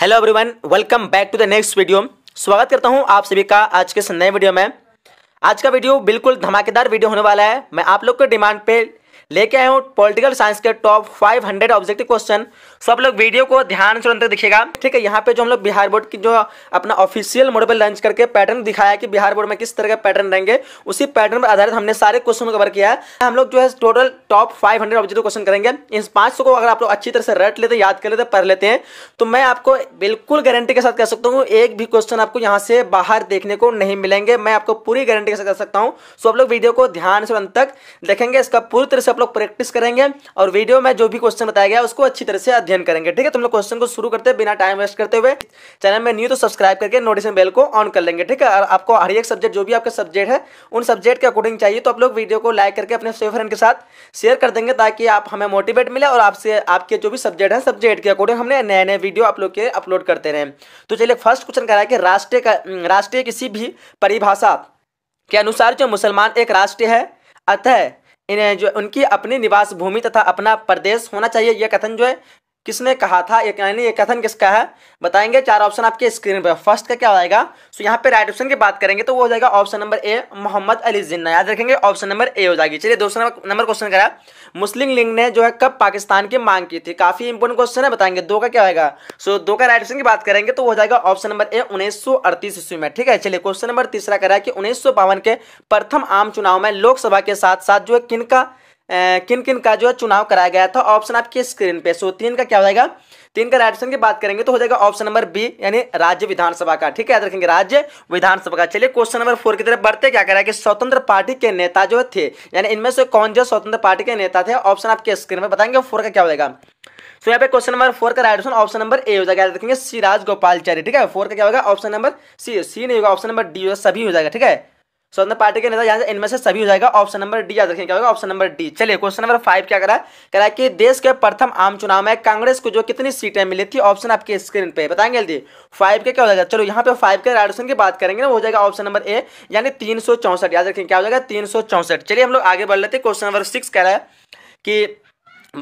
hello everyone welcome back to the next video स्वागत करता हूं आप सभी का आज के नए वीडियो में आज का वीडियो बिल्कुल धमाकेदार वीडियो होने वाला है मैं आप लोग के डिमांड पे लेके आए हूँ पॉलिटिकल साइंस के टॉप 500 ऑब्जेक्टिव क्वेश्चन सो आप लोग वीडियो को ध्यान से अंतर दिखेगा ठीक है यहाँ पे जो हम लोग बिहार बोर्ड की जो अपना ऑफिशियल मोड पर लॉन्च करके पैटर्न दिखाया कि बिहार बोर्ड में किस तरह का पैटर्न रहेंगे उसी पैटर्न पर आधारित हमने सारे क्वेश्चन कवर किया है हम लोग जो है total top five hundred objective question करेंगे इन पांच को अगर आप लोग अच्छी तरह से रट लेते याद कर लेते पढ़ लेते हैं तो मैं आपको बिल्कुल गारंटी के साथ कह सकता हूँ एक भी क्वेश्चन आपको यहाँ से बाहर देखने को नहीं मिलेंगे मैं आपको पूरी गारंटी के साथ कह सकता हूँ सो आप लोग वीडियो को ध्यान से अंत तक देखेंगे इसका पूरी तरह से आप लोग प्रैक्टिस करेंगे और वीडियो में जो भी क्वेश्चन बताया गया उसको अच्छी तरह से अध्ययन करेंगे ठीक है तुम लोग क्वेश्चन को शुरू करते बिना टाइम वेस्ट करते हुए चैनल में न्यू तो सब्सक्राइब करके नोटिफिकेशन बेल को ऑन कर लेंगे ठीक है और आपको हर एक सब्जेक्ट जो भी आपका सब्जेक्ट है उन सब्जेक्ट के अकॉर्डिंग चाहिए तो आप लोग वीडियो को लाइक करके अपने फ्रेंड के साथ शेयर कर देंगे ताकि आप हमें मोटिवेट मिले और आपसे आपके जो भी सब्जेक्ट है सब्जेक्ट के अकॉर्डिंग हमने नए नए वीडियो आप लोग के अपलोड करते रहे तो चलिए फर्स्ट क्वेश्चन कराया कि राष्ट्रीय राष्ट्रीय किसी भी परिभाषा के अनुसार जो मुसलमान एक राष्ट्र है अतः इन्हें जो उनकी अपनी निवास भूमि तथा अपना प्रदेश होना चाहिए यह कथन जो है किसने कहा था एक यानी ये कथन किसका है बताएंगे चार ऑप्शन आपके स्क्रीन पर फर्स्ट का क्या हो जाएगा सो यहाँ पे राइट ऑप्शन की बात करेंगे तो वो हो जाएगा option number A Mohammad Ali Jinnah याद रखेंगे ऑप्शन नंबर ए हो जाएगी चलिए दूसरा नंबर क्वेश्चन करा मुस्लिम लीग ने जो है कब पाकिस्तान की मांग की थी काफी इंपोर्टेंट क्वेश्चन है बताएंगे दो का क्या होगा सो दो का राइट ऑप्शन की बात करेंगे तो वो हो जाएगा ऑप्शन नंबर ए उन्नीस ईस्वी में ठीक है चलिए क्वेश्चन नंबर तीसरा करा कि उन्नीस के प्रथम आम चुनाव में लोकसभा के साथ साथ जो है किनका किन किन का जो है चुनाव कराया गया था ऑप्शन आपकी स्क्रीन पे सो तीन का क्या हो जाएगा तीन का राइट ऑप्शन की बात करेंगे तो हो जाएगा ऑप्शन नंबर बी यानी राज्य विधानसभा का ठीक है याद रखेंगे राज्य विधानसभा का चलिए क्वेश्चन नंबर फोर की तरफ बढ़ते क्या करा कि स्वतंत्र पार्टी के नेता जो थे यानी इनमें से कौन जो स्वतंत्र पार्टी के नेता थे ऑप्शन आपके स्क्रीन पर बताएंगे फोर का क्या हो जाएगा तो यहाँ पे क्वेश्चन नंबर फोर का right option option number A हो जाएगा देखेंगे सिराज गोपालचारी ठीक है फोर का क्या होगा ऑप्शन नंबर सी सी नहीं होगा ऑप्शन नंबर डी होगा सभी हो जाएगा ठीक है अंदर पार्टी के नेता यहाँ से इनमें से सभी हो जाएगा ऑप्शन नंबर डी याद रखें क्या होगा ऑप्शन नंबर डी चलिए क्वेश्चन नंबर फाइव क्या करा करा कि देश के प्रथम आम चुनाव में कांग्रेस को जो कितनी सीटें मिली थी ऑप्शन आपके स्क्रीन पे बताएंगे जल्दी फाइव के क्या हो जाएगा चलो यहाँ पे फाइव के राइट ऑप्शन की बात करेंगे ना हो जाएगा ऑप्शन नंबर ए यानी तीन याद रखें क्या हो जाएगा तीन चलिए हम लोग आगे बढ़ लेते क्वेश्चन नंबर सिक्स कह रहा है कि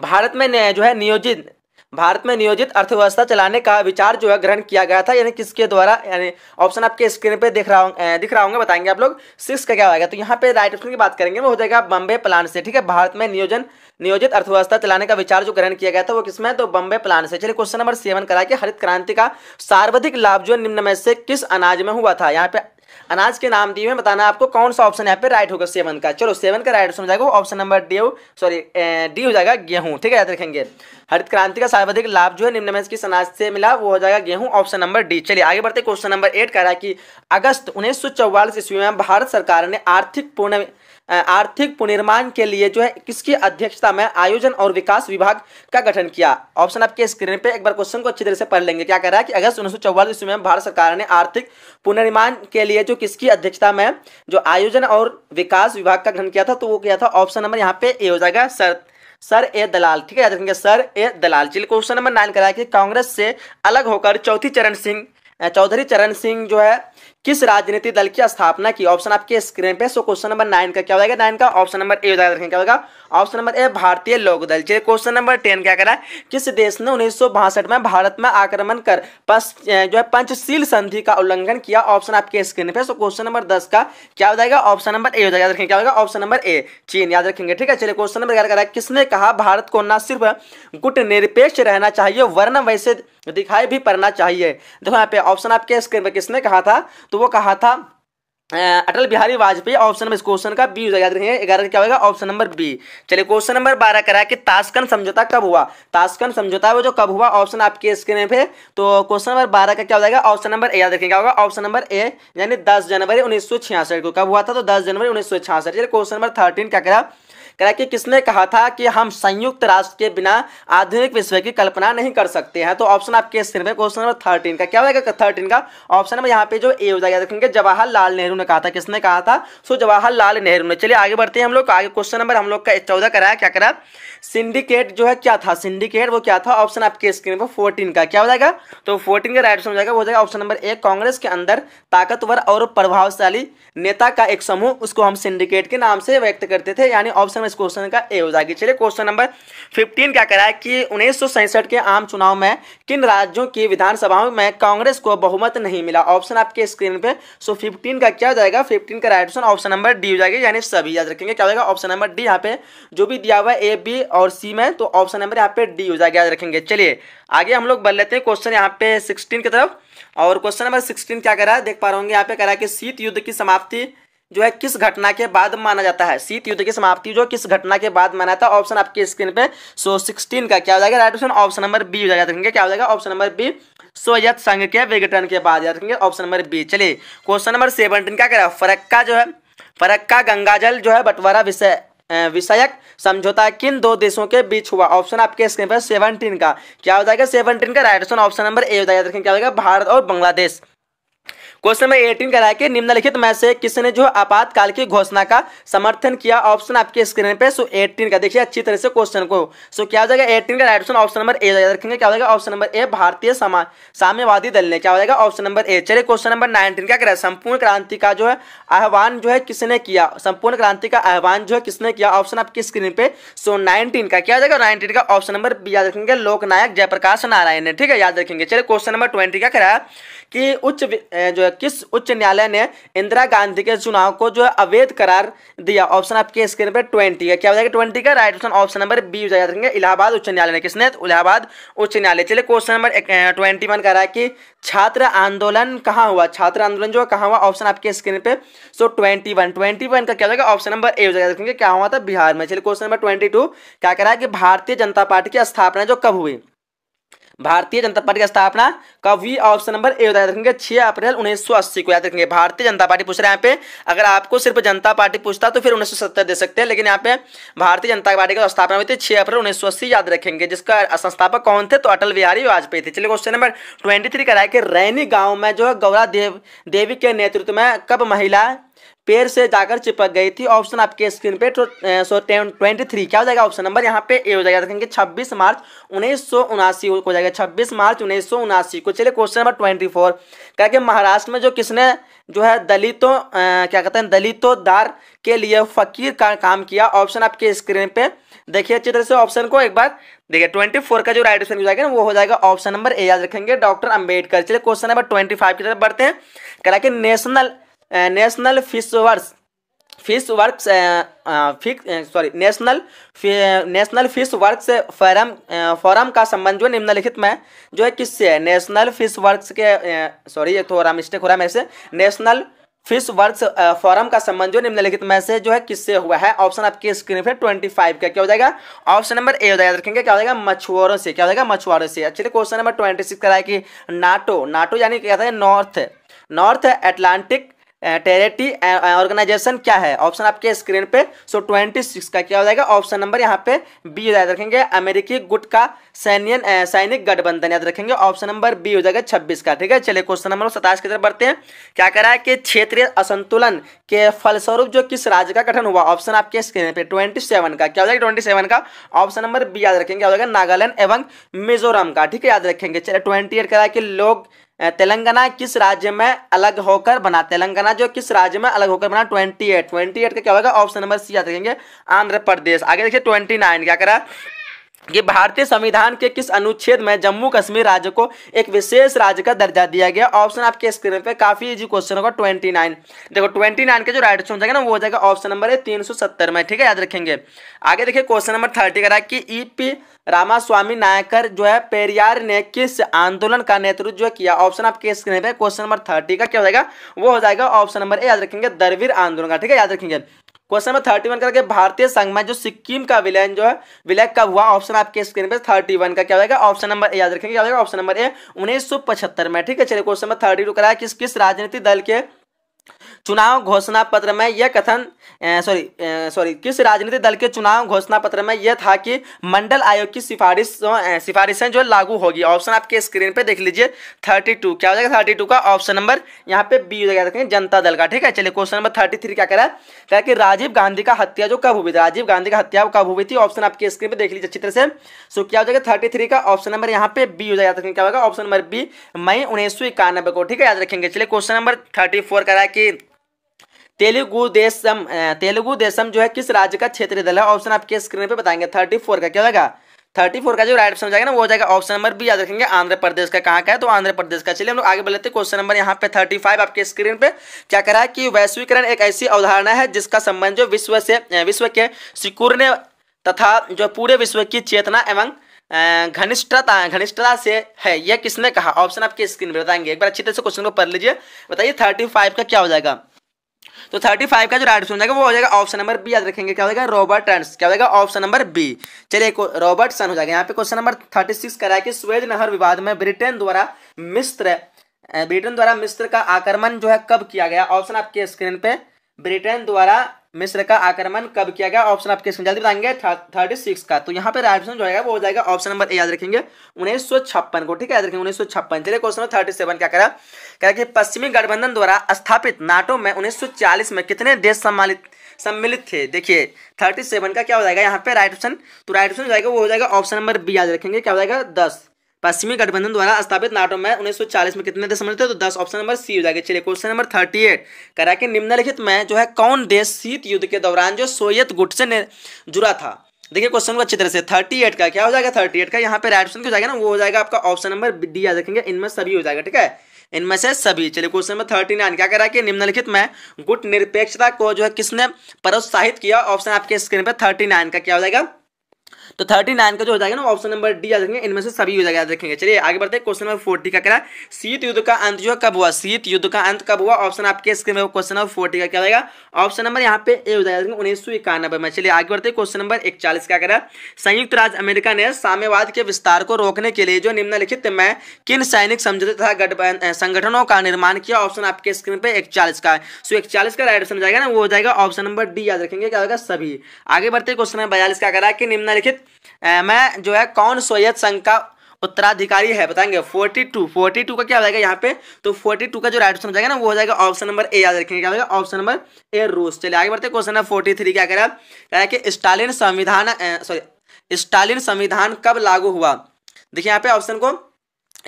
भारत में जो है नियोजित भारत में नियोजित अर्थव्यवस्था चलाने का विचार जो है ग्रहण किया गया था यानी किसके द्वारा यानी ऑप्शन आपके स्क्रीन पे दिख रहा हूँ दिख रहा होंगे बताएंगे आप लोग सिक्स का क्या होगा तो यहाँ पे राइट ऑप्शन की बात करेंगे वो हो जाएगा बम्बे प्लान से ठीक है भारत में नियोजन नियोजित अर्थव्यवस्था चलाने का विचार जो ग्रहण किया गया था वो किसमें तो बम्बे प्लान से चलिए क्वेश्चन नंबर सेवन करा कि हरित क्रांति का सर्वाधिक लाभ जो निम्न में से किस अनाज में हुआ था यहाँ पे अनाज के नाम दिए हुए बताना आपको कौन सा ऑप्शन यहाँ पे राइट होगा सेवन का चलो सेवन का राइट ऑप्शन हो जाएगा option number D sorry D हो जाएगा गेहूँ ठीक है याद रखेंगे हरित क्रांति का सर्वाधिक लाभ जो है निम्न में किस अनाज से मिला वो हो जाएगा गेहूँ ऑप्शन नंबर डी चलिए आगे बढ़ते क्वेश्चन नंबर एट कह रहा है कि अगस्त उन्नीस सौ ईस्वी में भारत सरकार ने आर्थिक पूर्ण आर्थिक पुनर्निर्माण के लिए जो है किसकी अध्यक्षता में आयोजन और विकास विभाग का गठन किया ऑप्शन आपके स्क्रीन पे एक बार क्वेश्चन को अच्छी तरह से पढ़ लेंगे क्या कह रहा है कि अगस्त उन्नीस ईस्वी में भारत सरकार ने आर्थिक पुनर्निर्माण के लिए जो किसकी अध्यक्षता में जो आयोजन और विकास विभाग का गठन किया था तो वो किया था ऑप्शन नंबर यहाँ पे ए हो जाएगा सर सर ए दलाल ठीक है याद रखेंगे सर ए दलाल चलिए क्वेश्चन नंबर नाइन रहा है कि कांग्रेस से अलग होकर चौथी चरण सिंह चौधरी चरण सिंह जो है किस राजनीति दल की स्थापना की ऑप्शन आपके स्क्रीन पे सो क्वेश्चन नंबर नाइन का क्या होगा नाइन का ऑप्शन नंबर ए याद रखें क्या होगा ऑप्शन नंबर ए भारतीय लोक दल चलिए क्वेश्चन नंबर टेन क्या करा किस देश ने उन्नीस में भारत में आक्रमण कर पस, जो है पंचशील संधि का उल्लंघन किया ऑप्शन आपके स्क्रीन पे सो क्वेश्चन नंबर दस का क्या हो जाएगा ऑप्शन नंबर ए हो जाएगा याद रखें क्या होगा ऑप्शन नंबर ए चीन याद रखेंगे ठीक है चलिए क्वेश्चन नंबर क्या करा किसने कहा भारत को न सिर्फ गुट निरपेक्ष रहना चाहिए वर्ण वैसे दिखाई भी पड़ना चाहिए देखो यहाँ पे ऑप्शन आपके स्क्रीन पर किसने कहा था तो वो कहा था अटल बिहारी वाजपेयी ऑप्शन नंबर इस क्वेश्चन का बी याद रखेंगे ग्यारह क्या होगा ऑप्शन नंबर बी चलिए क्वेश्चन नंबर बारह करा कि ताशकन समझौता कब हुआ ताशकन समझौता वो जो कब हुआ ऑप्शन आपके स्क्रीन पे तो क्वेश्चन नंबर बारह का क्या हो जाएगा ऑप्शन नंबर ए याद रखेंगे क्या होगा ऑप्शन नंबर ए यानी दस जनवरी उन्नीस को कब हुआ था तो दस जनवरी उन्नीस चलिए क्वेश्चन नंबर थर्टीन क्या करा कि किसने कहा था कि हम संयुक्त राष्ट्र के बिना आधुनिक विश्व की कल्पना नहीं कर सकते हैं तो ऑप्शन आपके सिर में क्वेश्चन नंबर थर्टीन का क्या हो जाएगा थर्टीन का ऑप्शन नंबर यहाँ पे जो ए हो जाएगा देखेंगे जवाहरलाल नेहरू ने कहा था किसने कहा था सो जवाहरलाल नेहरू ने चलिए आगे बढ़ते हैं हम लोग आगे क्वेश्चन नंबर हम लोग का चौदह कराया क्या करा सिंडिकेट जो है क्या था सिंडिकेट वो क्या था ऑप्शन आपके स्क्रीन पर फोर्टीन का क्या हो जाएगा तो फोर्टीन का राइट ऑप्शन हो जाएगा वो जाएगा ऑप्शन नंबर एक कांग्रेस के अंदर ताकतवर और प्रभावशाली नेता का एक समूह उसको हम सिंडिकेट के नाम से व्यक्त करते थे यानी ऑप्शन हम इस क्वेश्चन का ए हो जाएगी चलिए क्वेश्चन नंबर फिफ्टीन क्या करा है कि उन्नीस के आम चुनाव में किन राज्यों की विधानसभाओं में कांग्रेस को बहुमत नहीं मिला ऑप्शन आपके स्क्रीन पे सो फिफ्टीन का क्या हो जाएगा फिफ्टीन का right option option number D हो जाएगा यानी सभी याद रखेंगे क्या हो जाएगा ऑप्शन नंबर डी यहाँ पे जो भी दिया हुआ है ए बी और सी में तो ऑप्शन नंबर यहाँ पे डी हो जाएगा याद रखेंगे चलिए आगे हम लोग बढ़ लेते हैं क्वेश्चन यहाँ पे सिक्सटीन की तरफ और क्वेश्चन नंबर सिक्सटीन क्या करा है देख पा रहे होंगे यहाँ पे करा कि शीत युद्ध की समाप्ति जो है किस घटना के बाद माना जाता है शीत युद्ध की समाप्ति जो किस घटना के बाद माना जाता है ऑप्शन आपके स्क्रीन पे सो सिक्सटीन का क्या हो जाएगा right option option number B हो जाएगा क्या हो जाएगा ऑप्शन नंबर बी सोयत संघ के विघटन के बाद याद रखेंगे ऑप्शन नंबर बी चलिए क्वेश्चन नंबर सेवनटीन क्या कह रहा है फरक्का जो है फरक्का गंगाजल जो है बंटवारा विषय विषयक समझौता किन दो देशों के बीच हुआ ऑप्शन आपके स्क्रीन पर सेवनटीन का क्या हो जाएगा सेवनटीन का right option option number A हो जाएगा क्या हो जाएगा भारत और बांग्लादेश क्वेश्चन नंबर एटीन कराया कि निम्नलिखित में से किसने जो आपातकाल की घोषणा का समर्थन किया ऑप्शन आपके स्क्रीन पे सो एटीन का देखिए अच्छी तरह से क्वेश्चन को सो क्या हो जाएगा एटीन का right option option number A रखेंगे क्या हो जाएगा ऑप्शन नंबर ए भारतीय समाज साम्यवादी दल ने क्या हो जाएगा ऑप्शन नंबर ए चलिए क्वेश्चन नंबर नाइनटीन क्या करें है संपूर्ण क्रांति का जो है आह्वान जो है किसने किया संपूर्ण क्रांति का आह्वान जो है किसने किया ऑप्शन आपकी स्क्रीन पे सो नाइनटीन का क्या हो जाएगा नाइनटीन का ऑप्शन नंबर बी याद रखेंगे लोकनायक जयप्रकाश नारायण ने ठीक है याद रखेंगे चलिए क्वेश्चन नंबर ट्वेंटी क्या कराया रहा है कि उच्च जो है किस उच्च न्यायालय ने इंदिरा गांधी के चुनाव को जो है अवैध करार दिया ऑप्शन आपके स्क्रीन पर ट्वेंटी का क्या हो जाएगा ट्वेंटी का right option option number B हो जाएगा इलाहाबाद उच्च न्यायालय ने किसने इलाहाबाद उच्च न्यायालय चलिए क्वेश्चन नंबर ट्वेंटी वन कह रहा है कि छात्र आंदोलन कहाँ हुआ छात्र आंदोलन जो कहाँ हुआ ऑप्शन आपके स्क्रीन पे so twenty one twenty one का क्या हो जाएगा ऑप्शन नंबर ए हो जाएगा देखेंगे क्या हुआ था बिहार में चलिए क्वेश्चन नंबर ट्वेंटी टू क्या कह रहा है कि भारतीय जनता पार्टी की स्थापना जो कब हुई भारतीय जनता पार्टी की स्थापना कब हुई ऑप्शन नंबर ए याद रखेंगे छह अप्रैल उन्नीस को याद रखेंगे भारतीय जनता पार्टी पूछ रहे हैं यहाँ पे अगर आपको सिर्फ जनता पार्टी पूछता तो फिर उन्नीस दे सकते हैं लेकिन यहाँ पे भारतीय जनता पार्टी की स्थापना हुई थी छह अप्रैल उन्नीस याद रखेंगे जिसका संस्थापक कौन थे तो अटल बिहारी वाजपेयी थे चलिए क्वेश्चन नंबर ट्वेंटी थ्री कराए कि रैनी गांव में जो है गौरा देव देवी के नेतृत्व में कब महिला पेड़ से जाकर चिपक गई थी ऑप्शन आपके स्क्रीन पे सो टेन ट्वेंटी थ्री क्या हो जाएगा ऑप्शन नंबर यहाँ पे ए हो जाएगा देखेंगे छब्बीस मार्च उन्नीस सौ उनासी हो जाएगा छब्बीस मार्च उन्नीस सौ उनासी को चलिए क्वेश्चन नंबर ट्वेंटी फोर क्या कि महाराष्ट्र में जो किसने जो है दलितों क्या कहते हैं दलितों दार के लिए फकीर का काम किया ऑप्शन आपके स्क्रीन पे देखिए अच्छी तरह से ऑप्शन को एक बार देखिए ट्वेंटी फोर का जो राइट ऑप्शन हो जाएगा वो हो जाएगा ऑप्शन नंबर ए याद रखेंगे डॉक्टर अंबेडकर चलिए क्वेश्चन नंबर ट्वेंटी फाइव की तरफ बढ़ते हैं कह रहा कि national national fish wars fish work sorry national national fish work forum forum का संबंध जो निम्नलिखित में जो है किससे है नेशनल फिश वर्क के सॉरी uh, ये थोड़ा तो मिस्टेक हो रहा है मेरे से नेशनल फिश वर्क फॉरम का संबंध जो निम्नलिखित में से जो है किससे हुआ है ऑप्शन आपके स्क्रीन पे ट्वेंटी फाइव का क्या हो जाएगा ऑप्शन नंबर ए हो जाएगा रखेंगे क्या हो जाएगा मछुआरों से क्या हो जाएगा मछुआरों से अच्छे क्वेश्चन नंबर ट्वेंटी सिक्स कराए कि नाटो नाटो यानी क्या था north north Atlantic treaty organization क्या है ऑप्शन आपके स्क्रीन पे सो ट्वेंटी सिक्स का क्या हो जाएगा ऑप्शन नंबर यहाँ पे बी याद रखेंगे अमेरिकी गुट का सैन्य सैनिक गठबंधन याद रखेंगे ऑप्शन नंबर बी हो जाएगा छब्बीस का ठीक है चलिए क्वेश्चन नंबर सताइस की तरफ बढ़ते हैं क्या कह रहा है कि क्षेत्रीय असंतुलन के फलस्वरूप जो किस राज्य का गठन हुआ ऑप्शन आपके स्क्रीन पे ट्वेंटी सेवन का क्या हो जाएगा ट्वेंटी सेवन का ऑप्शन नंबर बी याद रखेंगे नागालैंड एवं मिजोरम का ठीक है याद रखेंगे चलिए ट्वेंटी एट कह रहा है कि लोग तेलंगाना किस राज्य में अलग होकर बना तेलंगाना जो किस राज्य में अलग होकर बना ट्वेंटी एट ट्वेंटी एट का क्या होगा ऑप्शन नंबर सी याद रखेंगे आंध्र प्रदेश आगे देखिए ट्वेंटी नाइन क्या करा कि भारतीय संविधान के किस अनुच्छेद में जम्मू कश्मीर राज्य को एक विशेष राज्य का दर्जा दिया गया ऑप्शन आपके स्क्रीन पे काफी इजी क्वेश्चन होगा ट्वेंटी नाइन देखो ट्वेंटी नाइन जो राइट ऑप्शन हो जाएगा ना वो हो जाएगा ऑप्शन नंबर है तीन सौ सत्तर में ठीक है याद रखेंगे आगे देखिए क्वेश्चन नंबर थर्टी करा कि E e P Ramaswamy Naicker जो है पेरियार ने किस आंदोलन का नेतृत्व जो किया ऑप्शन आपके स्क्रीन पे क्वेश्चन नंबर थर्टी का क्या हो जाएगा वो हो जाएगा ऑप्शन नंबर ए याद रखेंगे दरवीर आंदोलन का ठीक है याद रखेंगे क्वेश्चन नंबर थर्टी वन करके भारतीय संघ में जो सिक्किम का विलय जो है विलय कब हुआ ऑप्शन आपके स्क्रीन पे थर्टी वन का क्या होगा ऑप्शन नंबर ए याद रखेंगे क्या होगा ऑप्शन नंबर ए उन्नीस सौ पचहत्तर में ठीक है चलिए क्वेश्चन नंबर थर्टी टू कराया किस किस राजनीतिक दल के चुनाव घोषणा पत्र में यह कथन सॉरी सॉरी किस राजनीतिक दल के चुनाव घोषणा पत्र में यह था कि मंडल आयोग की सिफारिश सिफारिशें जो लागू होगी ऑप्शन आपके स्क्रीन पे देख लीजिए थर्टी टू क्या हो जाएगा थर्टी टू का ऑप्शन नंबर यहाँ पे बी हो जाएगा जनता दल का ठीक है चलिए क्वेश्चन नंबर थर्टी थ्री क्या करा क्या कि राजीव गांधी का हत्या जो कब हुई थी राजीव गांधी का हत्या कब हुई थी ऑप्शन आपके स्क्रीन पर देख लीजिए अच्छी तरह से सो क्या हो जाएगा थर्टी थ्री का ऑप्शन नंबर यहाँ पे बी हो जाएगा क्या होगा ऑप्शन नंबर बी मई उन्नीस को ठीक है याद रखेंगे चलिए क्वेश्चन नंबर थर्टी फोर करा कि तेलुगु देशम तेलुगु देशम जो है किस राज्य का क्षेत्रीय दल है ऑप्शन आपके स्क्रीन पे बताएंगे थर्टी फोर का क्या होगा थर्टी फोर का जो राइट ऑप्शन जाएगा ना वो हो जाएगा ऑप्शन नंबर बी याद रखेंगे आंध्र प्रदेश का कहाँ का है तो आंध्र प्रदेश का चलिए हम लोग आगे बढ़ लेते हैं क्वेश्चन नंबर यहाँ पे थर्टी फाइव आपके स्क्रीन पे क्या करा है कि वैश्वीकरण एक ऐसी अवधारणा है जिसका संबंध जो विश्व से विश्व के सिकुरने तथा जो पूरे विश्व की चेतना एवं घनिष्ठता घनिष्ठता से है यह किसने कहा ऑप्शन आपके स्क्रीन पर बताएंगे एक बार अच्छी तरह से क्वेश्चन को पढ़ लीजिए बताइए थर्टी फाइव का क्या हो जाएगा तो 35 का जो राइट ऑप्शन जाएगा वो हो जाएगा ऑप्शन नंबर बी याद रखेंगे क्या हो जाएगा रॉबर्ट टर्न्स क्या हो जाएगा ऑप्शन नंबर बी चलिए रॉबर्ट सन हो जाएगा यहाँ पे क्वेश्चन नंबर 36 करा कि स्वेज नहर विवाद में ब्रिटेन द्वारा मिस्र ब्रिटेन द्वारा मिस्र का आक्रमण जो है कब किया गया ऑप्शन आपके स्क्रीन पे ब्रिटेन द्वारा मिस्र का आक्रमण कब किया गया ऑप्शन आपके इसमें जल्दी बताएंगे थर्टी सिक्स का तो यहाँ पर ऑप्शन जो है वो हो जाएगा ऑप्शन नंबर ए याद रखेंगे उन्नीस सौ छप्पन को ठीक है याद रखेंगे उन्नीस सौ छप्पन चलिए क्वेश्चन नंबर थर्टी सेवन क्या करा कह रहा कि पश्चिमी गठबंधन द्वारा स्थापित नाटो में उन्नीस सौ चालीस में कितने देश सम्मानित सम्मिलित थे देखिए थर्टी सेवन का क्या हो जाएगा यहाँ पे राइट ऑप्शन तो राइट ऑप्शन है वो हो जाएगा ऑप्शन नंबर बी याद रखेंगे क्या हो जाएगा दस पश्चिमी गठबंधन द्वारा स्थापित नाटो में 1940 में कितने देश सम्मिलित थे तो दस ऑप्शन नंबर सी हो जाएगा चलिए क्वेश्चन नंबर थर्टी एट करा कि निम्नलिखित में जो है कौन देश शीत युद्ध के दौरान जो सोवियत गुट से जुड़ा था देखिए क्वेश्चन को अच्छी तरह से थर्टी एट का क्या हो जाएगा थर्टी एट का यहाँ पे राइट ऑप्शन हो जाएगा ना वो हो जाएगा आपका ऑप्शन नंबर डी आ देखेंगे इनमें सभी हो जाएगा ठीक है इनमें से सभी चलिए क्वेश्चन नंबर थर्टी नाइन क्या करा कि निम्नलिखित में गुट निरपेक्षता को जो है किसने प्रोत्साहित किया ऑप्शन आपके स्क्रीन पर थर्टी नाइन का क्या हो जाएगा तो थर्टी नाइन का जो हो जाएगा ना ऑप्शन नंबर डी आ जाएंगे इनमें से सभी हो जाएगा देखेंगे चलिए आगे बढ़ते हैं क्वेश्चन नंबर फोर्टी का क्या शीत युद्ध का अंत जो कब हुआ शीत युद्ध का अंत कब हुआ ऑप्शन आपके स्क्रीन में क्वेश्चन नंबर फोर्टी का क्या रहेगा ऑप्शन नंबर यहाँ पे ए हो जाएगा उन्नीस सौ इक्यानबे में चलिए आगे बढ़ते क्वेश्चन नंबर इकचालीस का करा संयुक्त राज्य अमेरिका ने साम्यवाद के विस्तार को रोकने के लिए जो निम्नलिखित में किन सैनिक समझौते तथा संगठनों का निर्माण किया ऑप्शन आपके स्क्रीन पे इकचालीस का सो सो इकचालीस का राइट ऑप्शन जाएगा ना वो हो जाएगा ऑप्शन नंबर डी याद रखेंगे क्या होगा सभी आगे बढ़ते क्वेश्चन नंबर बयालीस का करा कि निम्नलिखित मैं जो है कौन सोयत संघ का उत्तराधिकारी है बताएंगे 42 42 का क्या हो जाएगा यहाँ पे तो 42 का जो राइट ऑप्शन हो जाएगा ना वो हो जाएगा ऑप्शन नंबर ए याद रखेंगे क्या हो जाएगा ऑप्शन नंबर ए रूस चलिए आगे बढ़ते क्वेश्चन है थ्री क्या कह रहा कह रहा है कि स्टालिन संविधान सॉरी स्टालिन संविधान कब लागू हुआ देखिए यहाँ पे ऑप्शन को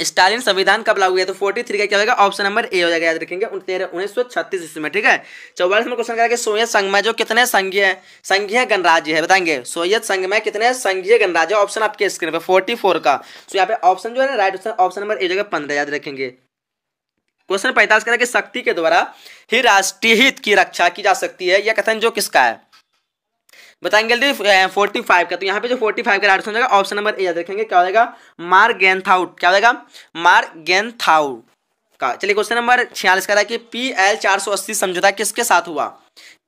स्टालिन संविधान कब लागू हुआ तो 43 का क्या होगा ऑप्शन नंबर ए हो जाएगा याद रखेंगे उन्नीस सौ छत्तीस ईस्वी में ठीक है चौवालीस में क्वेश्चन करेंगे सोवियत संघ में जो कितने संघीय संघीय गणराज्य है बताएंगे सोवियत संघ में कितने संघीय गणराज्य ऑप्शन आपके स्क्रीन पे 44 का सो यहाँ पे ऑप्शन जो है ना right option option number A जगह पंद्रह याद रखेंगे क्वेश्चन पैंतालीस करेंगे शक्ति के द्वारा ही राष्ट्रीय हित की रक्षा की जा सकती है यह कथन जो किसका है बताएंगे जल्दी फोर्टी फाइव का तो यहाँ पे जो फोर्टी फाइव का राइट हो होगा ऑप्शन नंबर ए याद रखेंगे क्या हो जाएगा मार थाउट क्या हो जाएगा मार थाउट का चलिए क्वेश्चन नंबर छियालीस का रहा कि पी एल चार सौ अस्सी समझौता किसके साथ हुआ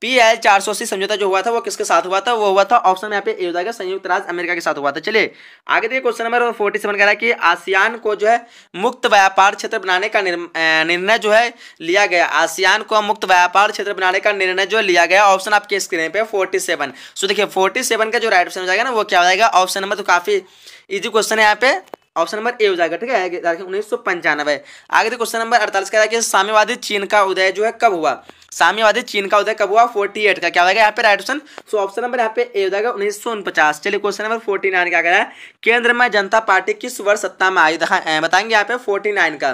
पी एल चार सौ अस्सी समझौता जो हुआ था वो किसके साथ हुआ था वो हुआ था ऑप्शन में यहाँ पे हो जाएगा संयुक्त राज्य अमेरिका के साथ हुआ था चलिए आगे देखिए क्वेश्चन नंबर फोर्टी सेवन कह रहा है कि आसियान को जो है मुक्त व्यापार क्षेत्र बनाने का निर्णय जो है लिया गया आसियान को मुक्त व्यापार क्षेत्र बनाने का निर्णय जो लिया गया ऑप्शन आपके स्क्रीन पे फोर्टी सेवन सो देखिए फोर्टी सेवन का जो राइट ऑप्शन हो जाएगा ना वो क्या हो जाएगा ऑप्शन नंबर तो काफी इजी क्वेश्चन है यहाँ पे ऑप्शन नंबर ए हो जाएगा ठीक है उन्नीस सौ पंचानवे आगे तो क्वेश्चन नंबर अड़तालीस कह रहा है कि साम्यवादी चीन का उदय जो है कब हुआ साम्यवादी चीन का उदय कब हुआ 48 का क्या होगा यहाँ पे right option so option number यहाँ पे ए हो जाएगा उन्नीस सौ उनपचास चलिए क्वेश्चन नंबर 49 क्या कह रहा है केंद्र में जनता पार्टी किस वर्ष सत्ता में आई तो हाँ, बताएंगे यहाँ पे 49 का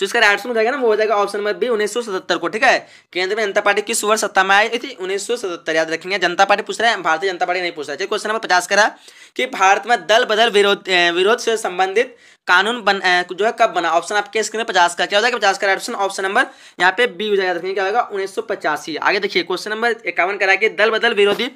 तो इसका राइट हो जाएगा ना वो हो जाएगा ऑप्शन नंबर बी उन्नीस को ठीक है केंद्र में जनता पार्टी किस वर्ष सत्ता में आई थी उन्नीस याद रखेंगे जनता पार्टी पूछ रहा है भारतीय जनता पार्टी नहीं पूछ रहा है क्वेश्चन नंबर पचास करा कि भारत में दल बदल विरोध विरोध से संबंधित कानून बन जो है कब बना ऑप्शन आपके स्क्रीन पर पचास का क्या हो जाएगा पचास का ऑप्शन ऑप्शन नंबर यहाँ पे बी हो जाएगा देखिए क्या होगा उन्नीस आगे देखिए क्वेश्चन नंबर इक्यावन करा के दल बदल विरोधी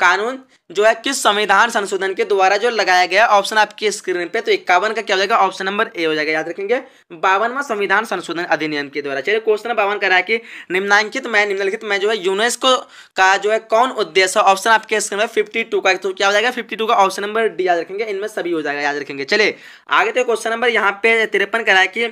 कानून जो है किस संविधान संशोधन के द्वारा जो लगाया गया ऑप्शन आपकी स्क्रीन पे तो इक्यावन का क्या हो जाएगा ऑप्शन नंबर ए हो जाएगा याद रखेंगे बावनवा संविधान संशोधन अधिनियम के द्वारा चलिए क्वेश्चन बावन करा कि निम्नांकित में निम्नलिखित में जो है यूनेस्को का जो है कौन उद्देश्य ऑप्शन आपके स्क्रीन पे फिफ्टी का तो क्या हो जाएगा फिफ्टी का ऑप्शन नंबर डी याद रखेंगे इनमें सभी हो जाएगा याद रखेंगे चले आगे तो क्वेश्चन क्वेश्चन नंबर यहाँ पे तिरपन करा है कि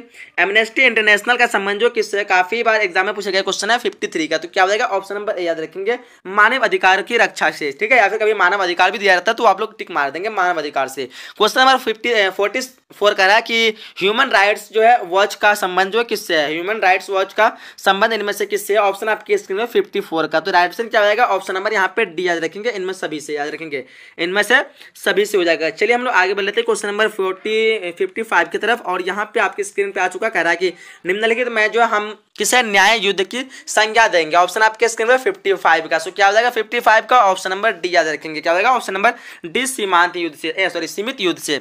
एमनेस्टी इंटरनेशनल का संबंध जो किससे काफी बार एग्जाम में पूछा गया क्वेश्चन है फिफ्टी थ्री का तो क्या हो जाएगा ऑप्शन नंबर ए याद रखेंगे मानव अधिकार की रक्षा से ठीक है या फिर कभी मानव अधिकार भी दिया जाता है तो आप लोग टिक मार देंगे मानव अधिकार से question number fifty forty four कह रहा है कि ह्यूमन राइट्स जो है वॉच का संबंध जो है किससे है ह्यूमन राइट्स वॉच का संबंध इनमें से किससे है ऑप्शन आपकी स्क्रीन में फिफ्टी फोर का तो राइट ऑप्शन क्या हो जाएगा ऑप्शन नंबर यहाँ पे डी याद रखेंगे इनमें सभी से याद रखेंगे इनमें से सभी से हो जाएगा चलिए हम लोग आगे बढ़ लेते हैं question number forty fifty five की तरफ और यहाँ पे आपकी स्क्रीन पे आ चुका कह रहा है कि निम्नलिखित में जो हम किसे न्याय युद्ध की संज्ञा देंगे ऑप्शन आपके स्क्रीन पर फिफ्टी फाइव का सो क्या हो जाएगा फिफ्टी फाइव का ऑप्शन नंबर डी याद रखेंगे क्या हो जाएगा ऑप्शन नंबर डी सीमांत युद्ध से सॉरी सीमित युद्ध से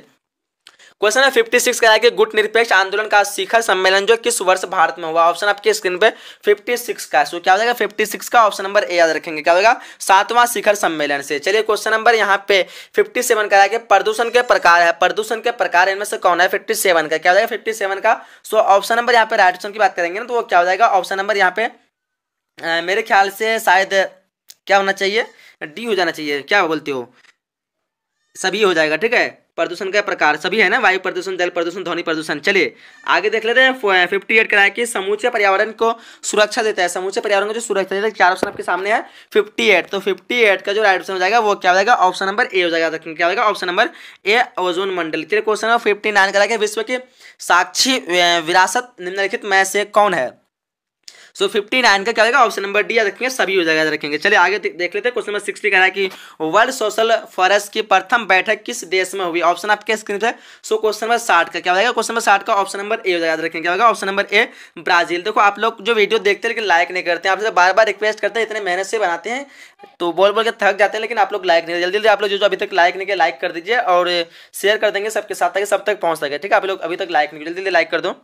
क्वेश्चन है फिफ्टी सिक्स का कि गुट निरपेक्ष आंदोलन का शिखर सम्मेलन जो किस वर्ष भारत में हुआ ऑप्शन आपके स्क्रीन पे फिफ्टी सिक्स का सो क्या हो जाएगा फिफ्टी सिक्स का ऑप्शन नंबर ए याद रखेंगे क्या होगा सातवां शिखर सम्मेलन से चलिए क्वेश्चन नंबर यहाँ पे फिफ्टी सेवन का कि प्रदूषण के प्रकार है प्रदूषण के प्रकार इनमें से कौन है फिफ्टी सेवन का क्या हो जाएगा फिफ्टी सेवन का सो ऑप्शन नंबर यहाँ पे राइट ऑप्शन की बात करेंगे ना तो वो क्या हो जाएगा ऑप्शन नंबर यहाँ पे मेरे ख्याल से शायद क्या होना चाहिए डी हो जाना चाहिए क्या बोलते हो सभी हो जाएगा ठीक है प्रदूषण का प्रकार सभी है ना वायु प्रदूषण जल प्रदूषण ध्वनि प्रदूषण चलिए आगे देख लेते हैं फिफ्टी एट कराया कि समूचे पर्यावरण को सुरक्षा देता है समूचे पर्यावरण को जो सुरक्षा देता है चार ऑप्शन आपके सामने है फिफ्टी एट तो फिफ्टी एट का जो राइट ऑप्शन हो जाएगा वो क्या हो जाएगा ऑप्शन नंबर ए हो जाएगा तो क्या हो जाएगा ऑप्शन नंबर ए ओजोन मंडल फिर क्वेश्चन फिफ्टी नाइन कराया विश्व के साक्षी विरासत निम्नलिखित में से कौन है सो फिफ्टी नाइन का क्या होगा ऑप्शन नंबर डी याद रखेंगे सभी हो जाएगा रखेंगे चलिए आगे देख लेते हैं क्वेश्चन नंबर सिक्सटी कह रहा है कि वर्ल्ड सोशल फॉरस की प्रथम बैठक किस देश में हुई ऑप्शन आपके स्क्रीन पर सो क्वेश्चन नंबर साठ का क्या होगा क्वेश्चन नंबर साठ का ऑप्शन नंबर ए याद रखेंगे क्या होगा ऑप्शन नंबर ए ब्राजील देखो आप लोग जो वीडियो देखते हैं लेकिन लाइक नहीं करते हैं आपसे बार बार रिक्वेस्ट करते हैं इतने मेहनत से बनाते हैं तो बोल बोल के थक जाते हैं लेकिन आप लोग लाइक नहीं जल्दी जल्दी आप लोग जो जो अभी तक लाइक नहीं किया लाइक कर दीजिए और शेयर कर देंगे सबके साथ ताकि सब तक पहुंच सके ठीक है आप लोग अभी तक लाइक नहीं जल्दी जल्दी लाइक कर दो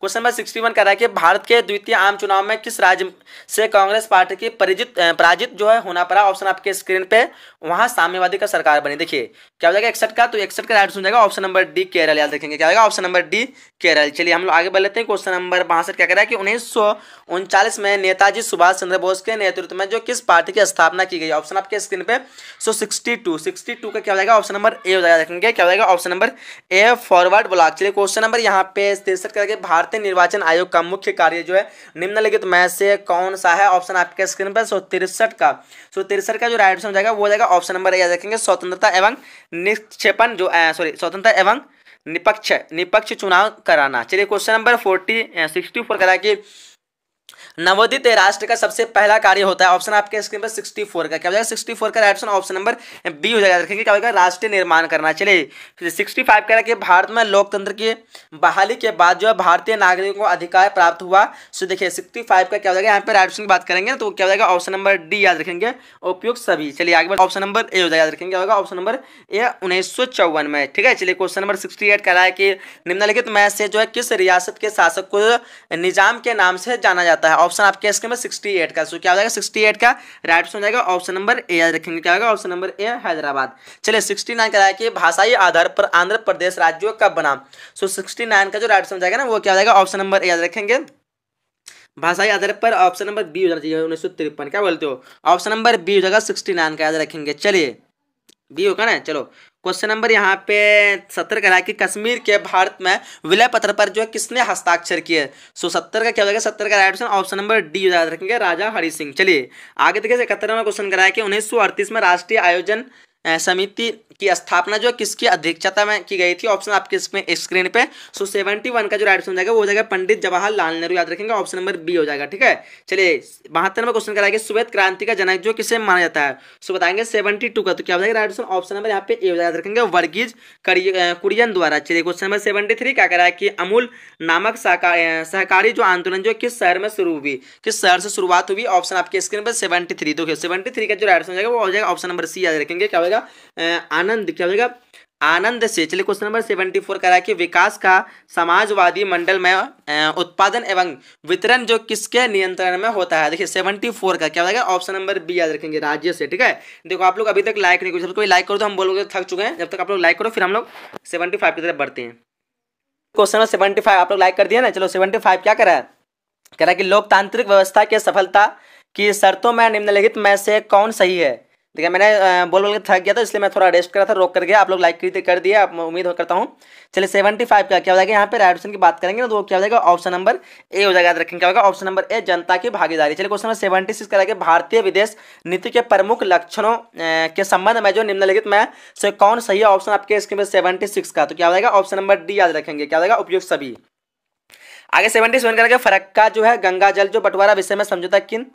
क्वेश्चन नंबर सिक्सटी वन कह रहा है कि भारत के द्वितीय आम चुनाव में किस राज्य से कांग्रेस पार्टी की परिजित पराजित जो है होना पड़ा ऑप्शन आपके स्क्रीन पे वहां साम्यवादी का सरकार बनी देखिए क्या हो जाएगा इकसठ का तो इकसठ का राइट सुन जाएगा ऑप्शन नंबर डी केरल याद रखेंगे क्या होगा ऑप्शन नंबर डी केरल चलिए हम लोग आगे बढ़ लेते हैं क्वेश्चन नंबर बासठ क्या कह रहा है कि उन्नीस में नेताजी सुभाष चंद्र बोस के नेतृत्व में जो किस पार्टी की स्थापना की गई ऑप्शन आपके स्क्रीन पे so sixty two sixty two का क्या हो जाएगा ऑप्शन नंबर ए हो जाएगा देखेंगे क्या हो जाएगा option number A Forward Bloc चलिए क्वेश्चन नंबर यहाँ पे तिरसठ करके भारत भारतीय निर्वाचन आयोग का मुख्य कार्य जो है निम्नलिखित में से कौन सा है ऑप्शन आपके स्क्रीन पर सो तिरसठ का सो तिरसठ का जो राइट ऑप्शन हो जाएगा वो जाएगा ऑप्शन नंबर ए देखेंगे स्वतंत्रता एवं निक्षेपण जो सॉरी स्वतंत्रता एवं निपक्ष निपक्ष चुनाव कराना चलिए question number forty sixty four करा कि नवोदित राष्ट्र का सबसे पहला कार्य होता है ऑप्शन आपके स्क्रीन पर सिक्सटी फोर का क्या हो जाएगा सिक्सटी फोर का right option option number B हो जाएगा रखेंगे क्या होगा राष्ट्रीय निर्माण करना चलिए सिक्सटी फाइव कह रहा है कि भारत में लोकतंत्र की बहाली के बाद जो है भारतीय नागरिकों को अधिकार प्राप्त हुआ सो देखिए सिक्सटी का क्या हो जाएगा यहाँ पर राइट ऑप्शन की बात करेंगे तो क्या हो जाएगा ऑप्शन नंबर डी याद रखेंगे उपयुक्त सभी चलिए आगे बढ़ ऑप्शन नंबर ए हो जाएगा रखेंगे क्या होगा ऑप्शन नंबर ए उन्नीस में ठीक है चलिए क्वेश्चन नंबर सिक्सटी एट कह रहा है कि निम्नलिखित में से जो है किस रियासत के शासक को निजाम के नाम से जाना जाता है ऑप्शन आपके इसके में 68 का सो क्या हो जाएगा 68 का राइट ऑप्शन हो जाएगा ऑप्शन नंबर ए याद रखेंगे क्या होगा ऑप्शन नंबर ए हैदराबाद चलिए 69 का कि भाषाई आधार पर आंध्र प्रदेश राज्यों का बना सो सिक्सटी 69 का जो राइट ऑप्शन हो जाएगा ना वो क्या हो जाएगा ऑप्शन नंबर ए याद रखेंगे भाषाई आधार पर ऑप्शन नंबर बी हो जाना चाहिए उन्नीस सौ तिरपन क्या बोलते हो ऑप्शन नंबर बी हो जाएगा सिक्सटी नाइन का याद रखेंगे चलिए बी होगा ना चलो क्वेश्चन नंबर यहाँ पे सत्तर कह रहा है कि कश्मीर के भारत में विलय पत्र पर जो है किसने हस्ताक्षर किए सो सत्तर का क्या हो जाएगा सत्तर का right option option number D याद रखेंगे राजा हरि सिंह चलिए आगे देखिए इकहत्तर नंबर क्वेश्चन कराया कि उन्नीस में राष्ट्रीय आयोजन समिति की स्थापना जो किसकी अध्यक्षता में की गई थी ऑप्शन आपके इसमें स्क्रीन पे सो सेवेंटी वन का जो राइट ऑप्शन जाएगा वो हो जाएगा पंडित जवाहरलाल नेहरू याद रखेंगे ऑप्शन नंबर बी हो जाएगा ठीक है चलिए बहत्तरवा क्वेश्चन कराएगा श्वेत क्रांति का जनक जो किसे माना जाता है सो बताएंगे सेवेंटी का तो क्या हो जाएगा राइट ऑप्शन नंबर यहाँ पे ए हो जाएगा याद रखेंगे वर्गीज कुरियन द्वारा चलिए क्वेश्चन नंबर सेवेंटी क्या करा है कि अमूल नामक सहकारी जो आंदोलन जो किस शहर में शुरू हुई किस शहर से शुरुआत हुई ऑप्शन आपके स्क्रीन पर सेवेंटी थ्री तो सेवेंटी थ्री का जो राइट ऑप्शन जाएगा वो हो जाएगा ऑप्शन नंबर सी याद रखेंगे क्या होगा आनंद क्या हो जाएगा आनंद से चलिए क्वेश्चन नंबर सेवेंटी फोर करा कि विकास का समाजवादी मंडल में उत्पादन एवं वितरण जो किसके नियंत्रण में होता है देखिए सेवेंटी फोर का क्या होगा ऑप्शन नंबर बी याद रखेंगे राज्य से ठीक है देखो आप लोग अभी तक लाइक नहीं कर कोई लाइक करो तो हम बोलोगे तो थक चुके हैं जब तक आप लोग लाइक करो फिर हम लोग सेवेंटी की तरफ बढ़ते हैं क्वेश्चन नंबर सेवेंटी आप लोग लाइक कर दिया ना चलो सेवेंटी क्या करा है करा कि लोकतांत्रिक व्यवस्था की सफलता की शर्तों में निम्नलिखित में से कौन सही है ठीक है मैंने बोल बोल के थक गया था इसलिए मैं थोड़ा रेस्ट करा था रोक कर गया आप लोग लाइक कर दिया आप उम्मीद हो करता हूँ चलिए सेवेंटी फाइव का क्या हो जाएगा यहाँ पे राइट ऑप्शन की बात करेंगे ना तो क्या हो जाएगा ऑप्शन नंबर ए हो जाएगा याद रखेंगे क्या होगा ऑप्शन नंबर ए जनता की भागीदारी चलिए क्वेश्चन नंबर सेवेंटी सिक्स कराएगा भारतीय विदेश नीति के प्रमुख लक्षणों के संबंध में जो निम्नलिखित में से कौन सही है ऑप्शन आपके स्क्रीन पर सेवेंटी सिक्स का तो क्या हो जाएगा ऑप्शन नंबर डी याद रखेंगे क्या हो जाएगा उपयुक्त सभी आगे सेवेंटी सेवन करेंगे फरक्का जो है गंगा जल जो बंटवारा विषय में समझौता किन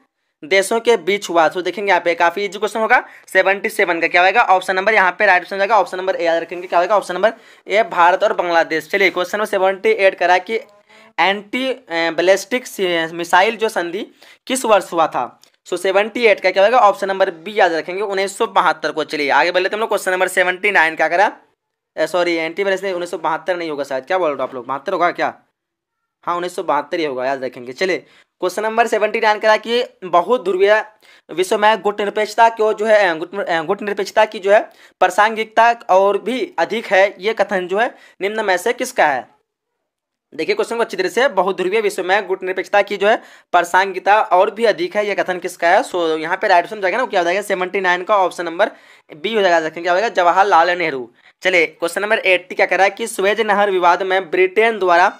देशों के बीच हुआ तो देखेंगे यहाँ पे काफी इजी क्वेश्चन होगा सेवेंटी सेवन का क्या होगा ऑप्शन नंबर यहाँ पे राइट ऑप्शन जाएगा ऑप्शन नंबर ए याद रखेंगे क्या होगा ऑप्शन नंबर ए भारत और बांग्लादेश चलिए क्वेश्चन नंबर सेवेंटी एट करा कि एंटी बैलिस्टिक मिसाइल जो संधि किस वर्ष हुआ था सो सेवेंटी एट का क्या होगा ऑप्शन नंबर बी याद रखेंगे उन्नीस सौ बहत्तर को चलिए आगे बढ़ लेते हम लोग क्वेश्चन नंबर सेवेंटी नाइन क्या करा सॉरी एंटी बैलिस्टिक उन्नीस सौ बहत्तर नहीं होगा शायद क्या बोल रहे हो आप लोग बहत्तर होगा क्या हाँ उन्नीस सौ बहत्तर ही होगा याद रखेंगे चलिए क्वेश्चन नंबर सेवेंटी नाइन कह रहा है कि बहुत ध्रुवीय विश्व में गुट निरपेक्षता को जो है गुट, निरपेक्षता की जो है प्रासंगिकता और भी अधिक है ये कथन जो है निम्न में से किसका है देखिए क्वेश्चन को अच्छी तरह से बहुत ध्रुवीय विश्व में गुट निरपेक्षता की जो है प्रासंगिकता और भी अधिक है यह कथन किसका है सो यहाँ पे राइट ऑप्शन जाएगा ना क्या हो जाएगा सेवेंटी नाइन का ऑप्शन नंबर बी हो जाएगा क्या हो जाएगा जवाहरलाल नेहरू चलिए क्वेश्चन नंबर एट्टी क्या कह रहा है कि स्वेज नहर विवाद में ब्रिटेन द्वारा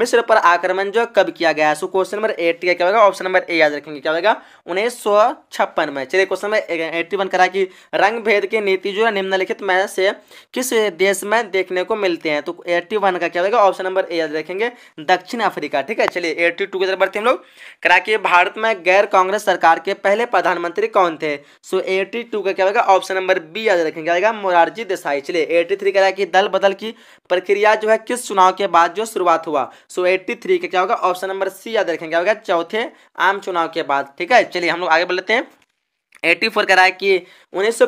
मिस्र पर आक्रमण जो कब किया गया सो क्वेश्चन नंबर एट्टी का क्या होगा ऑप्शन नंबर ए याद रखेंगे क्या होगा उन्नीस सौ छप्पन में चलिए क्वेश्चन नंबर एट्टी वन करा कि रंग भेद की नीति जो है निम्नलिखित में से किस देश में देखने को मिलते हैं तो एट्टी वन का क्या होगा ऑप्शन नंबर ए याद रखेंगे दक्षिण अफ्रीका ठीक है चलिए एट्टी टू की तरफ बढ़ते हम लोग करा कि भारत में गैर कांग्रेस सरकार के पहले प्रधानमंत्री कौन थे सो एट्टी टू का क्या होगा ऑप्शन नंबर बी याद रखेंगे होगा मोरारजी देसाई चलिए एट्टी थ्री करा कि दल बदल की प्रक्रिया जो है किस चुनाव के बाद जो शुरुआत हुआ सो एट्टी थ्री का क्या होगा ऑप्शन नंबर सी याद रखें क्या होगा चौथे आम चुनाव के बाद ठीक है चलिए हम लोग आगे बढ़ लेते हैं एटी फोर कह रहा है कि उन्नीस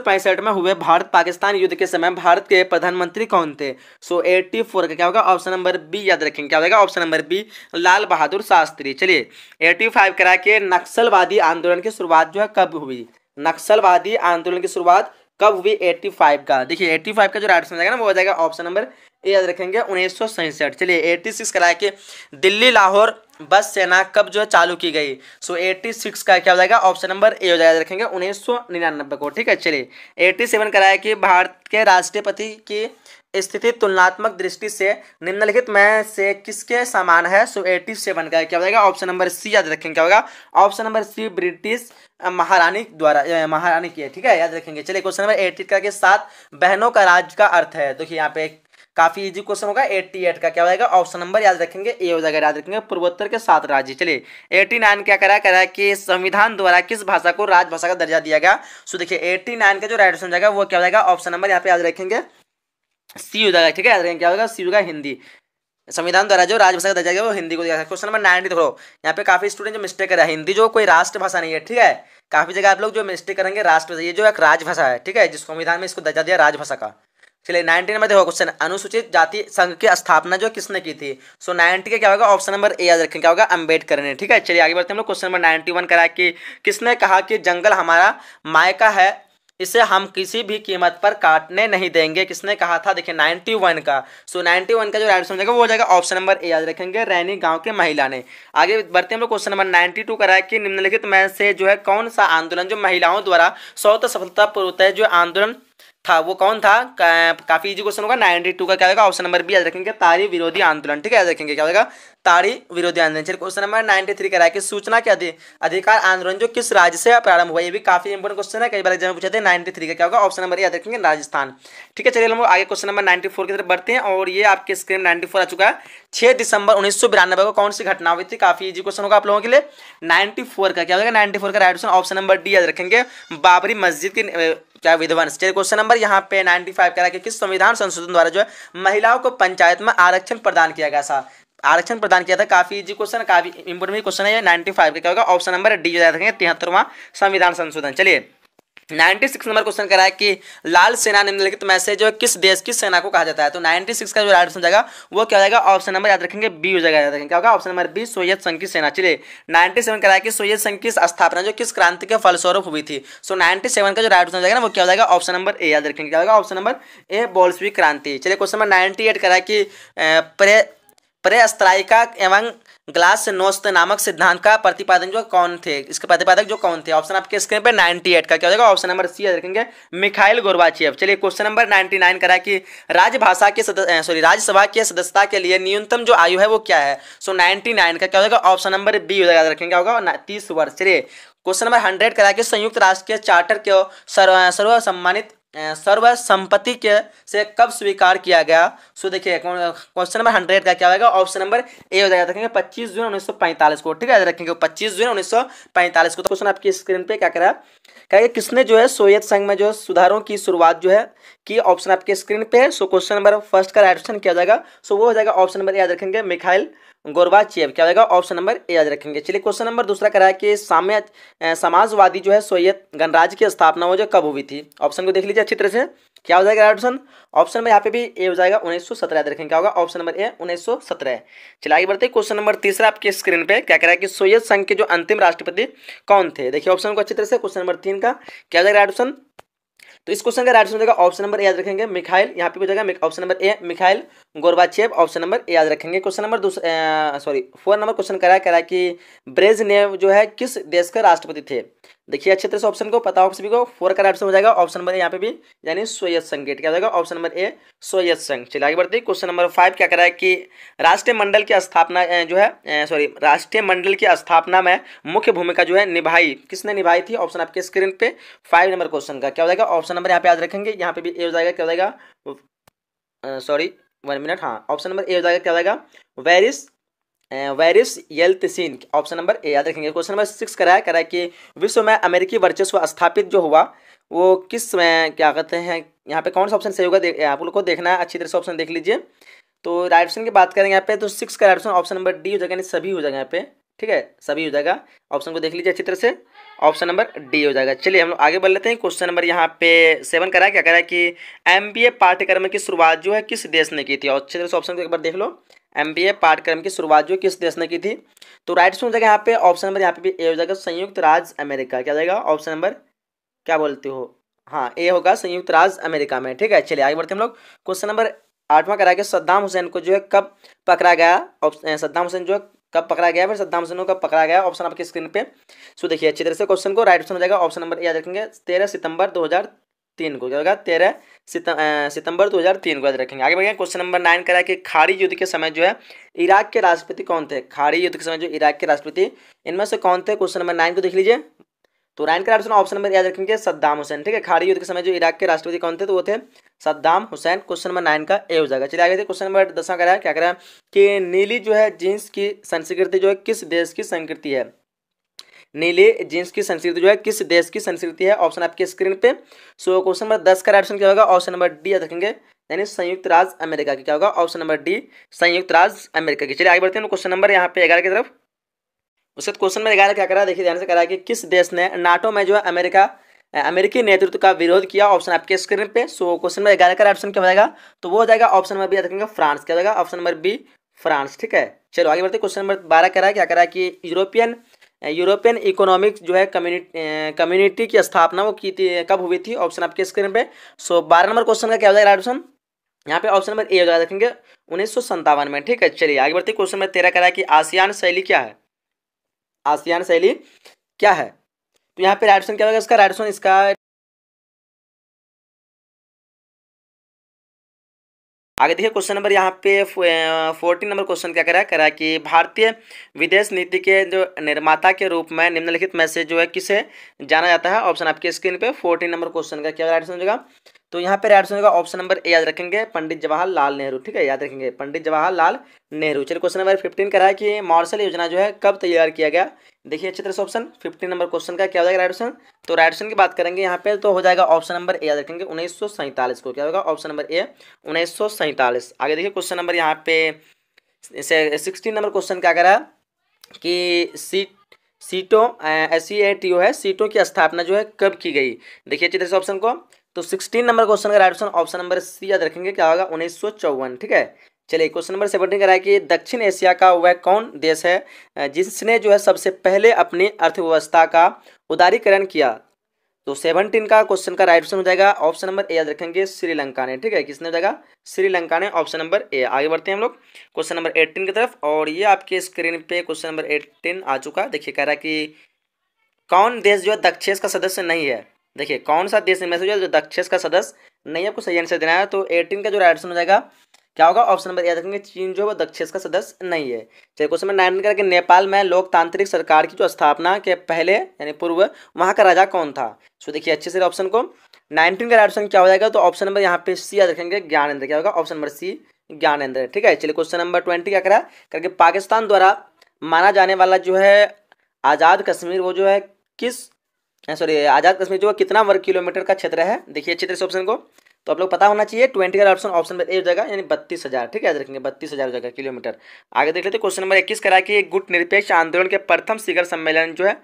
में हुए भारत पाकिस्तान युद्ध के समय भारत के प्रधानमंत्री कौन थे सो एट्टी फोर का क्या होगा ऑप्शन नंबर बी याद रखेंगे क्या होगा option number B Lal Bahadur Shastri चलिए एट्टी फाइव कह रहा है कि नक्सलवादी आंदोलन की शुरुआत जो है कब हुई नक्सलवादी आंदोलन की शुरुआत कब हुई एट्टी फाइव का देखिए एट्टी फाइव का जो राइट आंसर जाएगा ना वो हो जाएगा ऑप्शन नंबर ये याद रखेंगे उन्नीस चलिए एट्टी सिक्स कराया कि दिल्ली लाहौर बस सेना कब जो है चालू की गई सो एट्टी सिक्स का क्या हो जाएगा ऑप्शन नंबर ए हो जाएगा रखेंगे उन्नीस सौ निन्यानबे को ठीक है चलिए एट्टी सेवन कराया कि भारत के राष्ट्रपति की स्थिति तुलनात्मक दृष्टि से निम्नलिखित में से किसके समान है सो एटी सेवन का क्या हो जाएगा ऑप्शन नंबर सी याद रखेंगे क्या होगा ऑप्शन नंबर सी ब्रिटिश महारानी द्वारा महारानी की है ठीक है याद रखेंगे चलिए क्वेश्चन नंबर एटी का के साथ बहनों का राज्य का अर्थ है देखिए तो यहाँ पे काफी इजी क्वेश्चन होगा एट्टी एट का क्या हो जाएगा ऑप्शन नंबर याद रखेंगे ए हो जाएगा याद रखेंगे पूर्वोत्तर के सात राज्य चलिए एटी नाइन क्या करा करा कि संविधान द्वारा किस भाषा को राजभाषा का दर्जा दिया गया सो देखिए एटी नाइन का जो राइट ऑप्शन जाएगा वो क्या हो जाएगा ऑप्शन नंबर यहाँ पे याद रखेंगे सी हो जाएगा ठीक है याद रखेंगे क्या होगा सी होगा हिंदी संविधान द्वारा जो राजभाषा का दर्जा गया वो हिंदी को दिया गया क्वेश्चन नंबर नाइनटी देखो यहाँ पे काफी स्टूडेंट जो मिस्टेक कर रहा है हिंदी जो कोई राष्ट्रभाषा नहीं है ठीक है काफी जगह आप लोग जो मिस्टेक करेंगे राष्ट्रभाषा ये जो एक राजभाषा है ठीक है जिस संविधान में इसको दर्जा दिया राजभाषा का चलिए नाइनटीन में देखो क्वेश्चन अनुसूचित जाति संघ की स्थापना जो किसने की थी सो so, नाइनटी का क्या होगा ऑप्शन नंबर ए याद रखें क्या होगा अंबेडकर ने ठीक है चलिए आगे बढ़ते हैं हम लोग क्वेश्चन नंबर नाइनटी वन करा कि किसने कहा कि जंगल हमारा मायका है इसे हम किसी भी कीमत पर काटने नहीं देंगे किसने कहा था देखिए 91 का सो so, 91 का जो राइट समझेगा वो हो जाएगा ऑप्शन नंबर ए याद रखेंगे रैनी गांव के महिला ने आगे बढ़ते हैं हम लोग क्वेश्चन नंबर 92 का है कि निम्नलिखित में से जो है कौन सा आंदोलन जो महिलाओं द्वारा सौ सफलतापूर्वक है जो आंदोलन था वो कौन था का, काफी इजी क्वेश्चन होगा नाइनटी टू का क्या होगा ऑप्शन नंबर बी याद रखेंगे तारी विरोधी आंदोलन ठीक है याद रखेंगे क्या होगा ताड़ी विरोधी आंदोलन चलिए क्वेश्चन नंबर नाइनटी थ्री कराया कि सूचना के अधिक अधिकार आंदोलन जो किस राज्य से प्रारंभ हुआ ये भी काफी इंपॉर्टेंट क्वेश्चन है कई बार एग्जाम में पूछे थे नाइनटी थ्री का क्या होगा ऑप्शन नंबर याद रखेंगे राजस्थान ठीक है चलिए हम लोग आगे क्वेश्चन नंबर नाइनटी फोर की तरफ बढ़ते हैं और ये आपके स्क्रीन नाइनटी फोर आ चुका है छह दिसंबर उन्नीस सौ बिरानबे को कौन सी घटना हुई थी काफी ईजी क्वेश्चन होगा आप लोगों के लिए नाइनटी फोर का क्या होगा नाइनटी का right option option number D याद रखेंगे बाबरी मस्जिद की क्या विध्वंस चलिए क्वेश्चन नंबर यहाँ पे नाइनटी फाइव कह रहा है कि किस संविधान संशोधन द्वारा जो है महिलाओं को पंचायत में आरक्षण प्रदान किया गया था आरक्षण प्रदान किया था काफी इजी क्वेश्चन काफी इंपोर्टेंट क्वेश्चन है नाइन्टी फाइव का क्या होगा ऑप्शन नंबर डी जो याद रखेंगे तिहत्तरवां संविधान संशोधन चलिए नाइन्टी सिक्स नंबर क्वेश्चन करा है कि लाल सेना निम्नलिखित तो में से जो किस देश की सेना को कहा जाता है तो नाइन्टी सिक्स का जो राइट ऑप्शन जाएगा वो क्या जाएगा ऑप्शन नंबर याद रखेंगे बी हो जाएगा याद रखेंगे क्या होगा ऑप्शन नंबर बी सोवियत संघ की सेना चलिए नाइन्टी सेवन करा है कि सोवियत संघ की स्थापना जो किस क्रांति के फलस्वरूप हुई थी सो नाइन्टी सेवन का जो राइट ऑप्शन जाएगा ना वो क्या हो जाएगा ऑप्शन नंबर ए याद रखेंगे क्या होगा ऑप्शन नंबर ए बोल्सवी क्रांति चलिए क्वेश्चन नंबर नाइन्टी एट करा है कि प्रेस्त्राइका एवं ग्लास नोस्त नामक सिद्धांत का प्रतिपादन जो कौन थे इसके प्रतिपादक जो कौन थे ऑप्शन आपके स्क्रीन पे 98 का क्या हो जाएगा ऑप्शन नंबर सी याद रखेंगे मिखाइल गोरबाची चलिए क्वेश्चन नंबर 99 नाइन करा कि राजभाषा के सदस्य सॉरी राज्यसभा के सदस्यता के लिए न्यूनतम जो आयु है वो क्या है सो so, 99 का क्या हो जाएगा ऑप्शन नंबर बी हो जाएगा याद रखेंगे होगा तीस वर्ष चलिए क्वेश्चन नंबर हंड्रेड करा कि संयुक्त राष्ट्र के चार्टर के सर्व सम्मानित सर्व संपत्ति के से कब स्वीकार किया गया सो देखिए क्वेश्चन नंबर हंड्रेड का क्या होगा ऑप्शन नंबर ए हो जाएगा रखेंगे पच्चीस जून उन्नीस सौ पैंतालीस को ठीक है रखेंगे पच्चीस जून उन्नीस सौ पैंतालीस को तो क्वेश्चन आपकी स्क्रीन पे क्या करा कहेगा किसने जो है सोवियत संघ में जो सुधारों की शुरुआत जो है की ऑप्शन आपके स्क्रीन पे है सो क्वेश्चन नंबर फर्स्ट का राइट ऑप्शन किया जाएगा सो वो हो जाएगा ऑप्शन नंबर याद रखेंगे मिखाइल चेब क्या होगा ऑप्शन नंबर ए याद रखेंगे चलिए क्वेश्चन नंबर दूसरा करा है कि साम्य समाजवादी जो है सोवियत गणराज्य की स्थापना वो जो कब हुई थी ऑप्शन को देख लीजिए अच्छी तरह से क्या हो जाएगा ऑप्शन ऑप्शन में यहाँ पे भी ए हो जाएगा उन्नीस सौ सत्रह याद रखेंगे क्या होगा ऑप्शन नंबर ए उन्नीस सौ सत्रह चलिए आगे बढ़ते क्वेश्चन नंबर तीसरा आपकी स्क्रीन पे क्या कह रहा है कि सोवियत संघ के जो अंतिम राष्ट्रपति कौन थे देखिए ऑप्शन को अच्छी तरह से क्वेश्चन नंबर तीन का क्या हो जाएगा ऑप्शन तो इस क्वेश्चन का right option option number A याद रखेंगे मिखाइल यहाँ पे हो जाएगा option number A Mikhail Gorbachev option number याद रखेंगे क्वेश्चन नंबर दूसरा सॉरी फोर नंबर क्वेश्चन करा करा कि ब्रेज जो है किस देश के राष्ट्रपति थे देखिए अच्छे तरह से ऑप्शन को पता होगा सभी को फोर का ऑप्शन हो जाएगा ऑप्शन नंबर यहाँ पे भी यानी सोयत संघ गेट क्या जाएगा ऑप्शन नंबर ए सोयत संघ चलिए आगे बढ़ते क्वेश्चन नंबर फाइव क्या करा है कि राष्ट्रीय मंडल की स्थापना जो है सॉरी राष्ट्रीय मंडल की स्थापना में मुख्य भूमिका जो है निभाई किसने निभाई थी ऑप्शन आपके स्क्रीन पे फाइव नंबर क्वेश्चन का क्या हो जाएगा ऑप्शन नंबर यहाँ पे याद रखेंगे यहाँ पे भी ए हो जाएगा क्या हो जाएगा सॉरी वन मिनट हाँ ऑप्शन नंबर ए हो जाएगा क्या जाएगा Boris Boris Yeltsin option number A याद रखेंगे क्वेश्चन नंबर सिक्स कराया कराया कि विश्व में अमेरिकी वर्चस्व स्थापित जो हुआ वो किस में uh, क्या कहते हैं यहाँ पे कौन सा ऑप्शन सही होगा आप लोग को देखना है अच्छी तरह से ऑप्शन देख लीजिए तो राइट ऑप्शन की बात करेंगे यहाँ पे तो सिक्स का right option option number D हो जाएगा यानी सभी हो जाएगा यहाँ पे ठीक है सभी हो जाएगा ऑप्शन को देख लीजिए अच्छी तरह से ऑप्शन नंबर डी हो जाएगा चलिए हम लोग आगे बढ़ लेते हैं क्वेश्चन नंबर यहाँ पे सेवन करा क्या करा कि एम पाठ्यक्रम की शुरुआत जो है किस देश ने की थी और अच्छे तरह से ऑप्शन को एक बार देख लो एम बी ए पाठ्यक्रम की शुरुआत जो किस देश ने की थी तो राइट सुन जाएगा यहाँ पे ऑप्शन नंबर यहाँ पे भी ए हो जाएगा संयुक्त राज्य अमेरिका क्या जाएगा ऑप्शन नंबर क्या बोलते हो हाँ ए होगा संयुक्त राज्य अमेरिका में ठीक है चलिए आगे बढ़ते हम लोग क्वेश्चन नंबर आठवां करा के सद्दाम हुसैन को जो है कब पकड़ा गया ऑप्शन सद्दाम हुसैन जो है कब पकड़ा गया फिर सद्दाम हुसैन को कब पकड़ा गया ऑप्शन आपकी स्क्रीन पे सो देखिए अच्छी तरह से क्वेश्चन को राइट ऑप्शन हो जाएगा ऑप्शन नंबर याद रखेंगे तेरह सितंबर दो हजार तीन को क्या होगा तेरह सितंबर दो हज़ार तीन को याद रखेंगे आगे बढ़िया क्वेश्चन नंबर नाइन करा कि खाड़ी युद्ध के समय जो है इराक के राष्ट्रपति कौन थे खाड़ी युद्ध के समय जो इराक के राष्ट्रपति इनमें से कौन थे क्वेश्चन नंबर नाइन को देख लीजिए तो नाइन का ऑप्शन नंबर याद रखेंगे सद्दाम हुसैन ठीक है खाड़ी युद्ध के समय जो इराक के राष्ट्रपति कौन थे तो वो थे Saddam Hussein question number nine का ए हो जाएगा चलिए आगे क्वेश्चन नंबर दसवा कह रहा है क्या कह रहा है कि नीली जो है जींस की संस्कृति जो है किस देश की संस्कृति है नीले जींस की संस्कृति जो है किस देश की संस्कृति है ऑप्शन आपके स्क्रीन पे सो क्वेश्चन नंबर दस का ऑप्शन क्या होगा ऑप्शन नंबर डी रखेंगे यानी संयुक्त राज्य अमेरिका की क्या होगा ऑप्शन नंबर डी संयुक्त राज्य अमेरिका की चलिए आगे बढ़ते हैं क्वेश्चन नंबर यहाँ पे ग्यारह की तरफ उसके क्वेश्चन नंबर ग्यारह क्या करा देखिए ध्यान से करा कि किस देश ने नाटो में जो है अमेरिका अमेरिकी नेतृत्व का विरोध किया ऑप्शन आपके स्क्रीन पे सो क्वेश्चन नंबर ग्यारह का ऑप्शन क्या हो जाएगा तो वो हो जाएगा ऑप्शन नंबर बी याद रखेंगे फ्रांस क्या हो जाएगा ऑप्शन नंबर बी फ्रांस ठीक है चलो आगे बढ़ते क्वेश्चन नंबर बारह करा क्या करा कि यूरोपियन यूरोपियन इकोनॉमिक जो है कम्युनिटी कम्युनिटी की स्थापना वो की थी कब हुई थी ऑप्शन आपके स्क्रीन पे सो बारह नंबर क्वेश्चन का क्या हो जाएगा ऑप्शन यहाँ पे ऑप्शन नंबर ए हो जाएगा देखेंगे उन्नीस में ठीक है चलिए आगे बढ़ते क्वेश्चन नंबर तेरह करा कि आसियान शैली क्या है आसियान शैली क्या है तो यहाँ पे राइट क्या होगा इसका राइट इसका आगे देखिए क्वेश्चन नंबर यहाँ पे फोर्टीन नंबर क्वेश्चन क्या करा करा कि भारतीय विदेश नीति के जो निर्माता के रूप में निम्नलिखित में से जो है किसे जाना जाता है ऑप्शन आपके स्क्रीन पे फोर्टीन नंबर क्वेश्चन का क्या राइट होगा तो यहाँ पे राइट होगा ऑप्शन नंबर ए याद रखेंगे पंडित जवाहरलाल नेहरू ठीक है याद रखेंगे पंडित जवाहरलाल नेहरू चलिए क्वेश्चन नंबर फिफ्टीन करा है कि मार्शल योजना जो है कब तैयार किया गया देखिए अच्छे तरह से ऑप्शन फिफ्टी नंबर क्वेश्चन का क्या हो जाएगा राइट ऑप्शन तो राइट ऑप्शन की बात करेंगे यहाँ पे तो हो जाएगा ऑप्शन नंबर ए याद रखेंगे उन्नीस को क्या होगा ऑप्शन नंबर ए उन्नीस आगे देखिए क्वेश्चन नंबर यहाँ पे सिक्सटीन नंबर क्वेश्चन क्या करा कि सीट सीटों S C A T O है सीटों की स्थापना जो है कब की गई देखिए अच्छी तरह से ऑप्शन को तो सिक्सटीन नंबर क्वेश्चन का right option option number C याद रखेंगे क्या होगा उन्नीस ठीक है चलिए क्वेश्चन नंबर सेवनटीन कह रहा है कि दक्षिण एशिया का वह कौन देश है जिसने जो है सबसे पहले अपनी अर्थव्यवस्था का उदारीकरण किया तो सेवनटीन का क्वेश्चन का राइट ऑप्शन हो जाएगा ऑप्शन नंबर ए याद रखेंगे श्रीलंका ने ठीक है किसने हो जाएगा श्रीलंका ने ऑप्शन नंबर ए आगे बढ़ते हैं हम लोग क्वेश्चन नंबर एट्टीन की तरफ और ये आपके स्क्रीन पे क्वेश्चन नंबर एट्टीन आ चुका देखिए कह रहा है कि कौन देश जो है दक्षेस का सदस्य नहीं है देखिए कौन सा देश में से जो दक्षेस का सदस्य नहीं है आपको सही आंसर देना है तो एटीन का जो राइट ऑप्शन हो जाएगा क्या होगा ऑप्शन नंबर याद रखेंगे चीन जो है वो दक्षिण का सदस्य नहीं है चलिए क्वेश्चन नंबर नाइन करके नेपाल में लोकतांत्रिक सरकार की जो स्थापना के पहले यानी पूर्व वहाँ का राजा कौन था सो देखिए अच्छे से ऑप्शन को नाइनटीन का ऑप्शन क्या हो जाएगा तो ऑप्शन नंबर यहाँ पे सी याद रखेंगे ज्ञानेंद्र क्या होगा ऑप्शन नंबर सी ज्ञानेंद्र ठीक है चलिए क्वेश्चन नंबर ट्वेंटी क्या करा करके पाकिस्तान द्वारा माना जाने वाला जो है आज़ाद कश्मीर वो जो है किस सॉरी आज़ाद कश्मीर जो है कितना वर्ग किलोमीटर का क्षेत्र है देखिए अच्छे तरह से ऑप्शन को तो आप लोग पता होना चाहिए ट्वेंटी का ऑप्शन ऑप्शन ए हो जाएगा यानी बत्तीस हज़ार ठीक है याद रखेंगे बत्तीस हज़ार हो जाएगा किलोमीटर आगे देख लेते क्वेश्चन नंबर इक्कीस करा कि गुट निरपेक्ष आंदोलन के प्रथम शिखर सम्मेलन जो है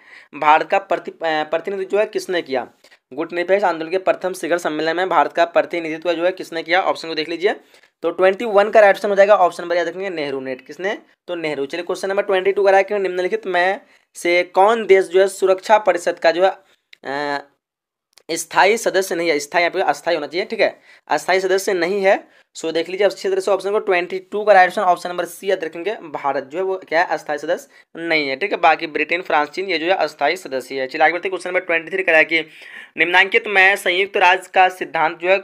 भारत का प्रतिनिधि जो है किसने किया गुट निरपेक्ष आंदोलन के प्रथम शिखर सम्मेलन में भारत का प्रतिनिधित्व जो है किसने किया ऑप्शन को देख लीजिए तो ट्वेंटी वन का राइट ऑप्शन हो जाएगा ऑप्शन नंबर याद रखेंगे नेहरू नेट किसने तो नेहरू चलिए क्वेश्चन नंबर ट्वेंटी टू करा कि निम्नलिखित में से कौन देश जो है सुरक्षा परिषद का जो है स्थायी सदस्य नहीं है स्थायी यहाँ पे अस्थायी होना चाहिए ठीक है अस्थायी सदस्य नहीं है सो देख लीजिए अच्छी तरह से ऑप्शन को ट्वेंटी टू का right option option number C याद रखेंगे भारत जो है वो क्या है अस्थायी सदस्य नहीं है ठीक है बाकी ब्रिटेन फ्रांस चीन ये जो है अस्थायी सदस्य है चलिए आगे बढ़ते क्वेश्चन नंबर ट्वेंटी थ्री कराया कि निम्नांकित में संयुक्त राज्य का सिद्धांत जो है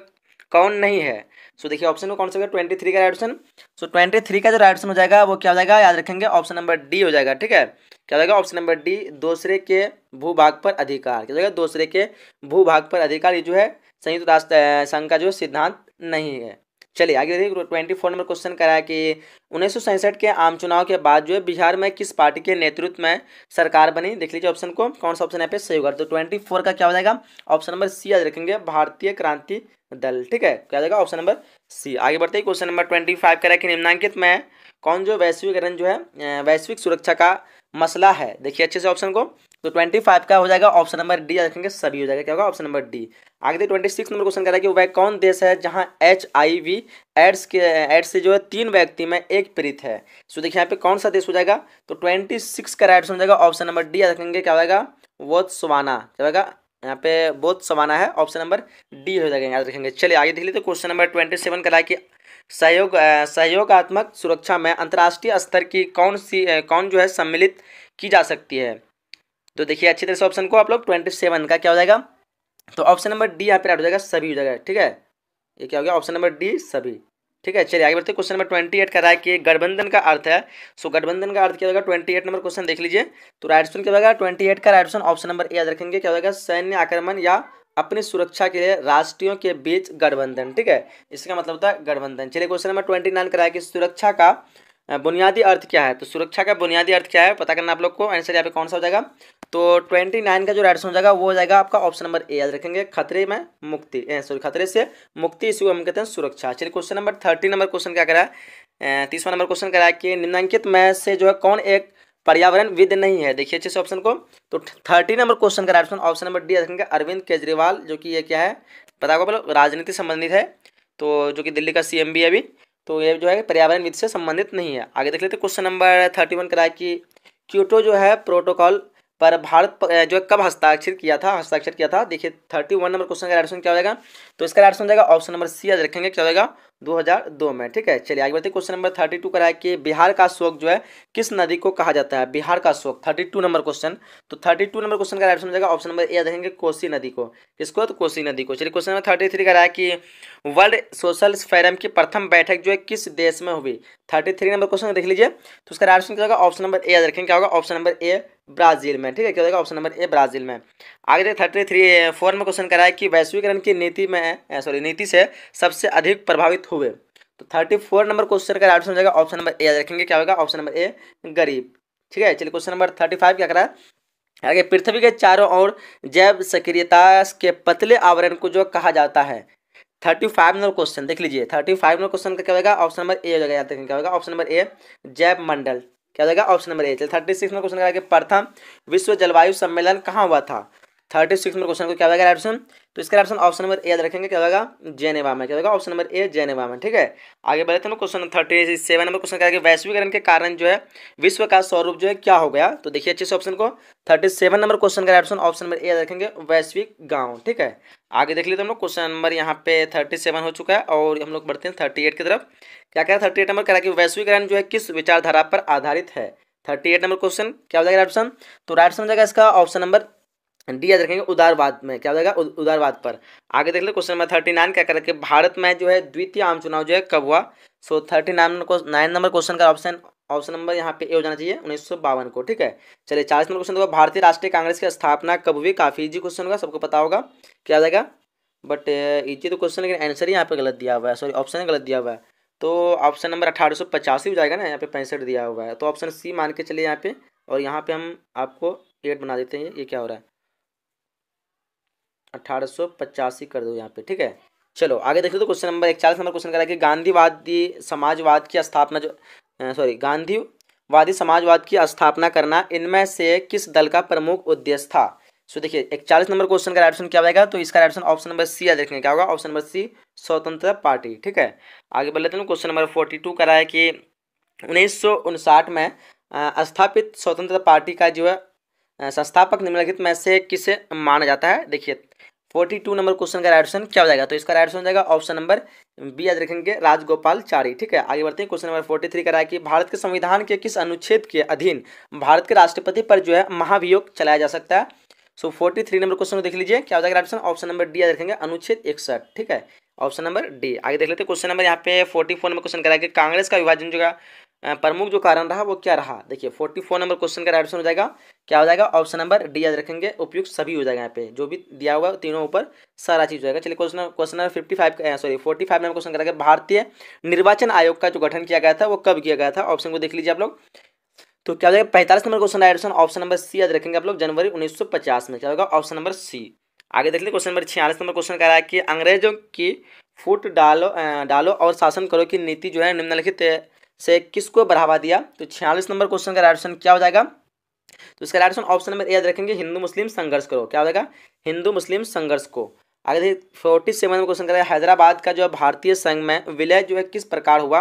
कौन नहीं है सो देखिए ऑप्शन में कौन सा ट्वेंटी थ्री का right option so twenty three का जो राइट ऑप्शन हो जाएगा वो क्या हो जाएगा याद रखेंगे ऑप्शन नंबर डी हो जाएगा ठीक है क्या जाएगा ऑप्शन नंबर डी दूसरे के भूभाग पर अधिकार क्या जाएगा दूसरे के भूभाग पर अधिकार ये जो है संयुक्त राष्ट्र संघ का जो सिद्धांत नहीं है चलिए आगे देखिए ट्वेंटी फोर नंबर क्वेश्चन कराया कि उन्नीस के आम चुनाव के बाद जो है बिहार में किस पार्टी के नेतृत्व में सरकार बनी देख लीजिए ऑप्शन को कौन सा ऑप्शन यहाँ पे सही होगा तो ट्वेंटी फोर का क्या हो जाएगा ऑप्शन नंबर सी याद रखेंगे भारतीय क्रांति दल ठीक है क्या जाएगा ऑप्शन नंबर सी आगे बढ़ते क्वेश्चन नंबर ट्वेंटी फाइव करा कि निम्नांकित में कौन जो वैश्वीकरण जो है वैश्विक सुरक्षा का मसला है देखिए अच्छे से ऑप्शन को तो ट्वेंटी फाइव का हो जाएगा ऑप्शन नंबर डी रखेंगे सभी हो जाएगा क्या होगा ऑप्शन नंबर डी आगे देखिए ट्वेंटी सिक्स नंबर क्वेश्चन कह रहा है कि वह कौन देश है जहां एच आई वी एड्स के एड्स से जो है तीन व्यक्ति में एक पीड़ित है सो देखिए यहाँ पे कौन सा देश हो जाएगा तो ट्वेंटी सिक्स का राइट हो जाएगा ऑप्शन नंबर डी रखेंगे क्या होगा वोथ सुवाना क्या होगा यहाँ पे बोध सवाना है ऑप्शन नंबर डी हो जाएगा याद रखेंगे चलिए आगे देख लीजिए तो क्वेश्चन नंबर ट्वेंटी सेवन करा कि सहयोग सहयोगात्मक सुरक्षा में अंतर्राष्ट्रीय स्तर की कौन सी कौन जो है सम्मिलित की जा सकती है तो देखिए अच्छी तरह से ऑप्शन को आप लोग ट्वेंटी सेवन का क्या हो जाएगा तो ऑप्शन नंबर डी यहाँ पर राइट हो जाएगा सभी हो जाएगा ठीक है ये क्या हो गया ऑप्शन नंबर डी सभी ठीक है चलिए आगे बढ़ते क्वेश्चन नंबर ट्वेंटी एट का रहा है कि गठबंधन का अर्थ है सो गठबंधन का अर्थ क्या होगा ट्वेंटी एट नंबर क्वेश्चन देख लीजिए तो राइट ऑप्शन क्या होगा ट्वेंटी एट का right option option number A याद रखेंगे क्या होगा सैन्य आक्रमण या अपनी सुरक्षा के लिए राष्ट्रियों के बीच गठबंधन ठीक है इसका मतलब होता है गठबंधन चलिए क्वेश्चन नंबर ट्वेंटी नाइन कराया कि सुरक्षा का बुनियादी अर्थ क्या है तो सुरक्षा का बुनियादी अर्थ क्या है पता करना आप लोग को आंसर यहाँ पे कौन सा हो जाएगा तो ट्वेंटी नाइन का जो राइट हो जाएगा वो हो जाएगा आपका ऑप्शन नंबर ए याद रखेंगे खतरे में मुक्ति सॉरी खतरे से मुक्ति इसी को हम कहते हैं सुरक्षा चलिए question number thirty number question क्या करा है तीसवा नंबर क्वेश्चन करा है कि निम्नांकित में से जो है कौन एक पर्यावरण विद नहीं है देखिए अच्छे से ऑप्शन को तो थर्टी नंबर क्वेश्चन का right option option number D देखेंगे अरविंद केजरीवाल जो कि ये क्या है पता होगा राजनीति संबंधित है तो जो कि दिल्ली का सीएम भी है अभी तो ये जो है पर्यावरण विद से संबंधित नहीं है आगे देख लेते क्वेश्चन नंबर थर्टी वन कराए कि क्यूटो जो है प्रोटोकॉल पर भारत जो है कब हस्ताक्षर किया था हस्ताक्षर किया था देखिए थर्टी वन नंबर क्वेश्चन का राइट क्या होगा तो इसका राइट हो जाएगा ऑप्शन नंबर सी आज रखेंगे क्या होगा 2002 में ठीक है चलिए आगे बढ़ते क्वेश्चन नंबर 32 कराया कि बिहार का शोक जो है किस नदी को कहा जाता है बिहार का शोक 32 नंबर क्वेश्चन तो 32 नंबर क्वेश्चन का राइट समझेगा ऑप्शन नंबर ए देखेंगे कोसी नदी को किसको तो कोसी नदी को चलिए क्वेश्चन नंबर 33 कराया कि वर्ल्ड सोशल फेरम की प्रथम बैठक जो है किस देश में हुई थर्टी नंबर क्वेश्चन देख लीजिए तो उसका राइट आंसर होगा ऑप्शन नंबर ए याद रखेंगे क्या होगा ऑप्शन नंबर ए ब्राजील में ठीक है क्या होगा ऑप्शन नंबर ए ब्राजील में आगे देखिए थर्टी थ्री फोर में क्वेश्चन कराया कि वैश्वीकरण की नीति में सॉरी नीति से सबसे अधिक प्रभावित प्रभावित हुए तो थर्टी फोर नंबर क्वेश्चन का आंसर हो जाएगा ऑप्शन नंबर ए याद रखेंगे क्या होगा ऑप्शन नंबर ए गरीब ठीक है चलिए क्वेश्चन नंबर थर्टी फाइव क्या करा आगे पृथ्वी के चारों ओर जैव सक्रियता के पतले आवरण को जो कहा जाता है थर्टी फाइव नंबर क्वेश्चन देख लीजिए थर्टी फाइव नंबर क्वेश्चन का क्या होगा ऑप्शन नंबर ए हो जाएगा याद रखेंगे क्या होगा ऑप्शन नंबर ए जैव मंडल क्या हो जाएगा ऑप्शन नंबर ए चलिए थर्टी सिक्स नंबर क्वेश्चन का प्रथम विश्व जलवायु सम्मेलन कहाँ हुआ था थर्टी सिक्स नंबर क्वेश्चन को क्या होगा ऑप्शन तो इसका ऑप्शन ऑप्शन नंबर ए याद रखेंगे क्या होगा जेनेवा में क्या होगा ऑप्शन नंबर ए जेनेवा में ठीक है आगे बढ़े हैं question thirty seven number question क्या वैश्वीकरण के कारण जो है विश्व का स्वरूप जो है क्या हो गया तो देखिए अच्छे से ऑप्शन को थर्टी सेवन नंबर क्वेश्चन का ऑप्शन ऑप्शन नंबर ए याद रखेंगे वैश्विक गाँव ठीक है आगे देख लेते हम लोग क्वेश्चन नंबर यहाँ पे थर्टी सेवन हो चुका है और हम लोग बढ़ते हैं थर्टी एट की तरफ क्या कह रहा है थर्टी एट नंबर कह रहा है कि वैश्वीकरण जो है किस विचारधारा पर आधारित है थर्टी एट नंबर क्वेश्चन क्या हो जाएगा ऑप्शन तो राइट ऑप्शन जाएगा इसका ऑप्शन नंबर डी याद रखेंगे उदारवाद में क्या हो जाएगा उदारवाद पर आगे देख लो क्वेश्चन नंबर थर्टी नाइन क्या कर भारत में जो है द्वितीय आम चुनाव जो है कब हुआ so thirty nine nine number question का ऑप्शन ऑप्शन नंबर यहाँ पे ए हो जाना चाहिए उन्नीस को ठीक है चलिए चालीस नंबर क्वेश्चन होगा भारतीय राष्ट्रीय कांग्रेस की स्थापना कब हुई काफी इजी क्वेश्चन होगा सबको पता होगा क्या जाएगा बट इजी तो क्वेश्चन लेकिन आंसर यहाँ पे गलत दिया हुआ है सॉरी ऑप्शन गलत दिया हुआ है तो ऑप्शन नंबर अठारह सौ हो जाएगा ना यहाँ पे पैंसठ दिया हुआ है तो ऑप्शन सी मान के चलिए यहाँ पे और यहाँ पे हम आपको एट बना देते हैं ये क्या हो रहा है अठारह सौ पचासी कर दो यहाँ पे ठीक है चलो आगे देखो तो क्वेश्चन नंबर इकचालीस नंबर क्वेश्चन कराया कि गांधीवादी समाजवाद की स्थापना जो सॉरी गांधीवादी समाजवाद की स्थापना करना इनमें से किस दल का प्रमुख उद्देश्य था सो देखिए इकचालीस नंबर क्वेश्चन का ऑप्शन क्या आएगा तो इसका ऑप्शन ऑप्शन नंबर सी याद रखेंगे क्या होगा ऑप्शन नंबर सी स्वतंत्र पार्टी ठीक है आगे बढ़ लेते हैं क्वेश्चन नंबर फोर्टी टू कराए कि उन्नीस में स्थापित स्वतंत्रता पार्टी का जो है संस्थापक निम्नलिखित में से किसे माना जाता है देखिए फोर्टी टू नंबर क्वेश्चन का राइट ऑप्शन क्या हो जाएगा तो इसका राइट ऑप्शन हो जाएगा ऑप्शन नंबर बी याद रखेंगे राजगोपाल चारी ठीक है आगे बढ़ते हैं क्वेश्चन नंबर फोर्टी थ्री का कि भारत के संविधान के किस अनुच्छेद के अधीन भारत के राष्ट्रपति पर जो है महाभियोग चलाया जा सकता है so forty three number question को देख लीजिए क्या हो जाएगा ऑप्शन ऑप्शन नंबर डी याद रखेंगे अनुच्छेद इकसठ ठीक है ऑप्शन नंबर डी आगे देख लेते हैं क्वेश्चन नंबर यहाँ पे फोर्टी फोर नंबर क्वेश्चन कराया कि कांग्रेस का विभाजन जो प्रमुख जो कारण रहा वो क्या रहा देखिए फोर्टी फोर नंबर क्वेश्चन का राइट ऑप्शन हो जाएगा क्या हो जाएगा ऑप्शन नंबर डी याद रखेंगे उपयुक्त सभी हो जाएगा यहाँ पे जो भी दिया हुआ तीनों ऊपर सारा चीज हो जाएगा चलिए question question number fifty five sorry forty five number question करेंगे भारतीय निर्वाचन आयोग का जो गठन किया गया था वो कब किया गया था ऑप्शन को देख लीजिए आप लोग तो क्या हो जाएगा पैंतालीस number question right option number C याद रखेंगे आप लोग जनवरी उन्नीस में क्या होगा ऑप्शन नंबर सी आगे देख लीजिए क्वेश्चन नंबर छियालीस नंबर क्वेश्चन कर रहा है कि अंग्रेजों की फूट डालो डालो और शासन करो की नीति जो है निम्नलिखित से किसको बढ़ावा दिया तो छियालीस नंबर क्वेश्चन का राइट क्या हो जाएगा तो इसका राइट ऑप्शन ऑप्शन नंबर याद रखेंगे हिंदू मुस्लिम संघर्ष करो क्या हो जाएगा हिंदू मुस्लिम संघर्ष को आगे देखिए फोर्टी सेवन में क्वेश्चन करेगा हैदराबाद का जो भारतीय संघ में विलय जो है किस प्रकार हुआ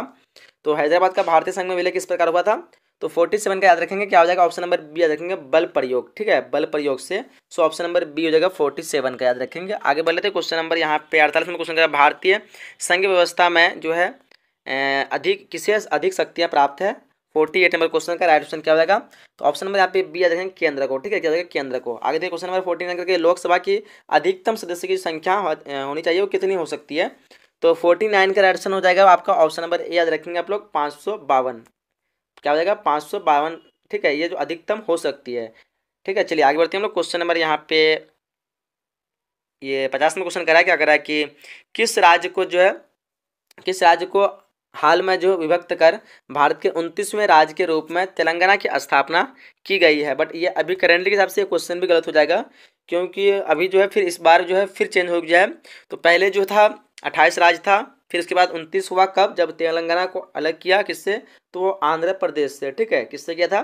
तो हैदराबाद का भारतीय संघ में विलय किस प्रकार हुआ था तो फोर्टी सेवन का याद रखेंगे क्या हो जाएगा ऑप्शन नंबर बी याद रखेंगे बल प्रयोग ठीक है बल प्रयोग से सो ऑप्शन नंबर बी हो जाएगा फोर्टी सेवन का याद रखेंगे आगे बढ़ लेते हैं क्वेश्चन नंबर यहाँ पे अड़तालीस में क्वेश्चन करेगा भारतीय संघ व्यवस्था में जो है अधिक किसे अधिक शक्तियाँ प्राप्त है फोर्टी एट नंबर क्वेश्चन का राइट ऑप्शन क्या हो जाएगा तो ऑप्शन नंबर यहाँ पे बी आ जाएगा केंद्र को ठीक है क्या जाएगा केंद्र को आगे देखिए क्वेश्चन नंबर नाइन करके लोकसभा की अधिकतम सदस्य की संख्या होनी चाहिए वो कितनी हो सकती है तो फोर्टी नाइन का राइट ऑप्शन हो जाएगा आपका ऑप्शन नंबर ए याद रखेंगे आप लोग पाँच सौ बावन क्या हो जाएगा पाँच सौ बावन ठीक है ये जो अधिकतम हो सकती है ठीक है चलिए आगे बढ़ते हैं हम लोग क्वेश्चन नंबर यहाँ पे ये पचास नंबर क्वेश्चन करा है क्या करा है कि किस राज्य को जो है किस राज्य को हाल में जो विभक्त कर भारत के उनतीसवें राज्य के रूप में तेलंगाना की स्थापना की गई है बट ये अभी करेंटली के हिसाब से क्वेश्चन भी गलत हो जाएगा क्योंकि अभी जो है फिर इस बार जो है फिर चेंज हो गया है तो पहले जो था अट्ठाईस राज्य था फिर इसके बाद उनतीस हुआ कब जब तेलंगाना को अलग किया किससे तो वो आंध्र प्रदेश से ठीक है किससे किया था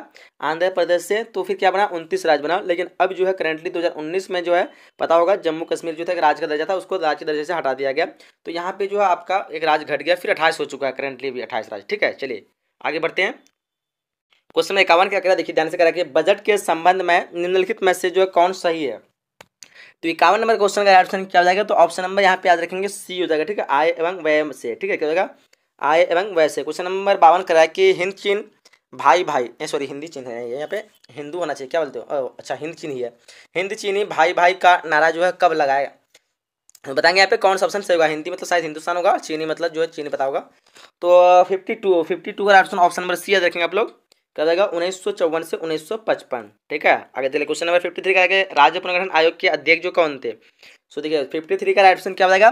आंध्र प्रदेश से तो फिर क्या बना उनतीस राज्य बना लेकिन अब जो है करेंटली 2019 में जो है पता होगा जम्मू कश्मीर जो था एक राज्य का दर्जा था उसको राज्य के दर्जे से हटा दिया गया तो यहाँ पे जो है आपका एक राज्य घट गया फिर अट्ठाईस हो चुका है करेंटली भी अट्ठाईस राज्य ठीक है चलिए आगे बढ़ते हैं क्वेश्चन इक्यावन क्या है देखिए ध्यान से करा कि बजट के संबंध में निम्नलिखित में से जो है कौन सही है तो इक्यावन नंबर क्वेश्चन का ऑप्शन क्या हो जाएगा तो ऑप्शन नंबर यहाँ पे याद रखेंगे सी हो जाएगा ठीक है आय एवं व्यय से ठीक है क्या हो जाएगा आय एवं व्यय से क्वेश्चन नंबर बावन है कि हिंद चीन भाई भाई सॉरी हिंदी चिन्ह है यहाँ पे हिंदू होना चाहिए क्या बोलते हो अच्छा हिंद चीन ही है हिंद चीनी भाई भाई का नारा जो है कब लगाएगा तो बताएंगे यहाँ पे कौन सा ऑप्शन सही होगा हिंदी मतलब शायद हिंदुस्तान होगा चीनी मतलब जो है चीनी पता होगा तो फिफ्टी टू फिफ्टी टू का ऑप्शन ऑप्शन नंबर सी याद रखेंगे आप लोग क्या जाएगा उन्नीस से उन्नीस ठीक है आगे देखिए क्वेश्चन नंबर फिफ्टी थ्री का आगे राज्य पुनर्गठन आयोग के अध्यक्ष जो कौन थे सो देखिए फिफ्टी थ्री का राइट ऑप्शन क्या हो जाएगा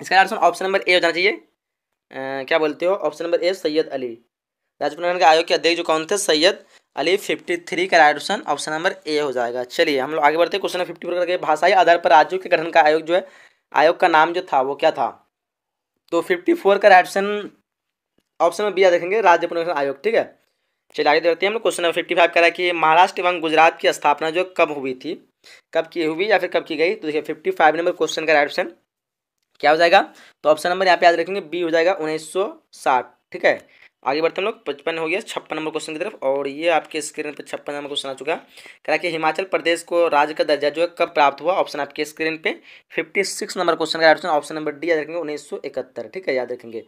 इसका right option option number A हो जाना चाहिए क्या बोलते हो option number A Syed Ali राज्य पुनर्गठन आयोग के अध्यक्ष जो कौन थे सैयद अली फिफ्टी थ्री का right option option number A हो जाएगा चलिए हम लोग आगे बढ़ते हैं क्वेश्चन नंबर फिफ्टी फोर करके भाषाई आधार पर राज्यों के गठन का आयोग जो है आयोग का नाम जो था वो क्या था तो फिफ्टी फोर का राइट ऑप्शन ऑप्शन में बी देखेंगे राज्य पुनर्गठन आयोग ठीक है चलिए आगे देखते हैं हम लोग क्वेश्चन नंबर फिफ्टी फाइव कह रहा है कि महाराष्ट्र एवं गुजरात की स्थापना जो कब हुई थी कब की हुई या फिर कब की गई तो देखिए फिफ्टी फाइव नंबर क्वेश्चन का राइट ऑप्शन क्या हो जाएगा तो ऑप्शन नंबर यहाँ पे याद रखेंगे बी हो जाएगा उन्नीस सौ साठ ठीक है आगे बढ़ते हम लोग पचपन हो गया छप्पन नंबर क्वेश्चन की तरफ और ये आपके स्क्रीन पर छप्पन नंबर क्वेश्चन आ चुका है कह रहा कि हिमाचल प्रदेश को राज्य का दर्जा जो है कब प्राप्त हुआ ऑप्शन आपके स्क्रीन पे फिफ्टी सिक्स नंबर क्वेश्चन का ऑप्शन ऑप्शन नंबर डी याद रखेंगे उन्नीस सौ इकहत्तर ठीक है याद रखेंगे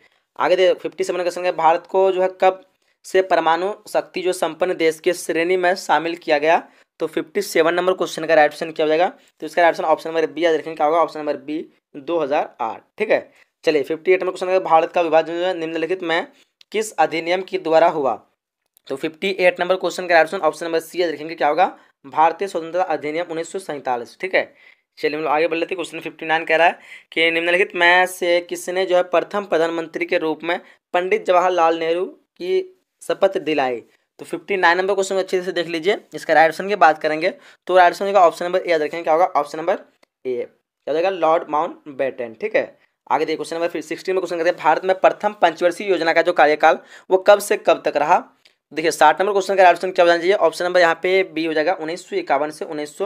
आगे दे फिफ्टी सेवन क्वेश्चन का भारत को जो है कब से परमाणु शक्ति जो संपन्न देश के श्रेणी में शामिल किया गया तो फिफ्टी सेवन नंबर क्वेश्चन का राइट ऑप्शन किया जाएगा तो इसका right option option number B याद रखेंगे क्या होगा ऑप्शन नंबर बी 2008 ठीक है चलिए फिफ्टी एट नंबर क्वेश्चन का भारत का विभाजन निम्नलिखित में किस अधिनियम के द्वारा हुआ तो फिफ्टी एट नंबर क्वेश्चन का राइट ऑप्शन नंबर सी याद रखेंगे क्या होगा भारतीय स्वतंत्रता अधिनियम उन्नीस ठीक है चलिए हम लोग आगे बढ़ लेते क्वेश्चन फिफ्टी नाइन कह रहा है कि निम्नलिखित में से किसने जो है प्रथम प्रधानमंत्री के रूप में पंडित जवाहरलाल नेहरू की शपथ दिलाई तो फिफ्टी नाइन नंबर क्वेश्चन अच्छे से देख लीजिए इसका राइट ऑप्शन की बात करेंगे तो राइट ऑप्शन का ऑप्शन नंबर ए याद रखेंगे क्या होगा ऑप्शन नंबर ए क्या होगा लॉर्ड माउंट बेटन ठीक है आगे देखिए क्वेश्चन नंबर फिर में क्वेश्चन करते हैं भारत में प्रथम पंचवर्षीय योजना का जो कार्यकाल वो कब से कब तक रहा देखिए साठ नंबर क्वेश्चन का राइट ऑप्शन क्या हो जाना चाहिए ऑप्शन नंबर यहाँ पे बी हो जाएगा उन्नीस से उन्नीस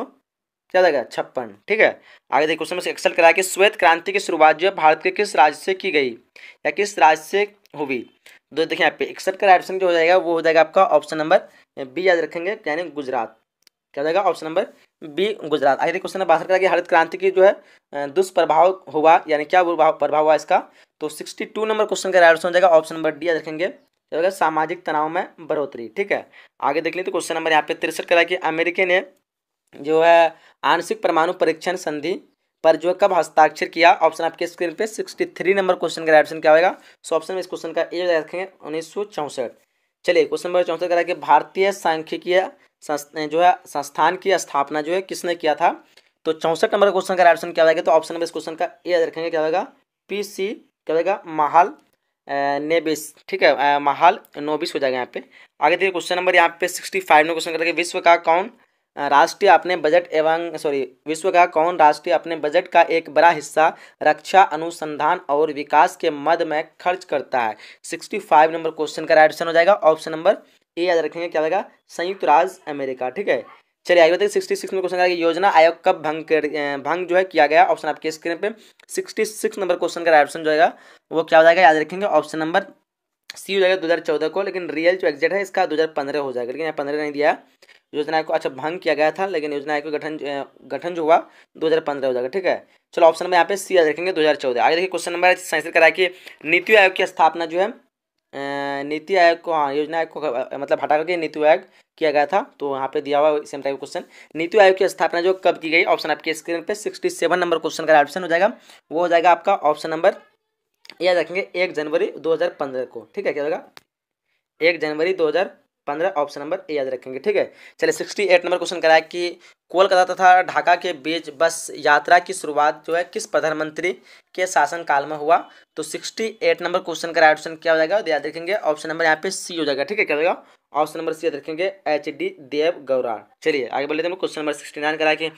क्या जाएगा छप्पन ठीक है आगे देखिए क्वेश्चन नंबर एक्सल कराया कि श्वेत क्रांति की शुरुआत जो है भारत के किस राज्य से की गई या किस राज्य से हुई दो तो देखिए यहाँ पे इकसठ का ऑप्शन जो हो जाएगा वो हो जाएगा आपका ऑप्शन नंबर बी याद रखेंगे यानी गुजरात क्या हो जाएगा ऑप्शन नंबर बी गुजरात आगे क्वेश्चन नंबर बासठ कि हरित क्रांति की जो है दुष्प्रभाव हुआ यानी क्या प्रभाव हुआ इसका तो सिक्सटी टू नंबर क्वेश्चन का राइट ऑप्शन हो जाएगा ऑप्शन नंबर डी याद रखेंगे सामाजिक तनाव में बढ़ोतरी ठीक है आगे देख लें तो क्वेश्चन नंबर यहाँ पे तिरसठ करा कि अमेरिके ने जो है आंशिक परमाणु परीक्षण संधि पर जो कब हस्ताक्षर किया ऑप्शन आपके स्क्रीन पे सिक्सटी थ्री नंबर क्वेश्चन का ऑप्शन क्या होगा सो ऑप्शन में इस क्वेश्चन का ए रखेंगे उन्नीस सौ चौंसठ चलिए क्वेश्चन नंबर चौंसठ करा कि भारतीय सांख्यिकीय जो है संस्थान की स्थापना जो है किसने किया था तो चौंसठ नंबर क्वेश्चन का ऑप्शन क्या होगा तो ऑप्शन नंबर इस क्वेश्चन का ए रखेंगे क्या होगा पी सी क्या होगा महाल नेबिस ठीक है महाल नोबिस हो जाएगा यहाँ पे आगे देखिए क्वेश्चन नंबर यहाँ पे सिक्सटी फाइव में क्वेश्चन करेंगे विश्व का कौन राष्ट्रीय अपने बजट एवं सॉरी विश्व का कौन राष्ट्रीय अपने बजट का एक बड़ा हिस्सा रक्षा अनुसंधान और विकास के मद में खर्च करता है सिक्सटी फाइव नंबर क्वेश्चन का राइट ऑप्शन हो जाएगा ऑप्शन नंबर ए याद रखेंगे क्या होगा संयुक्त राज्य अमेरिका ठीक है चलिए आगे बताइए सिक्सटी सिक्स में क्वेश्चन का योजना आयोग कब भंग कर भंग जो है किया गया ऑप्शन आपके स्क्रीन पर सिक्सटी सिक्स नंबर क्वेश्चन का ऑप्शन जो है वो क्या हो जाएगा याद रखेंगे ऑप्शन नंबर सी हो जाएगा दो हज़ार चौदह को लेकिन रियल जो एग्जेट है इसका दो हज़ार पंद्रह हो जाएगा लेकिन यहाँ पंद्रह नहीं दिया योजना आयोग को अच्छा भंग किया गया था लेकिन योजना आयोग का गठन गठन जो हुआ 2015 हो जाएगा ठीक है चलो ऑप्शन में यहाँ पे सी याद रखेंगे 2014 आगे देखिए क्वेश्चन नंबर सैंतीस करा कि नीति आयोग की स्थापना जो है नीति आयोग को हाँ योजना आयोग को मतलब हटा करके नीति आयोग किया गया था तो यहाँ पे दिया हुआ सेम टाइप क्वेश्चन नीति आयोग की स्थापना जो कब की गई ऑप्शन आपके स्क्रीन पर सिक्सटी सेवन नंबर क्वेश्चन का ऑप्शन हो जाएगा वो हो जाएगा आपका ऑप्शन नंबर याद रखेंगे एक जनवरी दो को ठीक है क्या होगा एक जनवरी दो हज़ार पंद्रह ऑप्शन नंबर ए याद रखेंगे ठीक है चलिए सिक्सटी एट नंबर क्वेश्चन कराया कि कोलकाता तथा ढाका के बीच बस यात्रा की शुरुआत जो है किस प्रधानमंत्री के शासन काल में हुआ तो सिक्सटी एट नंबर क्वेश्चन का राइट ऑप्शन क्या हो जाएगा याद रखेंगे ऑप्शन नंबर यहाँ पे सी हो जाएगा ठीक है क्या हो जाएगा ऑप्शन नंबर सी रखेंगे एच डी देव गौरा चलिए आगे बढ़ लेते हैं क्वेश्चन नंबर सिक्सटी नाइन कराए के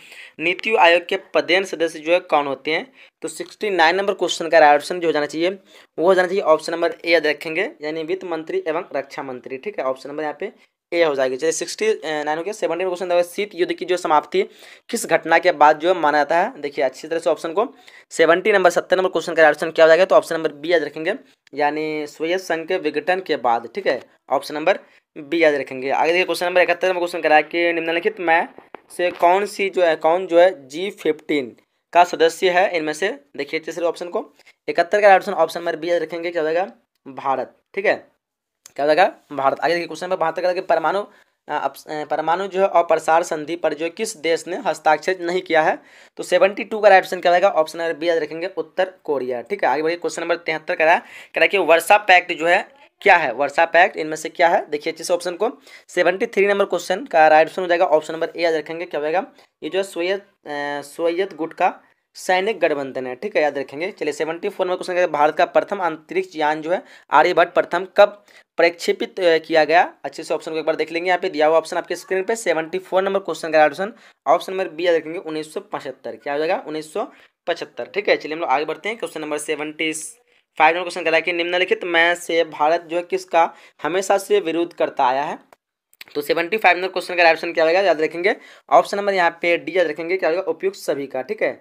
नीति आयोग के पदेन सदस्य जो है कौन होते हैं तो सिक्सटी नाइन नंबर क्वेश्चन का राइट ऑप्शन जो हो जाना चाहिए वो हो जाना चाहिए ऑप्शन नंबर ए याद रखेंगे यानी वित्त मंत्री एवं रक्षा मंत्री ठीक है ऑप्शन नंबर यहाँ पे ये हो जाएगी चलिए सिक्सटी नाइन हो गया सेवेंटी क्वेश्चन देखिए शीत युद्ध की जो समाप्ति किस घटना के बाद जो माना जाता है देखिए अच्छी तरह से ऑप्शन को सेवेंटी नंबर सत्तर नंबर क्वेश्चन का ऑप्शन क्या हो जाएगा तो ऑप्शन नंबर बी याद रखेंगे यानी सोवियत संघ के विघटन के बाद ठीक है ऑप्शन नंबर बी याद रखेंगे आगे देखिए क्वेश्चन नंबर इकहत्तर नंबर क्वेश्चन कराया कि निम्नलिखित में से कौन सी जो है कौन जो है जी फिफ्टीन का सदस्य है इनमें से देखिए तीसरे ऑप्शन को इकहत्तर का ऑप्शन ऑप्शन नंबर बी याद रखेंगे क्या हो जाएगा भारत ठीक है क्या जाएगा भारत आगे देखिए क्वेश्चन नंबर भारत का परमाणु परमाणु जो है अप्रसार संधि पर जो किस देश ने हस्ताक्षर नहीं किया है तो सेवेंटी टू का राइट ऑप्शन क्या रहेगा ऑप्शन नंबर बी आज रखेंगे उत्तर कोरिया ठीक है आगे बढ़िए क्वेश्चन नंबर तिहत्तर करा करा कि वर्षा पैक्ट जो है क्या है वर्षा पैक्ट इनमें से क्या है देखिए अच्छे से ऑप्शन को सेवेंटी थ्री नंबर क्वेश्चन का राइट ऑप्शन हो जाएगा ऑप्शन नंबर ए याद रखेंगे क्या होगा ये जो है सोयद गुट का सैनिक गठबंधन है ठीक है याद रखेंगे चलिए सेवेंटी फोर में क्वेश्चन भारत का प्रथम अंतरिक्ष यान जो है आर्यभट्ट प्रथम कब प्रक्षेपित किया गया अच्छे से ऑप्शन को एक बार देख लेंगे यहाँ पे दिया हुआ ऑप्शन आपके स्क्रीन पे सेवेंटी फोर नंबर क्वेश्चन का ऑप्शन ऑप्शन नंबर बी याद रखेंगे उन्नीस सौ पचहत्तर क्या हो जाएगा उन्नीस सौ पचहत्तर ठीक है चलिए हम लोग आगे बढ़ते हैं question number seventy five number question कराया कि निम्नलिखित में से भारत जो है किसका हमेशा से विरोध करता आया है तो सेवेंटी फाइव नंबर क्वेश्चन का ऑप्शन क्या होगा याद रखेंगे ऑप्शन नंबर यहाँ पे डी याद रखेंगे क्या होगा उपयुक्त सभी का ठीक है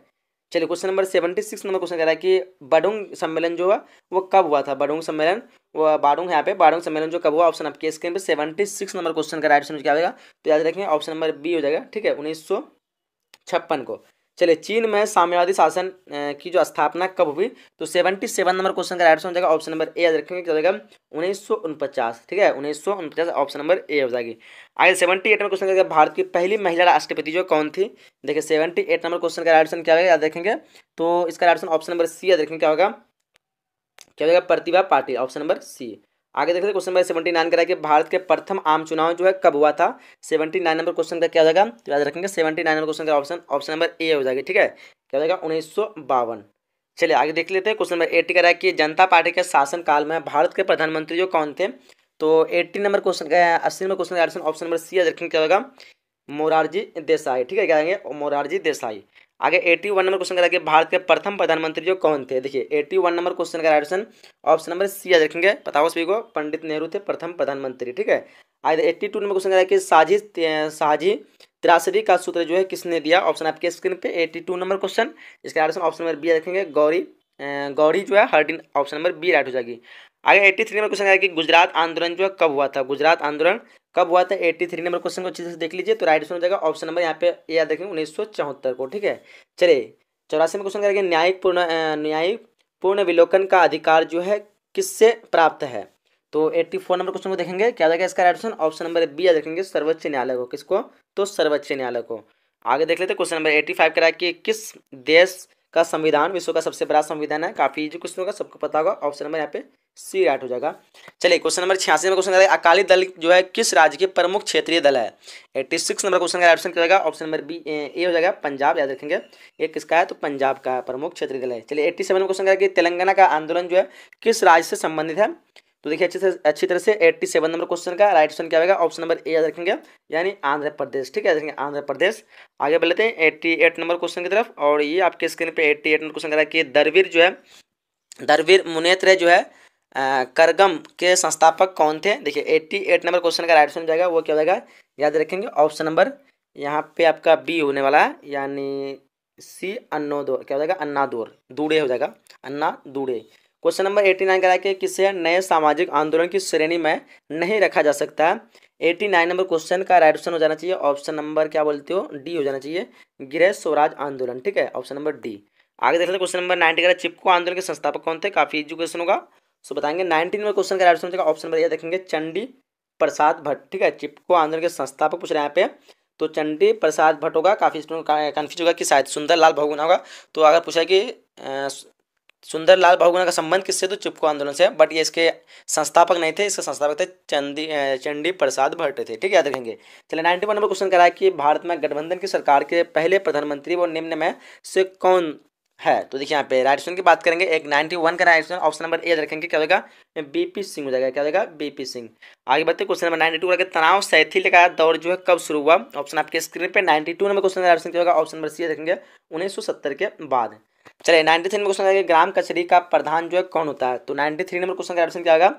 चलिए question number seventy six number question कह रहा है कि बडुंग सम्मेलन जो है वो कब हुआ था बडुंग सम्मेलन वो बाडोंग यहाँ पे बाडोंग सम्मेलन जो कब हुआ ऑप्शन आपके स्क्रीन पे सेवेंटी सिक्स नंबर क्वेश्चन का राइट समझ क्या आएगा तो याद रखें ऑप्शन नंबर बी हो जाएगा ठीक है उन्नीस सौ छप्पन को चलिए चीन में साम्यवादी शासन की जो स्थापना कब हुई तो सेवेंटी सेवन नंबर क्वेश्चन का राइट हो जाएगा ऑप्शन नंबर ए याद रखेंगे क्या हो जाएगा उन्नीस सौ उनपचास ठीक है उन्नीस सौ उनपचास ऑप्शन नंबर ए हो जाएगी आगे सेवेंटी एट नंबर क्वेश्चन का भारत की पहली महिला राष्ट्रपति जो कौन थी देखिए सेवेंटी एट नंबर क्वेश्चन का राइट आंसर क्या होगा याद रखेंगे तो इसका राइट ऑप्शन नंबर सी याद रखेंगे क्या होगा क्या हो जाएगा Pratibha Patil option number C आगे देख लेते क्वेश्चन नंबर सेवेंटी नाइन कराए कि भारत के प्रथम आम चुनाव जो है कब हुआ था सेवेंटी नाइन नंबर क्वेश्चन का क्या हो जाएगा तो याद रखेंगे सेवेंटी नाइन नंबर क्वेश्चन का ऑप्शन ऑप्शन नंबर ए हो जाएगा ठीक है क्या हो जाएगा उन्नीस सौ बावन चलिए आगे देख लेते हैं क्वेश्चन नंबर एट्टी कराए कि जनता पार्टी के शासन काल में भारत के प्रधानमंत्री जो कौन थे तो एट्टी नंबर क्वेश्चन का अस्सी नंबर क्वेश्चन का ऑप्शन नंबर सी याद रखेंगे क्या होगा मोरारजी देसाई ठीक है क्या मोरारजी देसाई आगे एटी वन नंबर क्वेश्चन करा भारत के प्रथम प्रधानमंत्री जो कौन थे देखिए एटी वन नंबर क्वेश्चन का right option option number C याद देखेंगे बताओ सभी को पंडित नेहरू थे प्रथम प्रधानमंत्री ठीक है आगे एट्टी टू नंबर क्वेश्चन करा कि साझी साझी त्रासदी का सूत्र जो है किसने दिया ऑप्शन आपके स्क्रीन पर एट्टी नंबर क्वेश्चन इसका राइट ऑप्शन नंबर बी देखेंगे गौरी गौरी जो है हर्डिन ऑप्शन नंबर बी राइट हो जाएगी आगे एट्टी थ्री नंबर क्वेश्चन है कि गुजरात आंदोलन जो है कब हुआ था गुजरात आंदोलन कब हुआ था एट्टी थ्री नंबर क्वेश्चन को अच्छे से देख लीजिए तो राइट आंसर हो जाएगा ऑप्शन नंबर यहाँ पे याद रखेंगे उन्नीस सौ चौहत्तर को ठीक है चलिए चौरासी में क्वेश्चन करेंगे न्यायिक पूर्ण न्यायिक पूर्ण विलोकन का अधिकार जो है किससे प्राप्त है तो एट्टी फोर नंबर क्वेश्चन को देखेंगे क्या जाएगा इसका right option option number B याद रखेंगे सर्वोच्च न्यायालय को किसको तो सर्वोच्च न्यायालय को आगे देख लेते क्वेश्चन नंबर एट्टी फाइव करा कि किस देश का संविधान विश्व का सबसे बड़ा संविधान है काफी जो क्वेश्चन होगा सबको पता होगा ऑप्शन नंबर यहाँ पे सी राइट हो जाएगा चलिए क्वेश्चन नंबर छियासी में क्वेश्चन अकाली दल जो है किस राज्य के प्रमुख क्षेत्रीय दल है एट्टी सिक्स नंबर क्वेश्चन का ऑप्शन करेगा ऑप्शन नंबर बी ए हो जाएगा पंजाब याद रखेंगे ये किसका है तो पंजाब का प्रमुख क्षेत्रीय दल है चलिए एट्टी सेवन क्वेश्चन करेगा तेलंगाना का आंदोलन जो है किस राज्य से संबंधित है तो देखिए अच्छे से अच्छी तरह से 87 नंबर क्वेश्चन का राइट ऑप्शन क्या आएगा ऑप्शन नंबर ए याद रखेंगे यानी आंध्र प्रदेश ठीक है देखेंगे आंध्र प्रदेश आगे बढ़ लेते हैं 88 नंबर क्वेश्चन की तरफ और ये आपके स्क्रीन पे 88 नंबर क्वेश्चन कह रहा है कि दरवीर जो है दरवीर मुनेत्र जो है आ, करगम के संस्थापक कौन थे देखिए एट्टी एट नंबर क्वेश्चन का राइट ऑप्शन जाएगा वो क्या होगा याद रखेंगे ऑप्शन नंबर यहाँ पे आपका बी होने वाला है यानी सी अन्नोदोर क्या हो जाएगा अन्ना दूर दूड़े हो जाएगा अन्ना दूड़े क्वेश्चन नंबर एटी नाइन कराया कि किसे नए सामाजिक आंदोलन की श्रेणी में नहीं रखा जा सकता है एटी नाइन नंबर क्वेश्चन का राइट ऑप्शन हो जाना चाहिए ऑप्शन नंबर क्या बोलते हो डी हो जाना चाहिए गृह स्वराज आंदोलन ठीक है ऑप्शन नंबर डी आगे देख लेते क्वेश्चन नंबर नाइनटी कर चिपको आंदोलन के संस्थापक कौन थे काफी एजुकेशन होगा सो बताएंगे नाइनटीन नंबर क्वेश्चन का राइट ऑप्शन होगा ऑप्शन नंबर देखेंगे चंडी प्रसाद भट्ट ठीक है चिपको आंदोलन के संस्थापक पूछ रहे हैं यहाँ पे तो चंडी प्रसाद भट्ट होगा काफ़ी स्टूडेंट कन्फ्यूज होगा कि शायद सुंदर लाल भगुना होगा तो अगर पूछा कि सुंदरलाल बहुगुणा का संबंध किससे तो चिपको आंदोलन से बट ये इसके संस्थापक नहीं थे इसके संस्थापक थे चंदी चंडी प्रसाद भट्ट थे ठीक है याद रखेंगे चलिए नाइन्टी वन नंबर क्वेश्चन करा कि भारत में गठबंधन की सरकार के पहले प्रधानमंत्री वो निम्न में से कौन है तो देखिए यहाँ पे राइट ऑप्शन की बात करेंगे एक नाइन्टी वन का right option option number A रखेंगे क्या होगा बीपी सिंह हो जाएगा क्या होगा बीपी सिंह आगे बढ़ते क्वेश्चन नंबर नाइन्टी टू का तनाव शैथिल का दौर जो है कब शुरू हुआ ऑप्शन आपके स्क्रीन पे ninety two number question option क्या होगा ऑप्शन नंबर सी रखेंगे उन्नीस के बाद चले नाइन्टी थ्री नंबर क्वेश्चन करेंगे ग्राम कचरी का प्रधान जो है कौन होता है तो नाइन्टी थ्री नंबर क्वेश्चन का तो ऑप्शन क्या होगा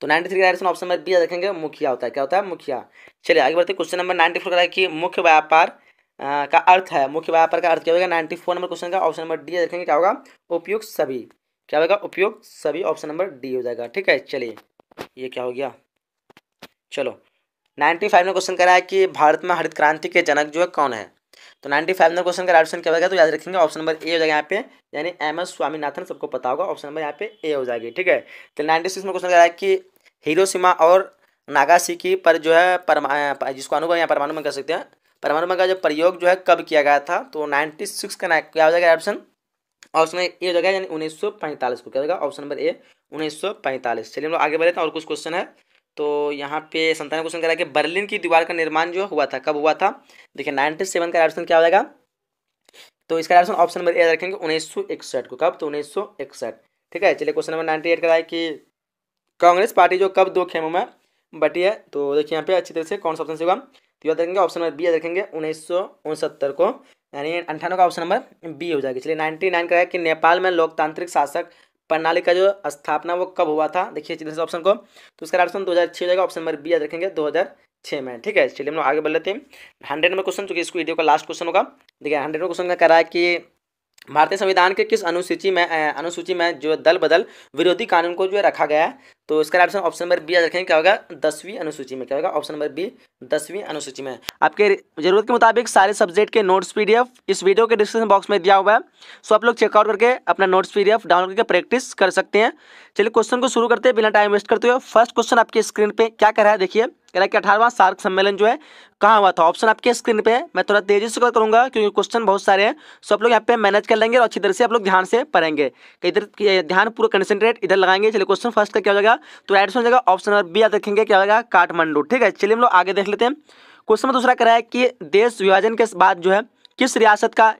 तो नाइन्टी थ्री का ऑप्शन ऑप्शन नंबर बी देखेंगे मुखिया होता है क्या होता है मुखिया चलिए आगे बढ़ते क्वेश्चन नंबर नाइन्टी फोर का कि मुख्य व्यापार का अर्थ है मुख्य व्यापार का अर्थ क्या होगा नाइन्टी फोर नंबर क्वेश्चन का ऑप्शन नंबर डी देखेंगे क्या होगा उपयुक्त सभी क्या होगा उपयोग सभी ऑप्शन नंबर डी हो जाएगा ठीक है चलिए ये क्या हो गया चलो नाइन्टी फाइव में क्वेश्चन करा है कि भारत में हरित क्रांति के जनक जो है कौन है तो नाइन्टी फाइव नंबर क्वेश्चन का राइट ऑप्शन क्या होगा तो याद रखेंगे ऑप्शन नंबर ए हो जाएगा यहाँ पे यानी एम एस स्वामीनाथन सबको पता होगा ऑप्शन नंबर यहाँ पे ए हो जाएगी ठीक है तो नाइन्टी सिक्स में क्वेश्चन कह रहा है कि हिरोसीमा और की पर जो है परमा जिसको अनुभव यहाँ परमाणु में कह सकते हैं परमाणु में का जो प्रयोग जो है कब किया गया था तो नाइन्टी सिक्स का क्या हो जाएगा ऑप्शन ऑप्शन ए हो जाएगा यानी उन्नीस सौ पैंतालीस को क्या होगा ऑप्शन नंबर ए उन्नीस सौ पैंतालीस चलिए हम लोग आगे बढ़े थे और कुछ क्वेश्चन है तो यहाँ पे संतान क्वेश्चन कह रहा है कि बर्लिन की दीवार का निर्माण जो हुआ था कब हुआ था देखिए नाइनटी सेवन का ऑप्शन क्या हो जाएगा तो इसका ऑप्शन ऑप्शन नंबर ए रखेंगे उन्नीस सौ इकसठ को कब तो उन्नीस सौ इकसठ ठीक है चलिए क्वेश्चन नंबर नाइन्टी एट का है कि कांग्रेस पार्टी जो कब दो खेमों में बटी है तो देखिए यहाँ पे अच्छी तरह से कौन सा ऑप्शन से होगा तो याद रखेंगे ऑप्शन नंबर बी याद रखेंगे उन्नीस को यानी अंठानवे का ऑप्शन नंबर बी हो जाएगा चलिए नाइन्टी नाइन का है कि नेपाल में लोकतांत्रिक शासक प्रणाली का जो स्थापना वो कब हुआ था देखिए इस ऑप्शन को तो उसका ऑप्शन दो हज़ार छः जाएगा ऑप्शन नंबर बी याद रखेंगे दो हज़ार छः में ठीक है चलिए हम लोग आगे बढ़ लेते हैं हंड्रेड नंबर क्वेश्चन जो इसको वीडियो का लास्ट क्वेश्चन होगा देखिए हंड्रेड में क्वेश्चन का कह रहा है कि भारतीय संविधान के किस अनुसूची में अनुसूची में जो दल बदल विरोधी कानून को जो है रखा गया है तो इसका ऑप्शन ऑप्शन नंबर बी याद रखेंगे क्या होगा दसवीं अनुसूची में क्या होगा ऑप्शन नंबर बी दसवीं अनुसूची में आपके जरूरत के मुताबिक सारे सब्जेक्ट के नोट्स पीडीएफ इस वीडियो के डिस्क्रिप्शन बॉक्स में दिया हुआ है सो आप लोग चेकआउट करके अपना नोट्स पीडीएफ डाउनलोड करके प्रैक्टिस कर सकते हैं चलिए क्वेश्चन को शुरू करते हैं बिना टाइम वेस्ट करते हुए फर्स्ट क्वेश्चन आपकी स्क्रीन पर क्या कर रहा है देखिए कह रहा है कि अठारहवां सार्क सम्मेलन जो है कहाँ हुआ था ऑप्शन आपके स्क्रीन पे है मैं थोड़ा तेजी से करूँगा क्योंकि क्वेश्चन बहुत सारे हैं सो आप लोग यहाँ पे मैनेज कर लेंगे और अच्छी तरह से आप लोग ध्यान से पढ़ेंगे इधर ध्यान पूरा कंसेंट्रेट इधर लगाएंगे चलिए क्वेश्चन फर्स्ट का क्या हो जाएगा तो राइट हो जाएगा ऑप्शन नंबर बी याद रखेंगे क्या होगा काठमांडू ठीक है चलिए हम लोग आगे देख लेते हैं क्वेश्चन में दूसरा करा है कि देश विभाजन के बाद जो है किस रियासत का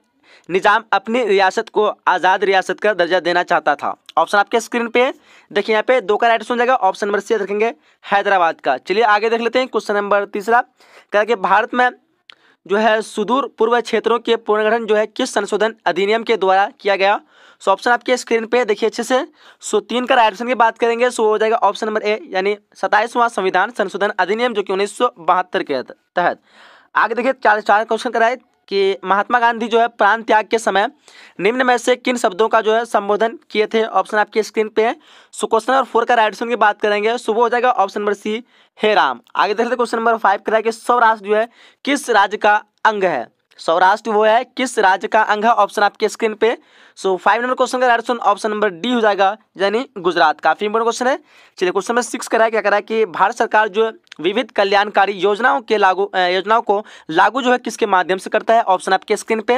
निज़ाम अपनी रियासत को आज़ाद रियासत का दर्जा देना चाहता था ऑप्शन आपके स्क्रीन पे देखिए यहाँ पे दो का राइट ऑप्शन जाएगा ऑप्शन नंबर सी रखेंगे हैदराबाद का चलिए आगे देख लेते हैं क्वेश्चन नंबर तीसरा कह कि भारत में जो है सुदूर पूर्व क्षेत्रों के पुनर्गठन जो है किस संशोधन अधिनियम के द्वारा किया गया सो ऑप्शन आपके स्क्रीन पे देखिए अच्छे से सो तीन का राइट ऑप्शन की बात करेंगे सो हो जाएगा ऑप्शन नंबर ए यानी सताईसवां संविधान संशोधन अधिनियम जो कि उन्नीस के तहत आगे देखिए चार चार क्वेश्चन कराए कि महात्मा गांधी जो है प्राण त्याग के समय निम्न में से किन शब्दों का जो है संबोधन किए थे ऑप्शन आपकी स्क्रीन पे है सो क्वेश्चन नंबर फोर का राइट की बात करेंगे सुबह हो जाएगा ऑप्शन नंबर सी हे राम आगे देख लेते क्वेश्चन नंबर फाइव कह रहा है कि स्वराष्ट्र जो है किस राज्य का अंग है सौराष्ट्र वो है किस राज्य का अंग है ऑप्शन आपके स्क्रीन पे सो फाइव नंबर क्वेश्चन का राइट ऑप्शन नंबर डी हो जाएगा यानी गुजरात काफी इंपोर्ट क्वेश्चन है चलिए क्वेश्चन नंबर सिक्स करा है क्या करा है कि भारत सरकार जो विविध कल्याणकारी योजनाओं के लागू योजनाओं को लागू जो है किसके माध्यम से करता है ऑप्शन आपके स्क्रीन पे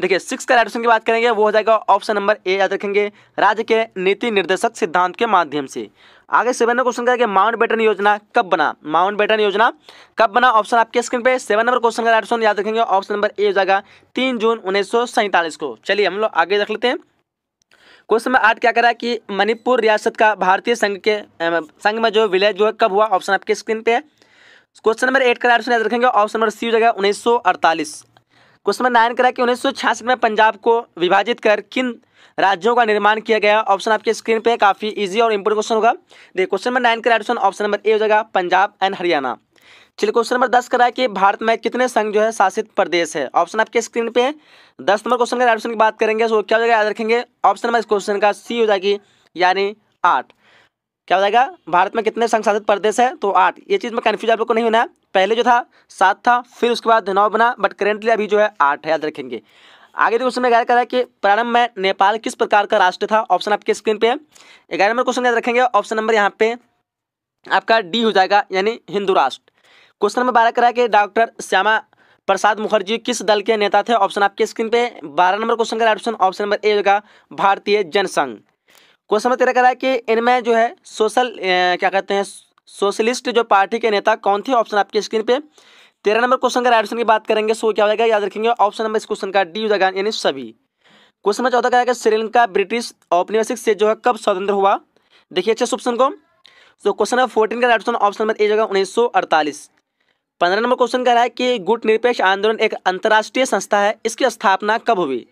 देखिए सिक्स का राइट की बात करेंगे वो हो जाएगा ऑप्शन नंबर ए याद रखेंगे राज्य के नीति निर्देशक सिद्धांत के माध्यम से आगे सेवन नंबर क्वेश्चन करेंगे माउंट बेटन योजना कब बना माउंट बेटन योजना कब बना ऑप्शन आपके स्क्रीन पे सेवन नंबर क्वेश्चन का राइट ऑप्शन याद रखेंगे ऑप्शन नंबर ए जाएगा तीन जून उन्नीस को चलिए हम लोग आगे रख लेते हैं क्वेश्चन नंबर आठ क्या करा कि मणिपुर रियासत का भारतीय संघ के संघ में जो विलय जो है कब हुआ ऑप्शन आपके स्क्रीन पे है क्वेश्चन नंबर एट का राइट ऑप्शन याद रखेंगे ऑप्शन नंबर सी जगह जाएगा उन्नीस क्वेश्चन नंबर नाइन करा कि उन्नीस में पंजाब को विभाजित कर किन राज्यों का निर्माण किया गया ऑप्शन आपके स्क्रीन पे काफ़ी इजी और इंपोर्टेंट क्वेश्चन होगा देखिए क्वेश्चन नंबर नाइन का ऑप्शन ऑप्शन नंबर ए हो जाएगा पंजाब एंड हरियाणा चलिए क्वेश्चन नंबर दस करा कि भारत में कितने संघ जो है शासित प्रदेश है ऑप्शन आपके स्क्रीन पे है दस नंबर क्वेश्चन का ऑप्शन की बात करेंगे सो क्या हो जाएगा याद रखेंगे ऑप्शन नंबर इस क्वेश्चन का सी हो जाएगी यानी आठ क्या हो जाएगा भारत में कितने संघ शासित प्रदेश है तो आठ ये चीज़ में कन्फ्यूज आप लोग को नहीं होना है पहले जो था सात था फिर उसके बाद नौ बना बट करेंटली अभी जो है आठ है याद रखेंगे आगे देखो उसमें ग्यारह कह रहा है कि प्रारंभ में नेपाल किस प्रकार का राष्ट्र था ऑप्शन आपके स्क्रीन पे है ग्यारह नंबर क्वेश्चन याद रखेंगे ऑप्शन नंबर यहाँ पे आपका डी हो जाएगा यानी हिंदू राष्ट्र क्वेश्चन नंबर बारह कह रहा है कि डॉक्टर श्यामा प्रसाद मुखर्जी किस दल के नेता थे ऑप्शन आपके स्क्रीन पे बारह नंबर क्वेश्चन का ऑप्शन ऑप्शन नंबर ए होगा भारतीय जनसंघ क्वेश्चन नंबर तेरह कह रहा है कि इनमें जो है सोशल क्या कहते हैं सोशलिस्ट जो पार्टी के नेता कौन थे ऑप्शन आपकी स्क्रीन पे तेरह नंबर क्वेश्चन का राइट ऑप्शन की बात करेंगे सो क्या हो जाएगा याद रखेंगे ऑप्शन नंबर इस क्वेश्चन का डी हो जाएगा यानी सभी क्वेश्चन नंबर चौदह का श्रीलंका ब्रिटिश औपनिवेशिक से जो है कब स्वतंत्र हुआ देखिए अच्छे ऑप्शन को सो क्वेश्चन नंबर फोर्टीन का right option option number A जगह उन्नीस सौ अड़तालीस पंद्रह नंबर क्वेश्चन कह रहा है कि गुट निरपेक्ष आंदोलन एक अंतर्राष्ट्रीय संस्था है इसकी स्थापना कब हुई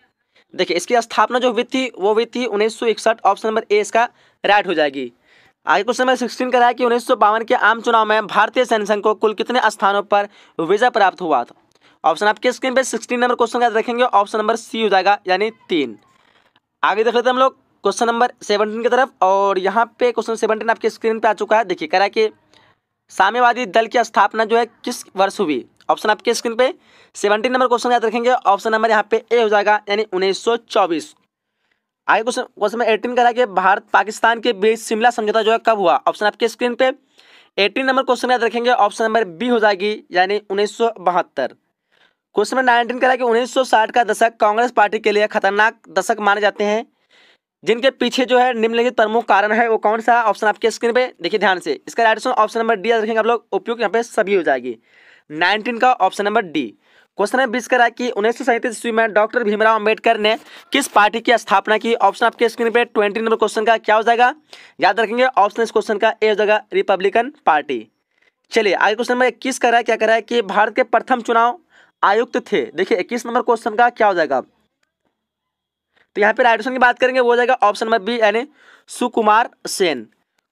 देखिए इसकी स्थापना जो हुई थी वो हुई थी उन्नीस सौ इकसठ ऑप्शन नंबर ए इसका राइट हो जाएगी आगे क्वेश्चन नंबर सिक्सटीन का है कि उन्नीस के आम चुनाव में भारतीय संघ को कुल कितने स्थानों पर विजय प्राप्त हुआ था ऑप्शन आपके स्क्रीन पे सिक्सटीन नंबर क्वेश्चन का देखेंगे ऑप्शन नंबर सी हो जाएगा यानी तीन आगे देख लेते हैं हम लोग क्वेश्चन नंबर सेवनटीन की तरफ और यहाँ पे क्वेश्चन सेवनटीन आपके स्क्रीन पे आ चुका है देखिए कह रहा है कि साम्यवादी दल की स्थापना जो है किस वर्ष हुई ऑप्शन आपके स्क्रीन पे सेवनटीन नंबर क्वेश्चन याद रखेंगे ऑप्शन नंबर यहाँ पे ए हो जाएगा यानी उन्नीस आगे क्वेश्चन क्वेश्चन नंबर एटीन कह रहा है कि भारत पाकिस्तान के बीच शिमला समझौता जो है कब हुआ ऑप्शन आपके स्क्रीन पे एटीन नंबर क्वेश्चन याद रखेंगे ऑप्शन नंबर बी हो जाएगी यानी उन्नीस क्वेश्चन नंबर नाइनटीन कह रहा है कि 1960 का दशक कांग्रेस पार्टी के लिए खतरनाक दशक माने जाते हैं जिनके पीछे जो है निम्नलिखित प्रमुख कारण है वो कौन सा ऑप्शन आपके स्क्रीन पे देखिए ध्यान से इसका राइट ऑप्शन नंबर डी याद रखेंगे आप लोग उपयोग यहाँ पे सभी हो जाएगी नाइनटीन का ऑप्शन नंबर डी क्वेश्चन है बीस करा कि उन्नीस सौ ईस्वी में डॉक्टर भीमराव अंबेडकर ने किस पार्टी की स्थापना की ऑप्शन आपके स्क्रीन पे ट्वेंटी नंबर क्वेश्चन का क्या हो जाएगा याद रखेंगे ऑप्शन इस क्वेश्चन का ए हो जाएगा रिपब्लिकन पार्टी चलिए आगे क्वेश्चन नंबर इक्कीस करा क्या करा है कि भारत के प्रथम चुनाव आयुक्त थे देखिए इक्कीस नंबर क्वेश्चन का क्या हो जाएगा तो यहाँ पे राइट ऑप्शन की बात करेंगे वो हो जाएगा ऑप्शन नंबर बी यानी सुकुमार सेन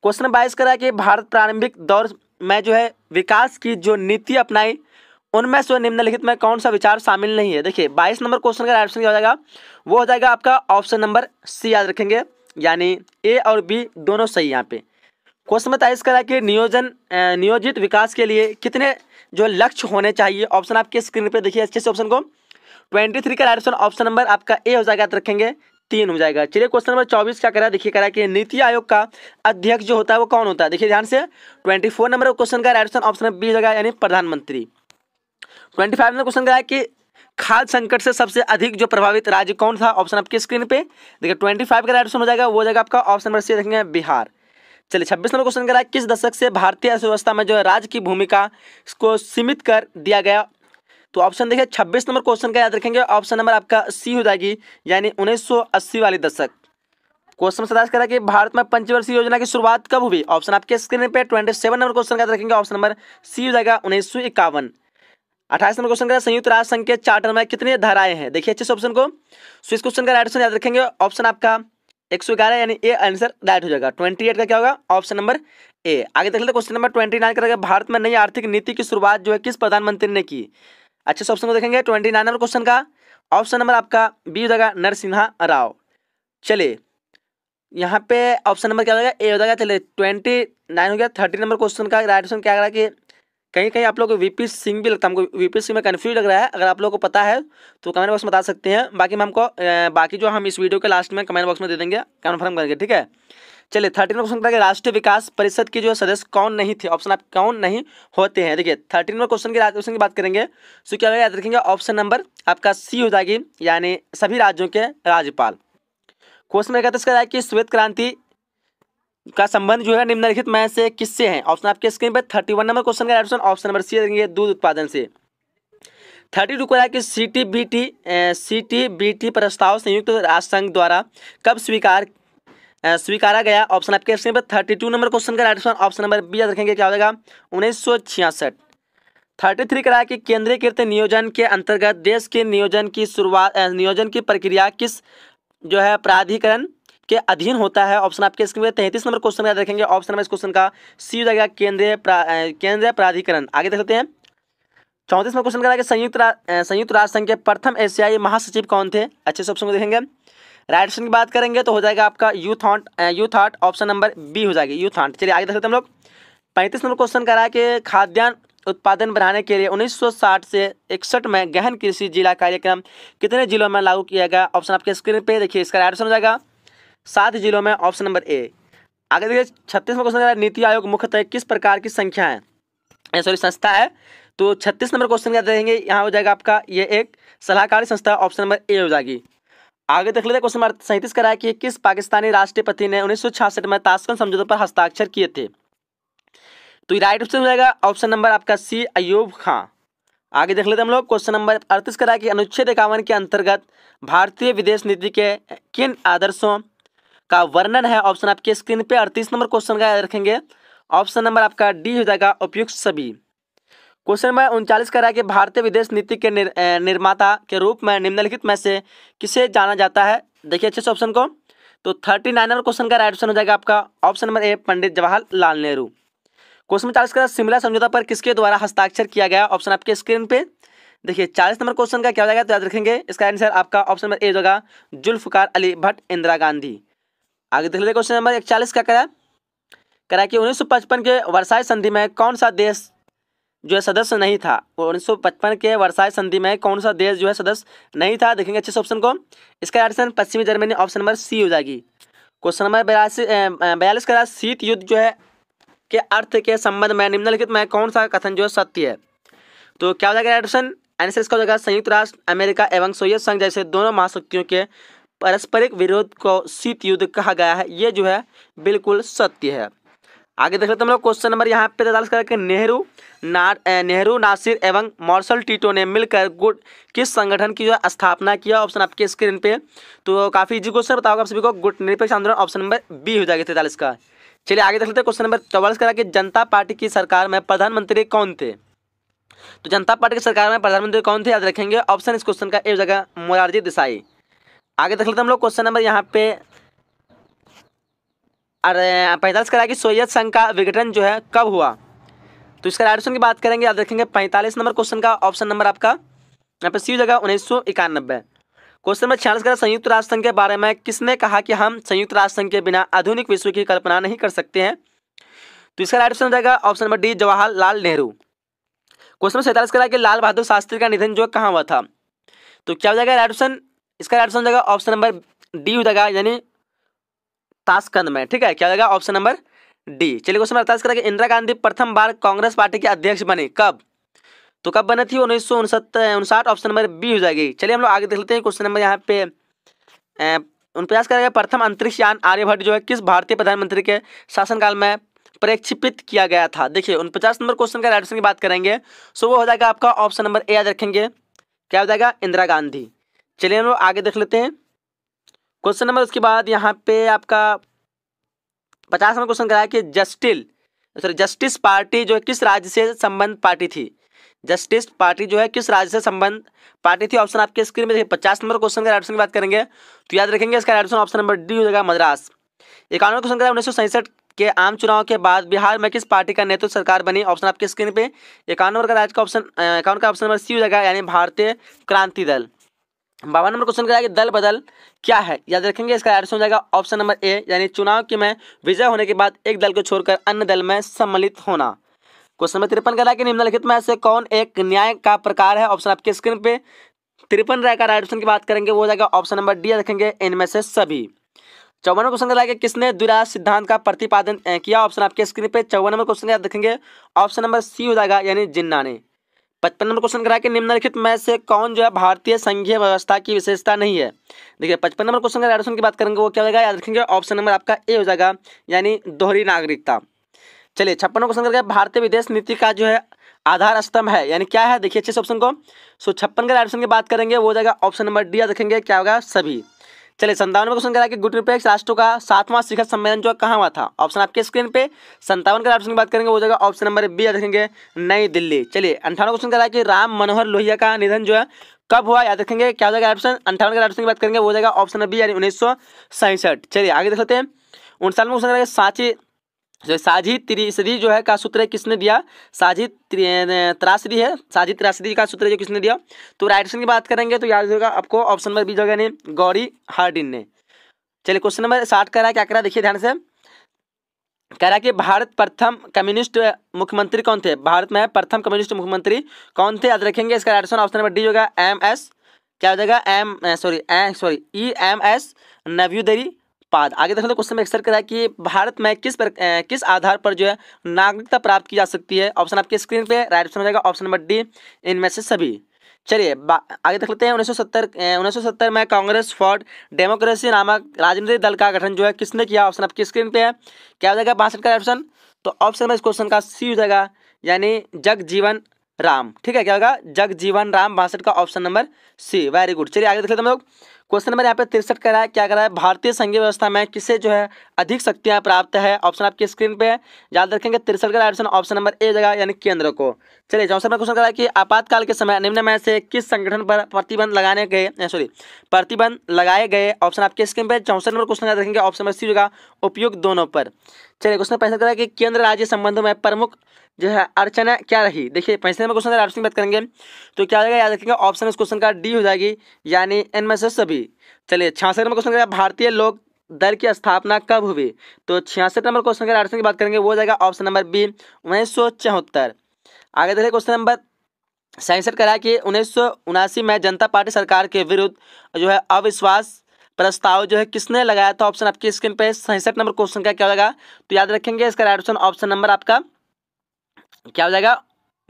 क्वेश्चन बाईस करा कि भारत प्रारंभिक दौर में जो है विकास की जो नीति अपनाई उनमें से निम्नलिखित में कौन सा विचार शामिल नहीं है देखिए बाईस नंबर क्वेश्चन का ऑप्शन क्या हो जाएगा वो हो जाएगा आपका ऑप्शन नंबर सी याद रखेंगे यानी ए और बी दोनों सही यहाँ पे क्वेश्चन में तेईस करा कि नियोजन नियोजित विकास के लिए कितने जो लक्ष्य होने चाहिए ऑप्शन आपके स्क्रीन पर देखिए अच्छे से ऑप्शन को ट्वेंटी थ्री का ऑप्शन ऑप्शन नंबर आपका ए हो जाएगा रखेंगे तीन हो जाएगा चलिए क्वेश्चन नंबर चौबीस क्या करा देखिए करा कि नीति आयोग का अध्यक्ष जो होता है वो कौन होता है देखिए ध्यान से ट्वेंटी फोर नंबर क्वेश्चन का ऑप्शन बी हो जाएगा यानी प्रधानमंत्री ट्वेंटी फाइव में क्वेश्चन कराया कि खाद संकट से सबसे अधिक जो प्रभावित राज्य कौन था ऑप्शन आपकी स्क्रीन पे देखिए ट्वेंटी फाइव का राइट हो जाएगा वो जाएगा आपका ऑप्शन नंबर सी देखेंगे बिहार चलिए छब्बीस नंबर क्वेश्चन कराया किस दशक से भारतीय अर्थव्यवस्था में जो है राज्य की भूमिका को सीमित कर दिया गया तो ऑप्शन देखिए छब्बीस नंबर क्वेश्चन का याद रखेंगे ऑप्शन नंबर आपका सी हो जाएगी यानी उन्नीस वाली दशक क्वेश्चन सदाश करा कि भारत में पंचवर्षीय योजना की शुरुआत कब हुई ऑप्शन आपके स्क्रीन पे ट्वेंटी सेवन नंबर क्वेश्चन का याद रखेंगे ऑप्शन नंबर सी हो जाएगा उन्नीस सौ इक्यावन अट्ठाईस नंबर क्वेश्चन का संयुक्त राष्ट्र संघ के चार्टर में कितने धाराएं हैं देखिए अच्छे से ऑप्शन को स्विस क्वेश्चन का राइट ऑप्शन याद रखेंगे ऑप्शन आपका एक सौ ग्यारह यानी ए आंसर राइट हो जाएगा ट्वेंटी एट का क्या होगा ऑप्शन नंबर ए आगे देख लेते क्वेश्चन नंबर ट्वेंटी नाइन करेगा भारत में नई आर्थिक नीति की शुरुआत जो है किस प्रधानमंत्री ने की अच्छे से ऑप्शन को देखेंगे ट्वेंटी नाइन नंबर क्वेश्चन का ऑप्शन नंबर आपका बी हो जाएगा नरसिम्हा राव चलिए यहाँ पे ऑप्शन नंबर क्या हो जाएगा ए हो जाएगा चलिए ट्वेंटी नाइन हो गया थर्टी नंबर क्वेश्चन का राइट ऑप्शन क्या करा कि कहीं कहीं आप लोग को वीपी सिंह भी लगता है हमको वीपी सिंह में कन्फ्यूज लग रहा है अगर आप लोग को पता है तो कमेंट बॉक्स में बता सकते हैं बाकी हमको बाकी जो हम इस वीडियो के लास्ट में कमेंट बॉक्स में दे देंगे कन्फर्म करके ठीक है चलिए थर्टीन क्वेश्चन था कि राष्ट्रीय विकास परिषद के जो सदस्य कौन नहीं थे ऑप्शन आप कौन नहीं होते हैं देखिए थर्टीन क्वेश्चन के क्वेश्चन की बात करेंगे सो क्या याद रखेंगे ऑप्शन नंबर आपका सी हो जाएगी यानी सभी राज्यों के राज्यपाल क्वेश्चन में कहते हैं कि श्वेत क्रांति का संबंध जो है निम्नलिखित में से किससे है ऑप्शन आपके स्क्रीन पर थर्टी वन नंबर क्वेश्चन का ऑप्शन ऑप्शन नंबर सी देंगे दूध उत्पादन से थर्टी टू को है कि C T B T C T B T प्रस्ताव संयुक्त राष्ट्र संघ द्वारा कब स्वीकार स्वीकारा गया ऑप्शन आपके स्क्रीन पर थर्टी टू नंबर क्वेश्चन का ऑप्शन नंबर बी याद रखेंगे क्या हो जाएगा उन्नीस सौ छियासठ थर्टी थ्री कराया कि केंद्रीय कृत नियोजन के अंतर्गत देश के नियोजन की शुरुआत नियोजन की प्रक्रिया किस जो है प्राधिकरण के अधीन होता है ऑप्शन आपके इसके तैंतीस नंबर क्वेश्चन याद रखेंगे ऑप्शन नंबर इस क्वेश्चन का सी हो जाएगा केंद्रीय केंद्रीय प्राधिकरण आगे देख लेते हैं नंबर क्वेश्चन करा कि संयुक्त संयुक्त राष्ट्र संघ के प्रथम एशियाई महासचिव कौन थे अच्छे से ऑप्शन को देखेंगे राइट ऑप्शन की बात करेंगे तो हो जाएगा आपका यूथ हॉन्ट यूथ हॉट ऑप्शन नंबर बी हो जाएगी यूथ हॉन्ट चलिए आगे देख लेते हैं हम लोग पैंतीस नंबर क्वेश्चन करा कि खाद्यान्न उत्पादन बढ़ाने के लिए 1960 से इकसठ में गहन कृषि जिला कार्यक्रम कितने जिलों में लागू किया गया ऑप्शन आपके स्क्रीन पे देखिए इसका राइट ऑप्शन हो जाएगा सात जिलों में ऑप्शन नंबर ए आगे देखिए छत्तीसवा क्वेश्चन नीति आयोग मुख्यतः किस प्रकार की संख्या है सॉरी संस्था है तो छत्तीस नंबर क्वेश्चन क्या देखेंगे यहाँ हो जाएगा आपका ये एक सलाहकारी संस्था ऑप्शन नंबर ए हो जाएगी आगे देख लेते क्वेश्चन नंबर सैंतीस कराया कि किस पाकिस्तानी राष्ट्रपति ने उन्नीस में ताशकंद समझौते पर हस्ताक्षर किए थे तो राइट ऑप्शन हो जाएगा ऑप्शन नंबर आपका सी अयूब खां आगे देख लेते हम लोग क्वेश्चन नंबर अड़तीस कराया कि अनुच्छेद इक्यावन के अंतर्गत भारतीय विदेश नीति के किन आदर्शों का वर्णन है ऑप्शन आपके स्क्रीन पे अड़तीस नंबर क्वेश्चन का याद रखेंगे ऑप्शन नंबर आपका डी हो जाएगा उपयुक्त सभी क्वेश्चन नंबर उनचालीस कह रहा है कि भारतीय विदेश नीति के निर, निर्माता के रूप में निम्नलिखित में से किसे जाना जाता है देखिए अच्छे से ऑप्शन को तो थर्टी नाइन नंबर क्वेश्चन का राइट ऑप्शन हो जाएगा आपका option number A Pandit Jawaharlal Nehru question number चालीस का शिमला समझौता पर किसके द्वारा हस्ताक्षर किया गया ऑप्शन आपके स्क्रीन पे देखिए चालीस नंबर क्वेश्चन का क्या हो जाएगा तो याद रखेंगे इसका आंसर आपका ऑप्शन नंबर ए होगा जुल्फकार अली भट्ट इंदिरा गांधी आगे देख लेते क्वेश्चन नंबर इकचालीस का करा करा कि 1955 के वर्षाई संधि में कौन सा देश जो है सदस्य नहीं था 1955 के वर्षाई संधि में कौन सा देश जो है सदस्य नहीं था देखेंगे अच्छे से ऑप्शन को इसका आंसर पश्चिमी जर्मनी ऑप्शन नंबर सी हो जाएगी क्वेश्चन नंबर बयासी बयालीस का शीत युद्ध जो है के अर्थ के संबंध में निम्नलिखित में कौन सा कथन जो है सत्य है तो क्या हो जाएगा ऑप्शन आंसर इसका हो जाएगा संयुक्त राष्ट्र अमेरिका एवं सोवियत संघ जैसे दोनों महाशक्तियों के पारस्परिक विरोध को शीत युद्ध कहा गया है ये जो है बिल्कुल सत्य है आगे देख लेते हम लोग क्वेश्चन नंबर यहाँ पे तैतालीस करें नेहरू ना नेहरू नासिर एवं मार्शल टीटो ने मिलकर गुड किस संगठन की जो स्थापना किया ऑप्शन आपके स्क्रीन पे तो काफ़ी इजी क्वेश्चन बताओगे आप सभी को गुट निरपेक्ष आंदोलन ऑप्शन नंबर बी हो जाएगा तैतालीस का चलिए आगे देख लेते हैं क्वेश्चन नंबर चौवालीस करा कि जनता पार्टी की सरकार में प्रधानमंत्री कौन थे तो जनता पार्टी की सरकार में प्रधानमंत्री कौन थे याद रखेंगे ऑप्शन इस क्वेश्चन का एक जगह मोरारजी देसाई आगे देख लेते हम लोग क्वेश्चन नंबर यहाँ पे अरे पैंतालीस करा कि सोयत संघ का विघटन जो है कब हुआ तो इसका राइट ऑप्शन की बात करेंगे आप देखेंगे पैंतालीस नंबर क्वेश्चन का ऑप्शन नंबर आपका यहाँ पे सी जगह उन्नीस सौ इक्यानबे क्वेश्चन नंबर छियालीस का संयुक्त राष्ट्र संघ के बारे में किसने कहा कि हम संयुक्त राष्ट्र संघ के बिना आधुनिक विश्व की कल्पना नहीं कर सकते हैं तो इसका राइट ऑप्शन हो जाएगा option number D Jawaharlal Nehru question number सैंतालीस करा कि लाल बहादुर शास्त्री का निधन जो कहाँ हुआ था तो क्या हो जाएगा राइट ऑप्शन इसका राइट ऑप्शन जाएगा ऑप्शन नंबर डी हो जाएगा यानी ताशकंद में ठीक है क्या हो जाएगा ऑप्शन नंबर डी चलिए क्वेश्चन अड़तालीस करेंगे इंदिरा गांधी प्रथम बार कांग्रेस पार्टी के अध्यक्ष बने कब तो कब बने थी उन्नीस सौ उनसठ ऑप्शन नंबर बी हो जाएगी चलिए हम लोग आगे देख लेते हैं क्वेश्चन नंबर यहाँ पे उनपचास करेगा प्रथम अंतरिक्ष यान आर्यभट्ट जो है किस भारतीय प्रधानमंत्री के शासनकाल में प्रेक्षिपित किया गया था देखिए पचास नंबर क्वेश्चन का राइट ऑप्शन की बात करेंगे सो वो हो जाएगा आपका ऑप्शन नंबर ए याद रखेंगे क्या हो जाएगा इंदिरा गांधी चलिए हम लोग आगे देख लेते हैं क्वेश्चन नंबर उसके बाद यहाँ पे आपका पचास नंबर क्वेश्चन कराया कि जस्टिल सॉरी जस्टिस पार्टी जो है किस राज्य से संबंध पार्टी थी जस्टिस पार्टी जो है किस राज्य से संबंध पार्टी थी ऑप्शन आपके स्क्रीन में देखिए पचास नंबर क्वेश्चन का ऑप्शन की बात करेंगे तो याद रखेंगे इसका right option option number D हो जाएगा मद्रास इक्यानवे क्वेश्चन कराया उन्नीस के आम चुनाव के बाद बिहार में किस पार्टी का नेतृत्व सरकार बनी ऑप्शन आपके स्क्रीन पे इक्यानवे का राज्य का ऑप्शन इक्यावन का ऑप्शन नंबर सी हो जाएगा यानी भारतीय क्रांति दल बावन नंबर क्वेश्चन कराया दल बदल क्या है याद रखेंगे इसका आंसर हो जाएगा ऑप्शन नंबर ए यानी चुनाव की में विजय होने के बाद एक दल को छोड़कर अन्य दल में सम्मिलित होना क्वेश्चन नंबर तिरपन कराया कि निम्नलिखित में से कौन एक न्याय का प्रकार है ऑप्शन आपके स्क्रीन पे तिरपन राय का राइट ऑप्शन की बात करेंगे वो हो जाएगा ऑप्शन नंबर डी रखेंगे इनमें से सभी चौवन नंबर क्वेश्चन कराया कि किसने दुराज सिद्धांत का प्रतिपादन किया ऑप्शन आपके स्क्रीन पे चौवन नंबर क्वेश्चन याद रखेंगे ऑप्शन नंबर सी हो जाएगा यानी जिन्ना ने पचपन नंबर क्वेश्चन करा कि निम्नलिखित में से कौन जो है भारतीय संघीय व्यवस्था की विशेषता नहीं है देखिए पचपन नंबर क्वेश्चन का की बात करेंगे वो क्या होगा याद रखेंगे ऑप्शन नंबर आपका ए हो जाएगा यानी दोहरी नागरिकता चलिए छप्पन क्वेश्चन करके भारतीय विदेश नीति का जो है आधार स्तंभ है यानी क्या है देखिए अच्छे से ऑप्शन को सो छप्पन का ऑप्शन की बात करेंगे वो जाएगा ऑप्शन नंबर डी देखेंगे क्या होगा सभी चलिए संतावनवा क्वेश्चन करा कि गुट निरपेक्ष राष्ट्रों का सातवां शिखर सम्मेलन जो कहाँ हुआ था ऑप्शन आपके स्क्रीन पे संतावन के ऑप्शन की बात करेंगे वो जगह ऑप्शन नंबर बी याद रखेंगे नई दिल्ली चलिए अंठावन क्वेश्चन कराया कि राम मनोहर लोहिया का निधन जो है कब हुआ याद रखेंगे क्या हो जाएगा ऑप्शन अंठावन के ऑप्शन की बात करेंगे वो जगह ऑप्शन बी यानी उन्नीस सौ सैंसठ चलिए आगे देख लेते हैं उनसाल में क्वेश्चन करेंगे साची जो साझी त्रिसदी जो है का सूत्र किसने दिया साझी त्रासदी है साझी त्रासदी का सूत्र जो किसने दिया तो राइट की बात करेंगे तो याद होगा आपको ऑप्शन नंबर बी जो है गौरी हार्डिन ने चलिए क्वेश्चन नंबर साठ कह रहा है क्या करा देखिए ध्यान से कह रहा है कि भारत प्रथम कम्युनिस्ट मुख्यमंत्री कौन थे भारत में प्रथम कम्युनिस्ट मुख्यमंत्री कौन थे याद रखेंगे इसका राइट ऑप्शन नंबर डी होगा एम एस क्या हो जाएगा M sorry sorry E M S नव्यूदरी उत्पाद आगे देखो तो क्वेश्चन में एक्सर है कि भारत में किस पर किस आधार पर जो है नागरिकता प्राप्त की जा सकती है ऑप्शन आपके स्क्रीन पे राइट ऑप्शन हो जाएगा ऑप्शन नंबर डी इनमें से सभी चलिए आगे देख लेते हैं 1970 1970 में कांग्रेस फॉर डेमोक्रेसी नामक राजनीतिक दल का गठन जो है किसने किया ऑप्शन आपकी स्क्रीन पे है क्या हो जाएगा बासठ का ऑप्शन तो ऑप्शन में इस क्वेश्चन का सी हो जाएगा यानी जग जीवन राम ठीक है क्या होगा जग जीवन राम बासठ का option number C very good चलिए आगे देख लेते हम लोग क्वेश्चन नंबर यहाँ पे तिरसठ कर रहा है क्या कर रहा है भारतीय संघीय व्यवस्था में किसे जो है अधिक शक्तियाँ प्राप्त है ऑप्शन आपकी स्क्रीन पे है याद रखेंगे तिरसठ का ऑप्शन ऑप्शन नंबर ए जगह यानी केंद्र को चलिए चौसठ नंबर क्वेश्चन कर रहा है कि आपातकाल के समय निम्न में से किस संगठन पर प्रतिबंध लगाने गए सॉरी प्रतिबंध लगाए गए ऑप्शन आपके स्क्रीन पे चौसठ नंबर क्वेश्चन याद रखेंगे ऑप्शन नंबर सी जगह उपयुक्त दोनों पर चलिए क्वेश्चन पैसा कर रहा है कि केंद्र राज्य संबंधों में प्रमुख जो है अर्चना क्या रही देखिए पैंसठ में क्वेश्चन ऑप्शन की बात करेंगे तो क्या होगा याद रखेंगे ऑप्शन इस क्वेश्चन का डी हो जाएगी यानी एन में से सभी चलिए छियासठ नंबर क्वेश्चन करेगा भारतीय लोक दल की स्थापना कब हुई तो छियासठ नंबर क्वेश्चन का ऑप्शन की बात करेंगे वो जाएगा ऑप्शन नंबर बी उन्नीस आगे देखिए क्वेश्चन नंबर सैंसठ करा कि उन्नीस में जनता पार्टी सरकार के विरुद्ध जो है अविश्वास प्रस्ताव जो है किसने लगाया था ऑप्शन आपकी स्क्रीन पे सैंसठ नंबर क्वेश्चन का क्या होगा तो याद रखेंगे इसका राइट ऑप्शन ऑप्शन नंबर आपका क्या हो जाएगा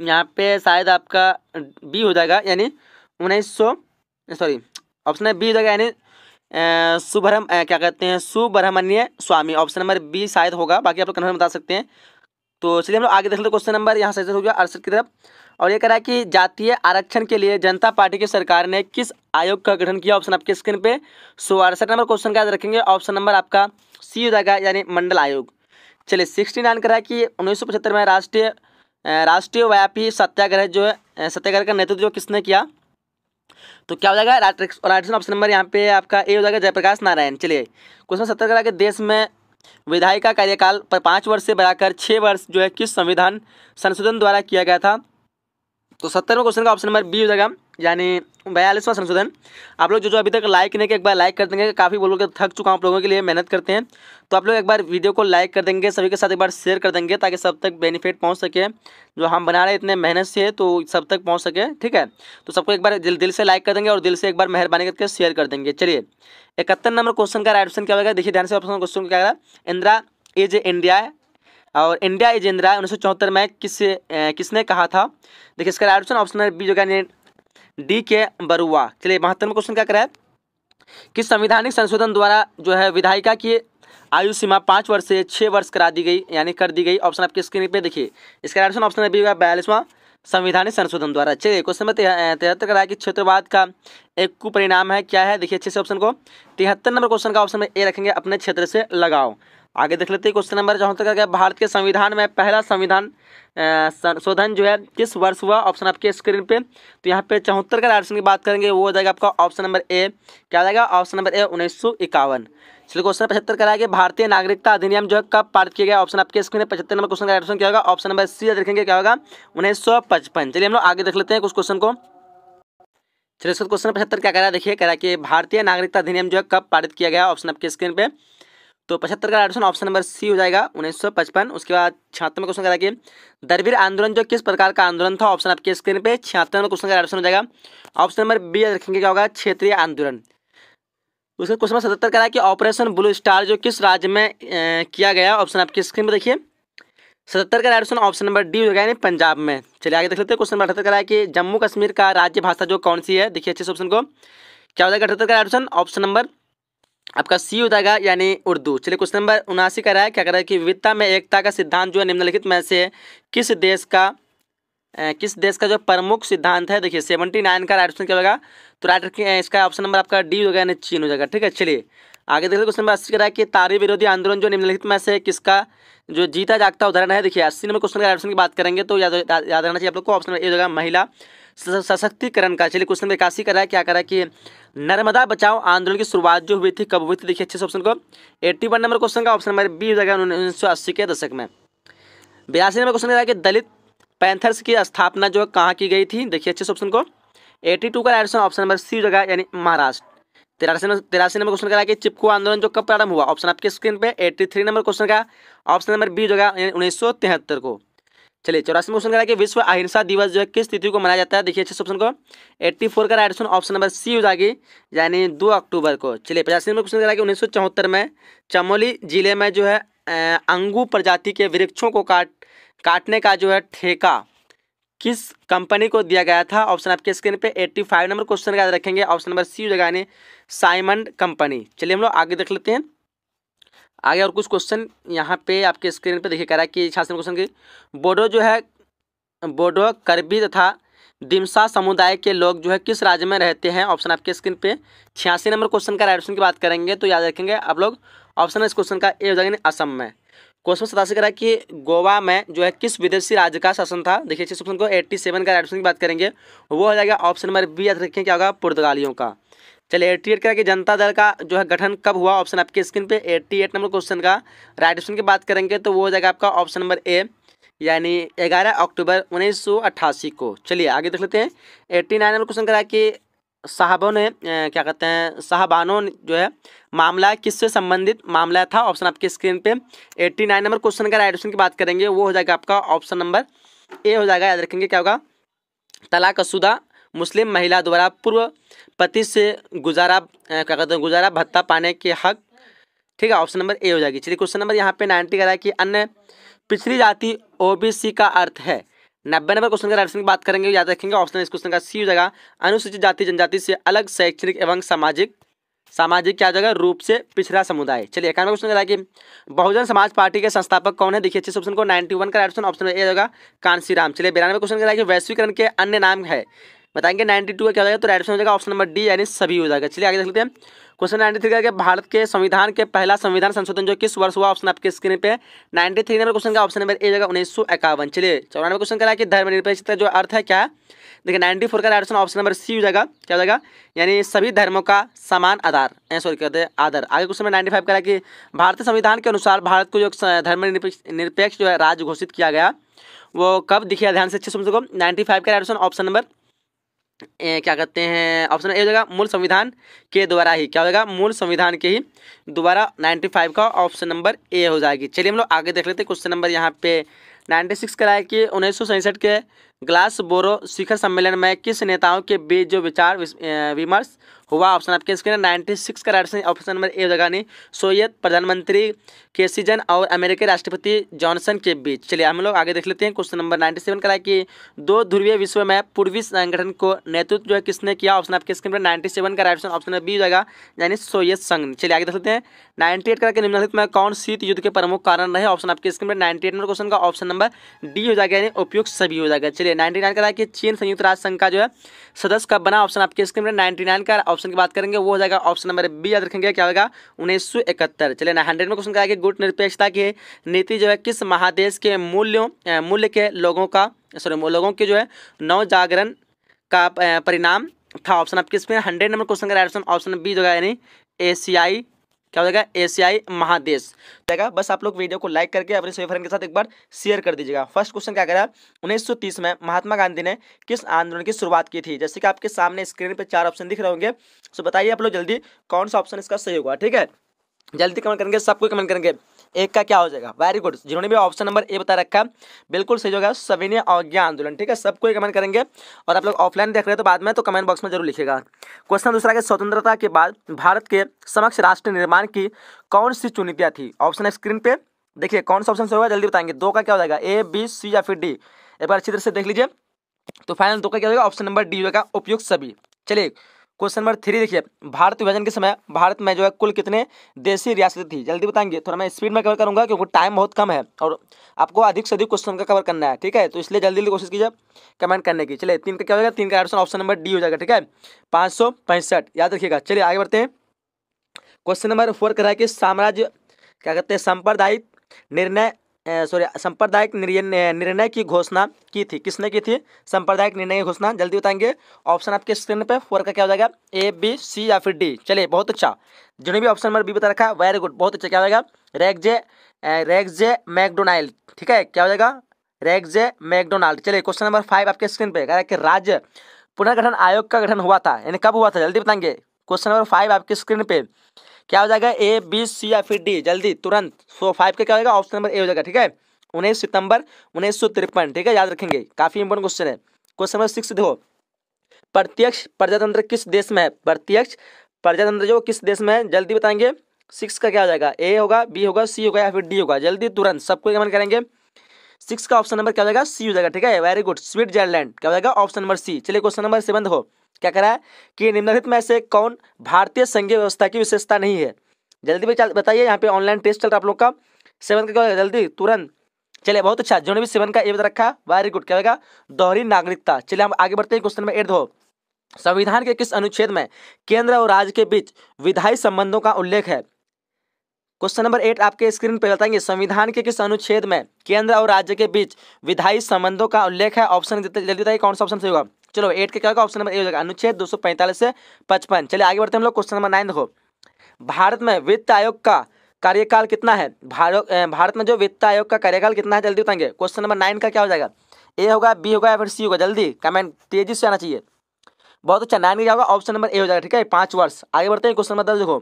यहाँ पे शायद आपका बी हो जाएगा यानी उन्नीस सौ सॉरी ऑप्शन नंबर बी हो जाएगा यानी सुब्रम क्या कहते हैं Subramanian Swamy option number B शायद होगा बाकी आप लोग कन्फर्म बता सकते हैं तो चलिए हम लोग आगे देख लेते क्वेश्चन नंबर यहाँ से हो गया अड़सठ की तरफ और ये कह रहा है कि जातीय आरक्षण के लिए जनता पार्टी की सरकार ने किस आयोग का गठन किया ऑप्शन आपके स्क्रीन पे सो अड़सठ नंबर क्वेश्चन का याद रखेंगे ऑप्शन नंबर आपका सी हो जाएगा यानी मंडल आयोग चलिए सिक्सटी नाइन कह रहा है कि उन्नीस में राष्ट्रीय राष्ट्रीय व्यापी सत्याग्रह जो है सत्याग्रह का नेतृत्व किसने किया तो क्या हो जाएगा राइट ऑप्शन नंबर यहाँ पे आपका ए हो जाएगा जयप्रकाश नारायण चलिए क्वेश्चन सत्याग्रह के देश में विधायिका कार्यकाल पर पाँच वर्ष से बढ़ाकर छः वर्ष जो है किस संविधान संशोधन द्वारा किया गया था तो सत्तरवें क्वेश्चन का ऑप्शन नंबर बी हो जाएगा यानी बयालीसवां संशोधन आप लोग जो जो अभी तक लाइक नहीं किया एक बार लाइक कर देंगे काफ़ी बोल के थक चुका हूँ आप लोगों के लिए मेहनत करते हैं तो आप लोग एक बार वीडियो को लाइक कर देंगे सभी के साथ एक बार शेयर कर देंगे ताकि सब तक बेनिफिट पहुँच सके जो हम बना रहे इतने मेहनत से तो सब तक पहुँच सके ठीक है तो सबको एक बार दिल दिल से लाइक कर देंगे और दिल से एक बार मेहरबानी करके शेयर कर देंगे चलिए इकहत्तर नंबर क्वेश्चन का राइट ऑप्शन क्या होगा देखिए ध्यान से ऑप्शन क्वेश्चन क्या होगा इंदिरा इज इंडिया और इंडिया इज इंदिरा उन्नीस में किस किसने कहा था देखिए इसका राइट ऑप्शन ऑप्शन बी जो क्या डी के बरुआ चलिए महत्वपूर्ण क्वेश्चन क्या कराए कि संविधानिक संशोधन द्वारा जो है विधायिका की आयु सीमा पाँच वर्ष से छः वर्ष करा दी गई यानी कर दी गई ऑप्शन आपकी स्क्रीन पे देखिए इसका ऑप्शन ऑप्शन अभी होगा बयालीसवां संविधानिक संशोधन द्वारा चलिए क्वेश्चन में तिहत्तर का है कि क्षेत्रवाद का एक कुपरिणाम है क्या है देखिए अच्छे से ऑप्शन को तिहत्तर नंबर क्वेश्चन का ऑप्शन में ए रखेंगे अपने क्षेत्र से लगाओ आगे देख लेते हैं क्वेश्चन नंबर जहाँ तक गया भारत के संविधान में पहला संविधान संशोधन जो है किस वर्ष हुआ ऑप्शन आपके स्क्रीन पे तो यहाँ पे चौहत्तर का ऑप्शन की बात करेंगे वो हो जाएगा आपका ऑप्शन नंबर ए क्या हो जाएगा ऑप्शन नंबर ए उन्नीस सौ इक्यावन चलिए क्वेश्चन पचहत्तर गया भारतीय नागरिकता अधिनियम जो है कब पारित किया गया ऑप्शन आपके स्क्रीन पे पचहत्तर नंबर क्वेश्चन का ऑप्शन क्या होगा ऑप्शन नंबर सी देखेंगे क्या होगा उन्नीस सौ पचपन चलिए हम लोग आगे देख लेते हैं कुछ क्वेश्चन को चलिए क्वेश्चन पचहत्तर क्या करा देखिए करा कि भारतीय नागरिकता अधिनियम जो है कब पारित किया गया ऑप्शन आपके स्क्रीन पे तो पचहत्तर का ऑप्शन ऑप्शन नंबर सी हो जाएगा उन्नीस सौ पचपन उसके बाद छिहत्तर में क्वेश्चन करा कि दरवीर आंदोलन जो किस प्रकार का आंदोलन था ऑप्शन आपके स्क्रीन पे छिहत्तर में क्वेश्चन का ऑप्शन हो जाएगा ऑप्शन नंबर बी रखेंगे क्या होगा क्षेत्रीय आंदोलन उसके क्वेश्चन नंबर सतहत्तर कराया कि ऑपरेशन ब्लू स्टार जो किस राज्य में किया गया ऑप्शन आपके स्क्रीन पर देखिए सतहत्तर का ऑप्शन ऑप्शन नंबर डी हो गया यानी पंजाब में चलिए आगे देख लेते हैं क्वेश्चन नंबर अठहत्तर कराया कि जम्मू कश्मीर का राज्य भाषा जो कौन सी है देखिए अच्छे से ऑप्शन को क्या हो जाएगा अठहत्तर का ऑप्शन ऑप्शन नंबर आपका सी हो जाएगा यानी उर्दू चलिए क्वेश्चन नंबर उनासी कर रहा है क्या कह रहा है कि विविधता में एकता का सिद्धांत जो है निम्नलिखित में से किस देश का किस देश का जो प्रमुख सिद्धांत है देखिए सेवेंटी नाइन का राइट ऑप्शन क्या होगा तो राइट इसका ऑप्शन नंबर आपका डी होगा यानी चीन हो जाएगा ठीक है चलिए आगे देखिए क्वेश्चन नंबर अस्सी का रहा है कि तारी विरोधी आंदोलन जो निम्नलिखित में से किसका जो जीता जागता उदाहरण है देखिए अस्सी नंबर क्वेश्चन का ऑप्शन की बात करेंगे तो याद याद रहना चाहिए आप लोग को ऑप्शन ए होगा महिला सशक्तिकरण का चलिए क्वेश्चन नंबर इक्यासी कर रहा है क्या रहा है कि नर्मदा बचाओ आंदोलन की शुरुआत जो हुई थी कब हुई थी देखिए अच्छे से ऑप्शन को एट्टी वन नंबर क्वेश्चन का ऑप्शन नंबर बी हो जाएगा उन्नीस सौ अस्सी के दशक में बयासी नंबर क्वेश्चन कि दलित पैंथर्स की स्थापना जो है कहाँ की गई थी देखिए अच्छे से ऑप्शन को एट्टी टू का राइट ऑप्शन नंबर सी हो जाएगा यानी महाराष्ट्र तिरासी नंबर तिरासी नंबर क्वेश्चन करा कि चिपको आंदोलन जो कब प्रारंभ हुआ ऑप्शन आपके स्क्रीन पर एट्टी थ्री नंबर क्वेश्चन का ऑप्शन नंबर बी होगा उन्नीस सौ तिहत्तर को चलिए चौरासी क्वेश्चन करा कि विश्व अहिंसा दिवस जो है किस तिथि को मनाया जाता है देखिए अच्छे ऑप्शन को एट्टी फोर का right option option number C हो जाएगी यानी दो अक्टूबर को चलिए पचासी नंबर क्वेश्चन करा कि उन्नीस में चमोली जिले में जो है अंगू प्रजाति के वृक्षों को काट काटने का जो है ठेका किस कंपनी को दिया गया था ऑप्शन आपके स्क्रीन पे 85 नंबर क्वेश्चन का याद रखेंगे ऑप्शन नंबर सी हो जाएगा यानी साइमंड कंपनी चलिए हम लोग आगे देख लेते हैं आगे और कुछ क्वेश्चन यहाँ पे आपके स्क्रीन पे देखिए कह रहा है कि शासन क्वेश्चन की बोडो जो है बोडो करबी तथा दिमसा समुदाय के लोग जो है किस राज्य में रहते हैं ऑप्शन आपके स्क्रीन पे छियासी नंबर क्वेश्चन का राइट ऑप्शन की बात करेंगे तो याद रखेंगे आप लोग ऑप्शन इस क्वेश्चन का ए हो जाएगा असम में क्वेश्चन सतासी कह रहा है कि गोवा में जो है किस विदेशी राज्य का शासन था देखिए इस क्वेश्चन को एट्टी सेवन का राइट ऑप्शन की बात करेंगे वो हो जाएगा ऑप्शन नंबर बी याद रखें क्या होगा पुर्तगालियों का चलिए एट्टी एट का कि जनता दल का जो है गठन कब हुआ ऑप्शन आपके स्क्रीन पे एट्टी एट नंबर क्वेश्चन का राइट ऑप्शन की बात करेंगे तो वो हो जाएगा आपका ऑप्शन नंबर ए यानी ग्यारह अक्टूबर उन्नीस को चलिए आगे देख लेते हैं एट्टी नाइन नंबर क्वेश्चन करा कि साहबों ने क्या कहते हैं साहबानों ने जो है मामला किससे संबंधित मामला था ऑप्शन आपके स्क्रीन पे एट्टी नाइन नंबर क्वेश्चन का राइट ऑप्शन की बात करेंगे वो हो जाएगा आपका ऑप्शन नंबर ए हो जाएगा याद रखेंगे क्या होगा तलाकशुदा मुस्लिम महिला द्वारा पूर्व पति से गुजारा क्या कहते हैं गुजारा भत्ता पाने के हक ठीक है ऑप्शन नंबर ए हो जाएगी चलिए क्वेश्चन नंबर यहाँ पे नाइन्टी कह रहा है कि अन्य पिछड़ी जाति ओबीसी का अर्थ है नब्बे नंबर क्वेश्चन का ऑप्शन की बात करेंगे याद रखेंगे ऑप्शन इस क्वेश्चन का सी हो जाएगा अनुसूचित जाति जनजाति से अलग शैक्षणिक एवं सामाजिक सामाजिक क्या जगह रूप से पिछड़ा समुदाय चलिए एक क्वेश्चन है कि बहुजन समाज पार्टी के संस्थापक कौन है देखिए अच्छे ऑप्शन को नाइन्टी वन का ऑप्शन ऑप्शन ए होगा कांसी चलिए बिरानवे क्वेश्चन है कि वैश्वीकरण के अन्य नाम है बताएंगे नाइन्टी टू का क्या हो जाएगा तो राइट ऑप्शन हो जाएगा ऑप्शन नंबर डी यानी सभी हो जाएगा चलिए आगे देख लेते हैं क्वेश्चन नाइन्टी थ्री का भारत के संविधान के पहला संविधान संशोधन जो किस वर्ष हुआ ऑप्शन आपके स्क्रीन पे नाइन्टी थ्री नंबर क्वेश्चन का ऑप्शन नंबर ए जाएगा उन्नीस सौ इक्यावन चलिए चौरानवे क्वेश्चन करा कि धर्मनिरपेक्षता जो अर्थ है क्या देखिए नाइन्टी फोर का right option option number C हो जाएगा क्या हो जाएगा यानी सभी धर्मों का समान आधार सॉरी कहते हैं आधार आगे क्वेश्चन नंबर नाइन्टी फाइव करा कि भारतीय संविधान के अनुसार भारत को जो धर्मनिरपेक्ष निरपेक्ष जो है राज्य घोषित किया गया वो कब दिखिए ध्यान से अच्छे सको नाइन्टी फाइव का राइट ऑप्शन नंबर क्या कहते हैं ऑप्शन ए हो जाएगा मूल संविधान के द्वारा ही क्या होगा मूल संविधान के ही द्वारा नाइन्टी फाइव का ऑप्शन नंबर ए हो जाएगी चलिए हम लोग आगे देख लेते हैं क्वेश्चन नंबर यहाँ पे नाइन्टी सिक्स कराए कि उन्नीस सौ सैंसठ के ग्लास बोरो शिखर सम्मेलन में किस नेताओं के बीच जो विचार विमर्श हुआ ऑप्शन आपके स्क्रीन नाइन्टी सिक्स का राइट ऑप्शन नंबर ए जगह नहीं सोवियत प्रधानमंत्री केसीजन और अमेरिकी राष्ट्रपति जॉनसन के बीच चलिए हम लोग आगे देख लेते हैं क्वेश्चन नंबर नाइन्टी सेवन का कि दो ध्रुवीय विश्व में पूर्वी संगठन को नेतृत्व जो है किसने किया ऑप्शन आपके स्क्रीन पर नाइन्टी सेवन का राइट ऑप्शन बी जगह यानी सोवियत संघ चलिए आगे देख लेते हैं नाइन्टी एट का निम्नलिखित में कौन शीत युद्ध के प्रमुख कारण रहे ऑप्शन आपके स्क्रीन पर नाइन्टी एट क्वेश्चन का ऑप्शन नंबर डी हो जाएगा यानी उपयुक्त सभी हो जाएगा चलिए लिए नाइन्टी नाइन का था कि चीन संयुक्त राष्ट्र संघ का जो है सदस्य कब बना ऑप्शन आपके स्क्रीन पर नाइन्टी नाइन का ऑप्शन की बात करेंगे वो हो जाएगा ऑप्शन नंबर बी याद रखेंगे क्या होगा उन्नीस सौ इकहत्तर चलिए ना हंड्रेड में क्वेश्चन कराया कि गुट निरपेक्षता की नीति जो है किस महादेश के मूल्यों मूल्य के लोगों का सॉरी लोगों के जो है नव जागरण का परिणाम था ऑप्शन आपके इसमें हंड्रेड नंबर क्वेश्चन का ऑप्शन ऑप्शन बी जो है यानी एशियाई क्या हो जाएगा एशियाई महादेश जाएगा तो बस आप लोग वीडियो को लाइक करके अपने सभी फ्रेंड के साथ एक बार शेयर कर दीजिएगा फर्स्ट क्वेश्चन क्या करा 1930 में महात्मा गांधी ने किस आंदोलन की शुरुआत की थी जैसे कि आपके सामने स्क्रीन पर चार ऑप्शन दिख रहे होंगे तो बताइए आप लोग जल्दी कौन सा ऑप्शन इसका सही होगा ठीक है जल्दी कमेंट करेंगे सबको कमेंट करेंगे एक का क्या हो जाएगा वेरी गुड जिन्होंने भी ऑप्शन नंबर ए बता रखा है बिल्कुल सही होगा सविनय अवज्ञा आंदोलन ठीक है सबको कमेंट करेंगे और आप लोग ऑफलाइन देख रहे हो तो बाद में तो कमेंट बॉक्स में जरूर लिखेगा क्वेश्चन दूसरा के स्वतंत्रता के बाद भारत के समक्ष राष्ट्र निर्माण की कौन सी चुनौतियाँ थी ऑप्शन है स्क्रीन पर देखिए कौन सा ऑप्शन से होगा जल्दी बताएंगे दो का क्या हो जाएगा ए बी सी या फिर डी एक बार अच्छी तरह से देख लीजिए तो फाइनल दो का क्या होगा ऑप्शन नंबर डी होगा उपयुक्त सभी चलिए क्वेश्चन नंबर थ्री देखिए भारत विभाजन के समय भारत में जो है कुल कितने देशी रियासतें थी जल्दी बताएंगे थोड़ा मैं स्पीड में कवर करूंगा क्योंकि टाइम बहुत कम है और आपको अधिक से अधिक क्वेश्चन का कवर करना है ठीक है तो इसलिए जल्दी जल्दी कोशिश कीजिए कमेंट करने की चलिए तीन का क्या होगा तीन का ऑप्शन ऑप्शन नंबर डी हो जाएगा ठीक है पाँच याद रखिएगा चलिए आगे बढ़ते हैं क्वेश्चन नंबर फोर कह रहा है कि साम्राज्य क्या कहते हैं साम्प्रदायिक निर्णय सॉरी सांप्रदायिक निर्णय की घोषणा की थी किसने की थी सांप्रदायिक निर्णय की घोषणा जल्दी बताएंगे ऑप्शन आपके स्क्रीन पे फोर का क्या हो जाएगा ए बी सी या फिर डी चलिए बहुत अच्छा जिन्हें भी ऑप्शन नंबर बी बता रखा है वेरी गुड बहुत अच्छा क्या हो जाएगा रैक जे रैग जे मैकडोनाल्ड ठीक है क्या हो जाएगा रैग जे मैकडोनाल्ड चलिए क्वेश्चन नंबर फाइव आपके स्क्रीन पे क्या कि राज्य पुनर्गठन आयोग का गठन हुआ था यानी कब हुआ था जल्दी बताएंगे क्वेश्चन नंबर फाइव आपके स्क्रीन पर क्या हो जाएगा ए बी सी या फिर डी जल्दी तुरंत सो फाइव का क्या होगा ऑप्शन नंबर ए हो जाएगा ठीक है उन्नीस सितंबर उन्नीस सौ तिरपन ठीक है याद रखेंगे काफी इंपोर्टेंट क्वेश्चन है क्वेश्चन नंबर सिक्स देखो प्रत्यक्ष प्रजातंत्र किस देश में है प्रत्यक्ष प्रजातंत्र जो किस देश में है जल्दी बताएंगे सिक्स का क्या हो जाएगा ए होगा बी होगा सी होगा या फिर डी होगा जल्दी तुरंत सबको कमेंट करेंगे सिक्स का ऑप्शन नंबर क्या हो जाएगा सी हो जाएगा ठीक है वेरी गुड स्विट्जरलैंड क्या हो जाएगा ऑप्शन नंबर सी चलिए क्वेश्चन नंबर सेवन देखो क्या कह रहा है कि निम्नलिखित में से कौन भारतीय संघीय व्यवस्था की विशेषता नहीं है जल्दी बताइए यहाँ पे ऑनलाइन टेस्ट चल रहा आप लोग का सेवन का जल्दी तुरंत चलिए बहुत अच्छा जिन्होंने भी सेवन का ए बता रखा वेरी गुड क्या होगा दोहरी नागरिकता चलिए हम आगे बढ़ते हैं क्वेश्चन नंबर एट दो संविधान के किस अनुच्छेद में केंद्र और राज्य के बीच विधायी संबंधों का उल्लेख है क्वेश्चन नंबर एट आपके स्क्रीन पर बताएंगे संविधान के किस अनुच्छेद में केंद्र और राज्य के बीच विधायी संबंधों का उल्लेख है ऑप्शन जल्दी बताइए कौन सा ऑप्शन सही होगा चलो एट का क्या होगा ऑप्शन नंबर ए हो जाएगा अनुच्छेद दो से पचपन चलिए आगे बढ़ते हम लोग क्वेश्चन नंबर नाइन देखो भारत में वित्त आयोग का कार्यकाल कितना है भारत भारत में जो वित्त आयोग का कार्यकाल कितना है जल्दी बताएंगे क्वेश्चन नंबर नाइन का क्या हो जाएगा ए होगा बी होगा या फिर सी होगा जल्दी कमेंट तेजी से आना चाहिए बहुत अच्छा नाइन का क्या होगा ऑप्शन नंबर ए हो जाएगा ठीक है पाँच वर्ष आगे बढ़ते हैं क्वेश्चन नंबर दस देखो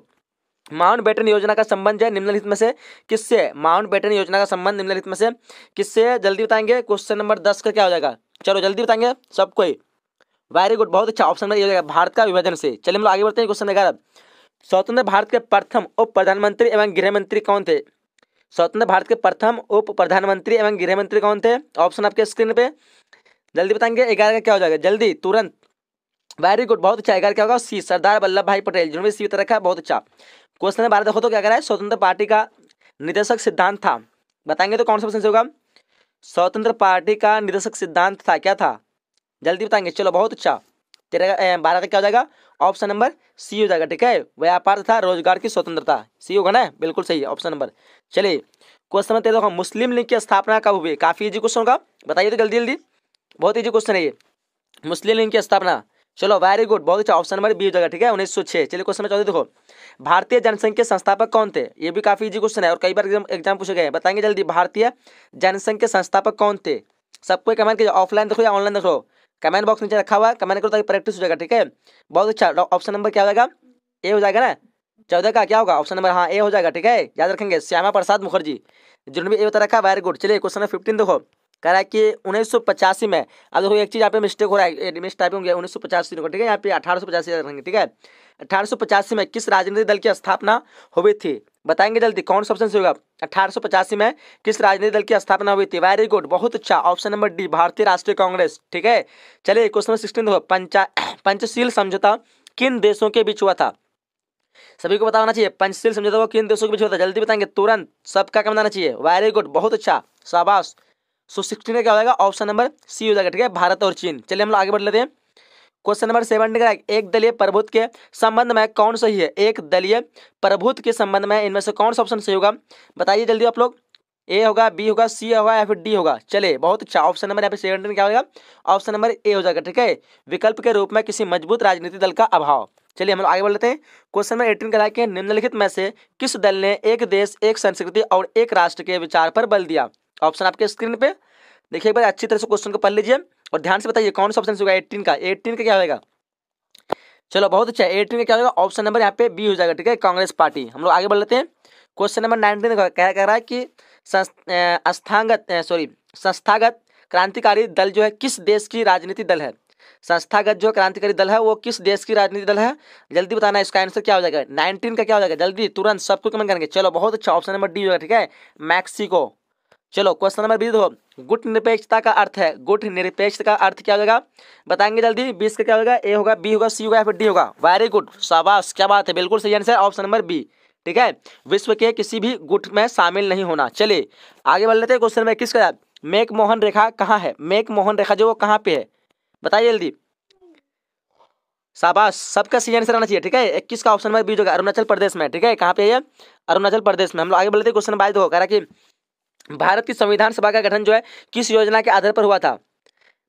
माउंट बेटन योजना का संबंध है निम्नलिखित में से किससे माउंट बेटन योजना का संबंध निम्नलिखित में से किससे जल्दी बताएंगे क्वेश्चन नंबर दस का क्या हो जाएगा चलो जल्दी बताएंगे सबको ही वेरी गुड बहुत अच्छा ऑप्शन नंबर भारत का विभाजन से चलिए हम लोग आगे बढ़ते हैं क्वेश्चन ग्यारह स्वतंत्र भारत के प्रथम उप प्रधानमंत्री एवं गृह मंत्री कौन थे स्वतंत्र भारत के प्रथम उप प्रधानमंत्री एवं गृह मंत्री कौन थे ऑप्शन आपके स्क्रीन पे जल्दी बताएंगे ग्यारह का क्या हो जाएगा जल्दी तुरंत वेरी गुड बहुत अच्छा ग्यारह क्या होगा सी सरदार वल्लभ भाई पटेल जिन्होंने सी रखा है बहुत अच्छा क्वेश्चन बारह देखो तो क्या करा है स्वतंत्र पार्टी का निर्देशक सिद्धांत था बताएंगे तो कौन सा क्वेश्चन होगा स्वतंत्र पार्टी का निर्देशक सिद्धांत था क्या था जल्दी बताएंगे चलो बहुत अच्छा तेरह बारह का क्या हो जाएगा ऑप्शन नंबर सी हो जाएगा ठीक है व्यापार तथा रोजगार की स्वतंत्रता सी होगा ना बिल्कुल सही है ऑप्शन नंबर चलिए क्वेश्चन नंबर तेरह देखो मुस्लिम लीग की स्थापना कब हुई काफ़ी इजी क्वेश्चन होगा बताइए तो जल्दी जल्दी बहुत इजी क्वेश्चन है ये मुस्लिम लीग की स्थापना चलो वेरी गुड बहुत अच्छा ऑप्शन नंबर बी हो जाएगा ठीक है उन्नीस सौ छह चलिए क्वेश्चन नंबर चौदह देखो भारतीय जनसंघ के संस्थापक कौन थे ये भी काफ़ी इजी क्वेश्चन है और कई बार एग्जाम पूछे गए बताएंगे जल्दी भारतीय जनसंघ के संस्थापक कौन थे सबको कमेंट कीजिए ऑफलाइन देखो या ऑनलाइन देखो कमेंट बॉक्स नीचे रखा हुआ है कमेंट करो ताकि प्रैक्टिस हो जाएगा ठीक है बहुत अच्छा ऑप्शन नंबर क्या हो जाएगा ए हो जाएगा ना चौदह का क्या होगा ऑप्शन नंबर हाँ ए हो जाएगा ठीक है याद रखेंगे श्यामा प्रसाद मुखर्जी जिन्होंने भी ए बता रखा वेरी गुड चलिए क्वेश्चन नंबर फिफ्टीन देखो कह रहा है कि उन्नीस में अब देखो एक चीज़ यहाँ पे मिस्टेक हो रहा है मिस टाइप हो उन्नीस सौ पचासी ठीक है यहाँ पे अठारह सौ पचासी रखेंगे ठीक है अठारह सौ पचासी में किस राजनीतिक दल की स्थापना हुई थी बताएंगे जल्दी कौन सा ऑप्शन से होगा अठारह सौ पचासी में किस राजनीतिक दल की स्थापना हुई थी वेरी गुड बहुत अच्छा ऑप्शन नंबर डी भारतीय राष्ट्रीय कांग्रेस ठीक है चलिए क्वेश्चन नंबर सिक्सटीन देखो पंचशील समझौता किन देशों के बीच हुआ था सभी को बताना चाहिए पंचशील समझौता किन देशों के बीच होता है जल्दी बताएंगे तुरंत सबका कम बताना चाहिए वेरी गुड बहुत अच्छा शाबाश सो सिक्सटीन का क्या हो जाएगा ऑप्शन नंबर सी हो जाएगा ठीक है भारत और चीन चलिए हम लोग आगे बढ़ लेते हैं क्वेश्चन नंबर सेवन का एक दलीय प्रभुत्व के संबंध में कौन सही है एक दलीय प्रभुत्व के संबंध में इनमें से कौन सा ऑप्शन सही होगा बताइए जल्दी आप लोग ए होगा बी होगा सी होगा या फिर डी होगा चले बहुत अच्छा ऑप्शन नंबर यहाँ पे सेवेंटीन क्या होगा ऑप्शन नंबर ए हो जाएगा ठीक है विकल्प के रूप में किसी मजबूत राजनीतिक दल का अभाव चलिए हम लोग आगे बढ़ लेते हैं क्वेश्चन नंबर एटीन का कि निम्नलिखित में से किस दल ने एक देश एक संस्कृति और एक राष्ट्र के विचार पर बल दिया ऑप्शन आपके स्क्रीन पे देखिए एक बार अच्छी तरह से क्वेश्चन को पढ़ लीजिए और ध्यान से बताइए कौन सा ऑप्शन होगा एट्टीन का एट्टीन का क्या होगा चलो बहुत अच्छा एट्टीन का क्या होगा ऑप्शन नंबर यहाँ पे बी हो जाएगा ठीक है कांग्रेस पार्टी हम लोग आगे बढ़ लेते हैं क्वेश्चन नंबर नाइनटीन का क्या कह रहा है कि संस्थागत सॉरी संस्थागत क्रांतिकारी दल जो है किस देश की राजनीति दल है संस्थागत जो क्रांतिकारी दल है वो किस देश की राजनीति दल है जल्दी बताना इसका आंसर क्या हो जाएगा नाइनटीन का क्या हो जाएगा जल्दी तुरंत सबको कमेंट करेंगे चलो बहुत अच्छा ऑप्शन नंबर डी होगा ठीक है मैक्सिको चलो क्वेश्चन नंबर बीस दो गुट निरपेक्षता का अर्थ है गुट निरपेक्ष का अर्थ क्या होगा बताएंगे जल्दी बीस का क्या होगा ए होगा बी होगा सी होगा या फिर डी होगा वेरी गुड शाबाश क्या बात है बिल्कुल सही आंसर ऑप्शन नंबर बी ठीक है विश्व के किसी भी गुट में शामिल नहीं होना चलिए आगे बढ़ लेते हैं क्वेश्चन नंबर इक्कीस का मेक मोहन रेखा कहाँ है मेक मोहन रेखा जो वो कहाँ पे है बताइए जल्दी शाबाश सबका सी आंसर आना चाहिए ठीक है इक्कीस का ऑप्शन नंबर बी होगा अरुणाचल प्रदेश में ठीक है कहाँ पे है अरुणाचल प्रदेश में हम लोग आगे बढ़ते क्वेश्चन बाई दो कह रहा कि भारत की संविधान सभा का गठन जो है किस योजना के आधार पर हुआ था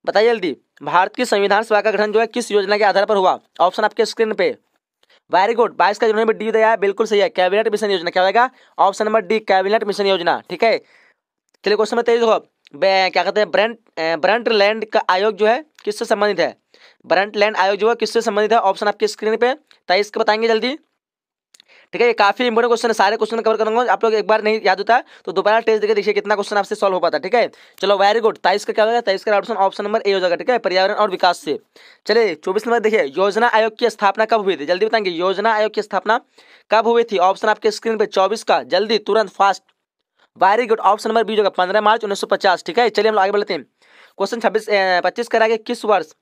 बताइए जल्दी भारत की संविधान सभा का गठन जो है किस योजना के आधार पर हुआ ऑप्शन आपके स्क्रीन पे वेरी गुड बाईस का जिन्होंने डी दिया है बिल्कुल सही है कैबिनेट मिशन योजना क्या होगा option number D cabinet mission योजना ठीक है चलिए क्वेश्चन नंबर तेईस क्या कहते हैं ब्रंट ब्रंट लैंड का आयोग जो है किससे संबंधित है ब्रंट लैंड आयोग जो है किससे संबंधित है ऑप्शन आपके स्क्रीन पे तेईस के बताएंगे जल्दी ठीक है ये काफी इंपॉर्टेंट क्वेश्चन है सारे क्वेश्चन कवर करूंगा आप लोग एक बार नहीं याद होता तो दोबारा टेस्ट देखिए देखिए कितना क्वेश्चन आपसे सॉल्व हो पाता ठीक है चलो वेरी गुड तेईस का क्या होगा तेईस का ऑप्शन ऑप्शन नंबर ए हो जाएगा ठीक है पर्यावरण और विकास से चले चौबीस नंबर देखिए योजना आयोग की स्थापना कब हुई थी जल्दी बताएंगे योजना आयोग की स्थापना कब हुई थी ऑप्शन आपके स्क्रीन पर चौबीस का जल्दी तुरंत fast very good option number B होगा पंद्रह मार्च उन्नीस सौ पचास ठीक है चलिए हम लोग आगे बढ़ते हैं क्वेश्चन छब्बीस पच्चीस करा गया किस वर्ष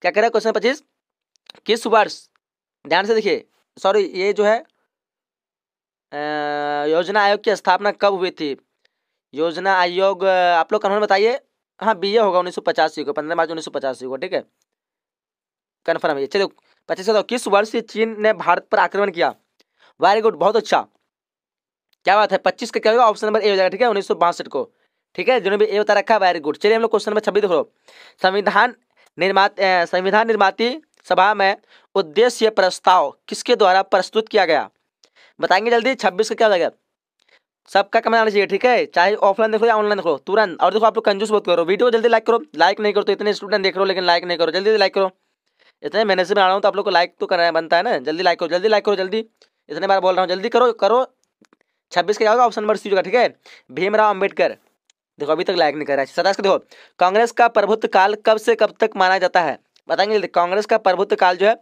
क्या कह रहा है क्वेश्चन पच्चीस किस वर्ष ध्यान से देखिए सॉरी ये जो है योजना आयोग की स्थापना कब हुई थी योजना आयोग आप लोग कन्फर्म बताइए हाँ बी ए होगा उन्नीस सौ पचासी को पंद्रह मार्च उन्नीस सौ पचासी को ठीक है कन्फर्म है चलो पच्चीस किस वर्ष चीन ने भारत पर आक्रमण किया वेरी गुड बहुत अच्छा क्या बात है पच्चीस का क्या होगा ऑप्शन नंबर ए हो जाएगा ठीक है उन्नीस सौ बासठ को ठीक है जिन्होंने भी ए बता रखा है वेरी गुड चलिए हम लोग क्वेश्चन नंबर छब्बीस देख लो संविधान निर्मात संविधान निर्माती सभा में उद्देश्य प्रस्ताव किसके द्वारा प्रस्तुत किया गया बताएंगे जल्दी छब्बीस का क्या हो जाएगा सबका कमेंट आना चाहिए ठीक है चाहे ऑफलाइन देखो या ऑनलाइन देखो तुरंत और देखो आप लोग कंजूस बहुत करो वीडियो जल्दी लाइक करो लाइक नहीं करो तो इतने स्टूडेंट देख रहे हो लेकिन लाइक नहीं करो जल्दी लाइक करो इतने मेहनत से बना रहा हूँ तो आप लोग को लाइक तो करना बनता है ना जल्दी लाइक करो जल्दी लाइक करो जल्दी इतने बार बोल रहा हूँ जल्दी करो करो छब्बीस का क्या होगा ऑप्शन नंबर सी होगा ठीक है भीमराव अम्बेडकर देखो अभी तक लाइक नहीं कर रहा है सताश देखो कांग्रेस का प्रभुत्व काल कब से कब तक माना जाता है बताएंगे कांग्रेस का प्रभुत्व काल जो है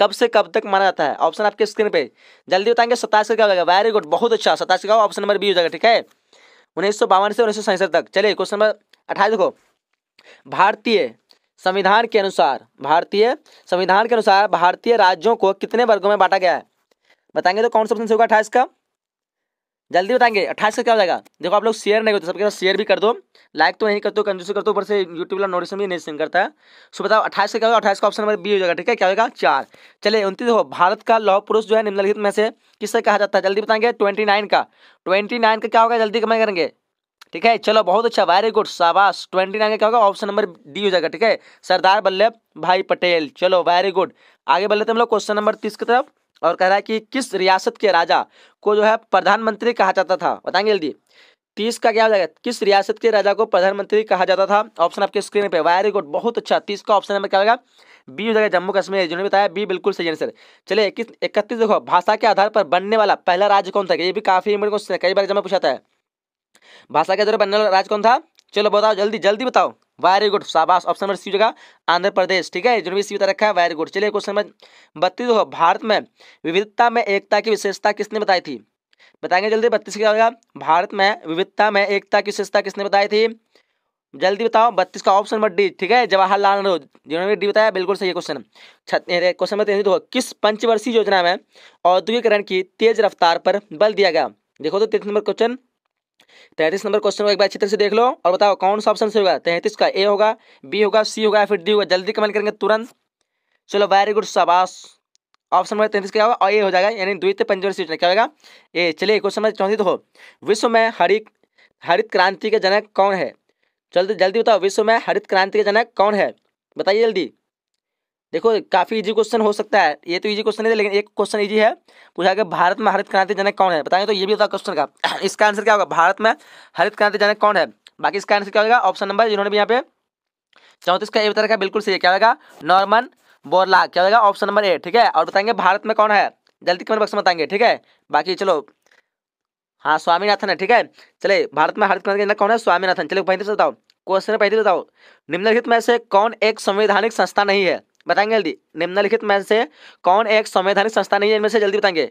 कब से कब तक माना जाता है ऑप्शन आपके स्क्रीन पे जल्दी बताएंगे सत्ताईस का क्या हो जाएगा वेरी गुड बहुत अच्छा सत्ताईस का ऑप्शन नंबर बी हो जाएगा ठीक है उन्नीस से उन्नीस तक चलिए क्वेश्चन नंबर अठारह देखो भारतीय संविधान के अनुसार भारतीय संविधान के अनुसार भारतीय राज्यों को कितने वर्गों में बांटा गया है बताएंगे तो कौन सा ऑप्शन होगा अठाईस का जल्दी बताएंगे अट्ठाईस का क्या हो जाएगा देखो आप लोग शेयर नहीं करते सबके साथ शेयर भी कर दो लाइक तो नहीं करते हो कंजूस करते हो ऊपर से यूट्यूब वाला नोटिस भी नहीं सेंड करता है सो बताओ अट्ठाईस का क्या होगा अठाईस का ऑप्शन नंबर बी हो जाएगा ठीक है क्या होगा चार चले उनतीस हो भारत का लौह पुरुष जो है निम्नलिखित में से किससे कहा जाता है जल्दी बताएंगे ट्वेंटी नाइन का ट्वेंटी नाइन का क्या होगा जल्दी कमाई करेंगे ठीक है चलो बहुत अच्छा वेरी गुड शाबाश ट्वेंटी नाइन का क्या होगा ऑप्शन नंबर डी हो जाएगा ठीक है सरदार वल्लभ भाई पटेल चलो वेरी गुड आगे बढ़ लेते हम लोग क्वेश्चन नंबर तीस की तरफ और कह रहा है कि किस रियासत के राजा को जो है प्रधानमंत्री कहा जाता था बताएंगे जल्दी तीस का क्या हो जाएगा किस रियासत के राजा को प्रधानमंत्री कहा जाता था ऑप्शन आपके स्क्रीन पे वायरी गुड बहुत अच्छा तीस का ऑप्शन नंबर क्या होगा बी हो जाएगा जम्मू कश्मीर जिन्होंने बताया बी बिल्कुल सही आंसर चलिए इक्कीस इकतीस देखो भाषा के आधार पर बनने वाला पहला राज्य कौन था ये भी काफी इम्पोर्टेंट क्वेश्चन है कई बार जमा पूछा है भाषा के आधार पर बनने वाला राज्य कौन था चलो बताओ जल्दी जल्दी बताओ वेरी गुड शाबाश ऑप्शन नंबर सी जगह आंध्र प्रदेश ठीक है जो भी सी बता रखा है वेरी गुड चलिए क्वेश्चन नंबर बत्तीस हो भारत में विविधता में एकता की विशेषता किसने बताई थी बताएंगे जल्दी बत्तीस क्या होगा भारत में विविधता में एकता की विशेषता किसने बताई थी जल्दी बताओ बत्तीस का ऑप्शन नंबर डी ठीक है जवाहरलाल नेहरू जिन्होंने डी बताया बिल्कुल सही क्वेश्चन क्वेश्चन नंबर तैतीस किस पंचवर्षीय योजना में औद्योगिकरण की तेज रफ्तार पर बल दिया गया देखो तो तेईस नंबर क्वेश्चन तैंतीस नंबर क्वेश्चन को एक बार अच्छी तरह से देख लो और बताओ कौन सा ऑप्शन सही होगा तैंतीस का ए होगा बी होगा सी होगा फिर डी होगा जल्दी कमेंट करेंगे तुरंत चलो वेरी गुड शाबाश ऑप्शन नंबर तैंतीस क्या होगा और ए हो जाएगा यानी द्वितीय पंचवर्ष सीट क्या होगा ए चलिए क्वेश्चन नंबर चौंतीस हो विश्व में हरित हरित क्रांति के जनक कौन है जल्दी जल्दी बताओ विश्व में हरित क्रांति के जनक कौन है बताइए जल्दी देखो काफ़ी इजी क्वेश्चन हो सकता है ये तो इजी क्वेश्चन है लेकिन एक क्वेश्चन इजी है पूछा कि भारत में हरित क्रांति जनक कौन है बताएंगे तो ये भी होता क्वेश्चन का इसका आंसर क्या होगा भारत में हरित क्रांति जनक कौन है बाकी इसका आंसर क्या होगा ऑप्शन नंबर जिन्होंने भी यहाँ पे चौंतीस का ये बता रखा बिल्कुल सही है क्या होगा नॉर्मन बोरला क्या होगा ऑप्शन नंबर ए ठीक है और बताएंगे भारत में कौन है जल्दी कमेंट बॉक्स में बताएंगे ठीक है बाकी चलो हाँ स्वामीनाथन है ठीक है चले भारत में हरित क्रांति जनक कौन है स्वामीनाथन चलो पैंतीस बताओ क्वेश्चन पैंतीस बताओ निम्नलिखित में से कौन एक संवैधानिक संस्था नहीं है बताएंगे जल्दी निम्नलिखित में से कौन एक संवैधानिक संस्था नहीं है इनमें से जल्दी बताएंगे